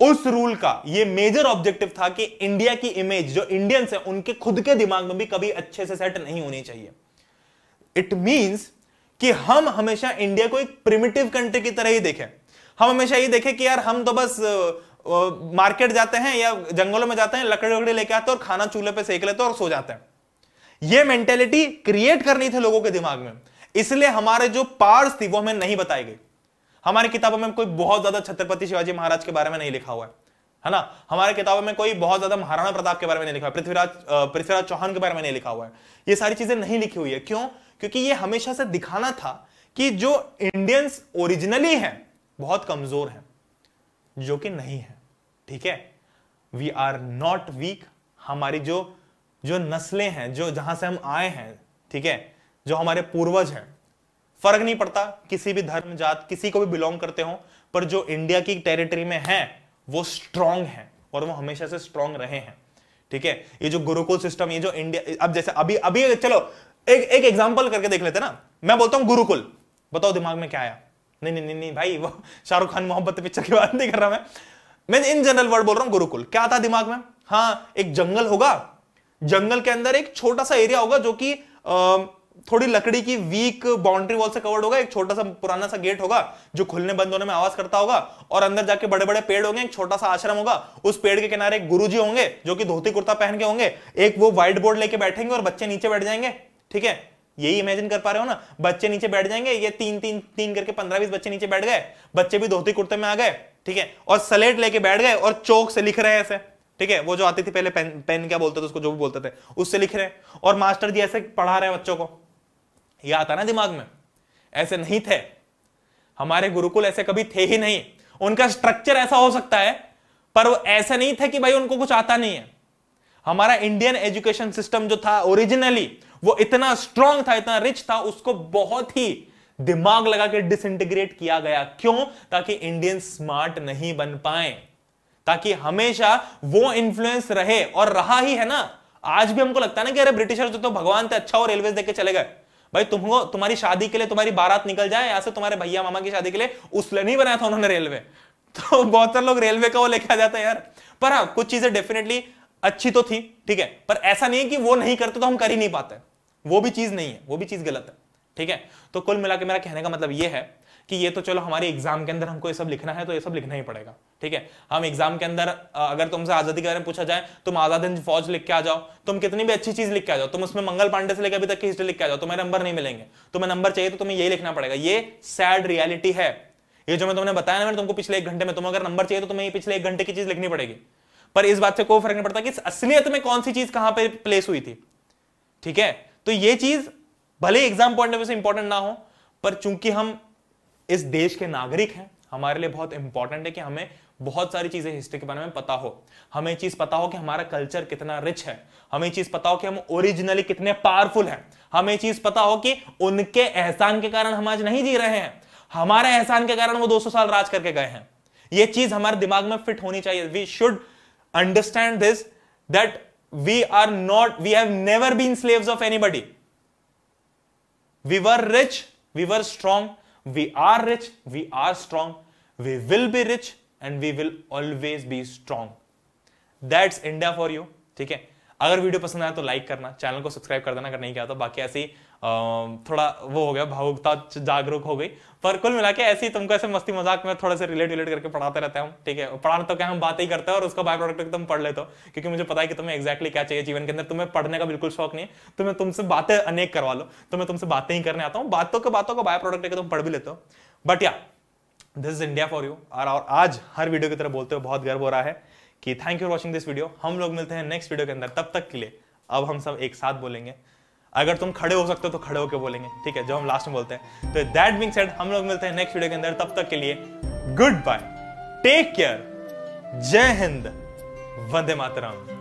उस रूल का ये मेजर ऑब्जेक्टिव था कि इंडिया की इमेज जो इंडियंस है उनके खुद के दिमाग में भी कभी अच्छे से सेट नहीं होनी चाहिए इट मींस कि हम हमेशा इंडिया को एक प्रिमिटिव कंट्री की तरह ही देखें हम हमेशा ये देखें कि यार हम तो बस मार्केट जाते हैं या जंगलों में जाते हैं लकड़ी वकड़ी लेके आते हैं और खाना चूल्हे पे सेक लेते हैं और सो जाते हैं ये मेंटेलिटी क्रिएट करनी थी लोगों के दिमाग में इसलिए हमारे जो पार्स थी वो हमें नहीं बताई गई हमारी किताबों में कोई बहुत ज्यादा छत्रपति शिवाजी महाराज के बारे में नहीं लिखा हुआ है है ना हमारे किताबों में कोई बहुत ज्यादा महाराणा प्रताप के बारे में नहीं लिखा पृथ्वीराज पृथ्वीराज चौहान के बारे में नहीं लिखा हुआ है ये सारी चीजें नहीं लिखी हुई है क्यों क्योंकि ये हमेशा से दिखाना था कि जो इंडियंस ओरिजिनली हैं बहुत कमजोर हैं जो कि नहीं है ठीक है वी आर नॉट वीक हमारी जो जो नस्लें हैं जो जहां से हम आए हैं ठीक है जो हमारे पूर्वज हैं फर्क नहीं पड़ता किसी भी धर्म जात किसी को भी बिलोंग करते हो पर जो इंडिया की टेरिटरी में है वो स्ट्रांग है और वो हमेशा से स्ट्रांग रहे हैं ठीक है ये जो गुरुकुल सिस्टम ये जो इंडिया अब जैसे अभी अभी चलो एक एक एग्जांपल करके देख लेते ना मैं बोलता हूं गुरुकुल बताओ दिमाग में क्या आया नहीं नहीं नहीं नहीं भाई वो शाहरुख खान मोहब्बत पिक्चर की बात नहीं कर रहा मैं मैं इन जनरल वर्ड बोल रहा हूँ गुरुकुल क्या था दिमाग में हाँ एक जंगल होगा जंगल के अंदर एक छोटा सा एरिया होगा जो कि थोड़ी लकड़ी की वीक बाउंड्री वॉल से कवर्ड होगा एक छोटा सा पुराना सा गेट होगा जो खुलने बंद होने में आवाज करता होगा और अंदर जाके बड़े बड़े पेड़ होंगे एक छोटा सा आश्रम होगा उस पेड़ के किनारे एक गुरुजी होंगे जो कि धोती कुर्ता पहन के होंगे एक वो व्हाइट बोर्ड लेके बैठेंगे और बच्चे नीचे बैठ जाएंगे ठीक है यही इमेजिन कर पा रहे हो ना बच्चे नीचे बैठ जाएंगे ये तीन तीन तीन करके पंद्रह बीस बच्चे नीचे बैठ गए बच्चे भी धोती कुर्ते में आ गए ठीक है और सलेट लेके बैठ गए और चौक से लिख रहे हैं ऐसे ठीक है वो जो आती थी पहले पेन पेन क्या बोलते थे उसको जो भी बोलते थे उससे लिख रहे हैं और मास्टर जी ऐसे पढ़ा रहे हैं बच्चों को ये आता ना दिमाग में ऐसे नहीं थे हमारे गुरुकुल ऐसे कभी थे ही नहीं उनका स्ट्रक्चर ऐसा हो सकता है पर वो ऐसे नहीं थे कि भाई उनको कुछ आता नहीं है हमारा इंडियन एजुकेशन सिस्टम जो था ओरिजिनली वो इतना स्ट्रांग था इतना रिच था उसको बहुत ही दिमाग लगा के डिसइंटीग्रेट किया गया क्यों ताकि इंडियन स्मार्ट नहीं बन पाए ताकि हमेशा वो इन्फ्लुएंस रहे और रहा ही है ना आज भी हमको लगता है ना कि अरे ब्रिटिशर्स जो तो, तो भगवान थे अच्छा और रेलवे देखकर चले गए भाई तुमको तुम्हारी शादी के लिए तुम्हारी बारात निकल जाए या से तुम्हारे भैया मामा की शादी के लिए उसने नहीं बनाया था उन्होंने रेलवे तो बहुत सारे लोग रेलवे का वो लेके आ जाता है यार पर हाँ कुछ चीजें डेफिनेटली अच्छी तो थी ठीक है पर ऐसा नहीं है कि वो नहीं करते तो हम कर ही नहीं पाते वो भी चीज नहीं है वो भी चीज गलत है ठीक है तो कुल मिला मेरा कहने का मतलब ये है कि ये तो चलो हमारे एग्जाम के अंदर हमको ये सब लिखना है तो ये सब लिखना ही पड़ेगा ठीक है हम एग्जाम के अंदर अगर तुमसे आजादी के बारे में पूछा जाए तुम आजाद हिंद फौज लिख के आ जाओ तुम कितनी भी अच्छी चीज लिख के आ जाओ तुम उसमें मंगल पांडे से लेकर अभी तक की हिस्ट्री लिख के आ जाओ तुम्हें नंबर नहीं मिलेंगे तुम्हें नंबर चाहिए तो तुम्हें यही लिखना पड़ेगा ये सैड रियलिटी है ये जो मैं तुमने बताया ना मैंने तुमको पिछले एक घंटे में तुम अगर नंबर चाहिए तो तुम्हें पिछले एक घंटे की चीज लिखनी पड़ेगी पर इस बात से कोई फर्क नहीं पड़ता कि असलियत में कौन सी चीज कहां पर प्लेस हुई थी ठीक है तो यह चीज भले एग्जाम पॉइंट ऑफ व्यू से इंपॉर्टेंट ना हो पर चूंकि हम इस देश के नागरिक हैं हमारे लिए बहुत इंपॉर्टेंट है कि हमें बहुत सारी चीजें हिस्ट्री के बारे में पता हो हमें चीज पता हो कि हमारा कल्चर कितना रिच है हमें चीज पता हो कि हम ओरिजिनली कितने पावरफुल हैं हमें चीज पता हो कि उनके एहसान के कारण हम आज नहीं जी रहे हैं हमारे एहसान के कारण वो 200 साल राज करके गए हैं ये चीज हमारे दिमाग में फिट होनी चाहिए we should understand this that we are not, we have never been slaves of anybody. We were rich, we were strong, we are rich, we are strong, we will be rich, and we will always be strong that's India for you ठीक है अगर video पसंद आया तो like करना channel को subscribe कर देना अगर नहीं किया तो बाकी ऐसी थोड़ा वो हो गया भावुकता जागरूक हो गई पर कुल मिला के ऐसी तुमको ऐसे मस्ती मजाक में थोड़े से रिलेट विलेट करके पढ़ाते रहता हूँ ठीक है पढ़ाने तो क्या हम बात ही करते हैं और उसका बाय प्रोडक्ट तुम पढ़ लेते हो क्योंकि मुझे पता है कि तुम्हें एक्जैक्टली क्या चाहिए जीवन के अंदर तुम्हें पढ़ने का बिल्कुल शौक नहीं है तो मैं तुमसे बातें अनेक करवा लो तो मैं तुमसे बातें ही करने आता हूँ बातों के बातों का बाय प्रोडक्ट लेकर तुम पढ़ भी लेते हो बट या this is India for you और आज हर वीडियो की तरह बोलते हो बहुत गर्व हो रहा है कि thank you for watching this video हम लोग मिलते हैं नेक्स्ट वीडियो के अंदर तब तक के लिए अब हम सब एक साथ बोलेंगे अगर तुम खड़े हो सकते हो तो खड़े होकर बोलेंगे ठीक है जो हम लास्ट में बोलते हैं तो दैट मीन सेट हम लोग मिलते हैं नेक्स्ट वीडियो के अंदर तब तक के लिए गुड बाय टेक केयर जय हिंद वंदे मातरम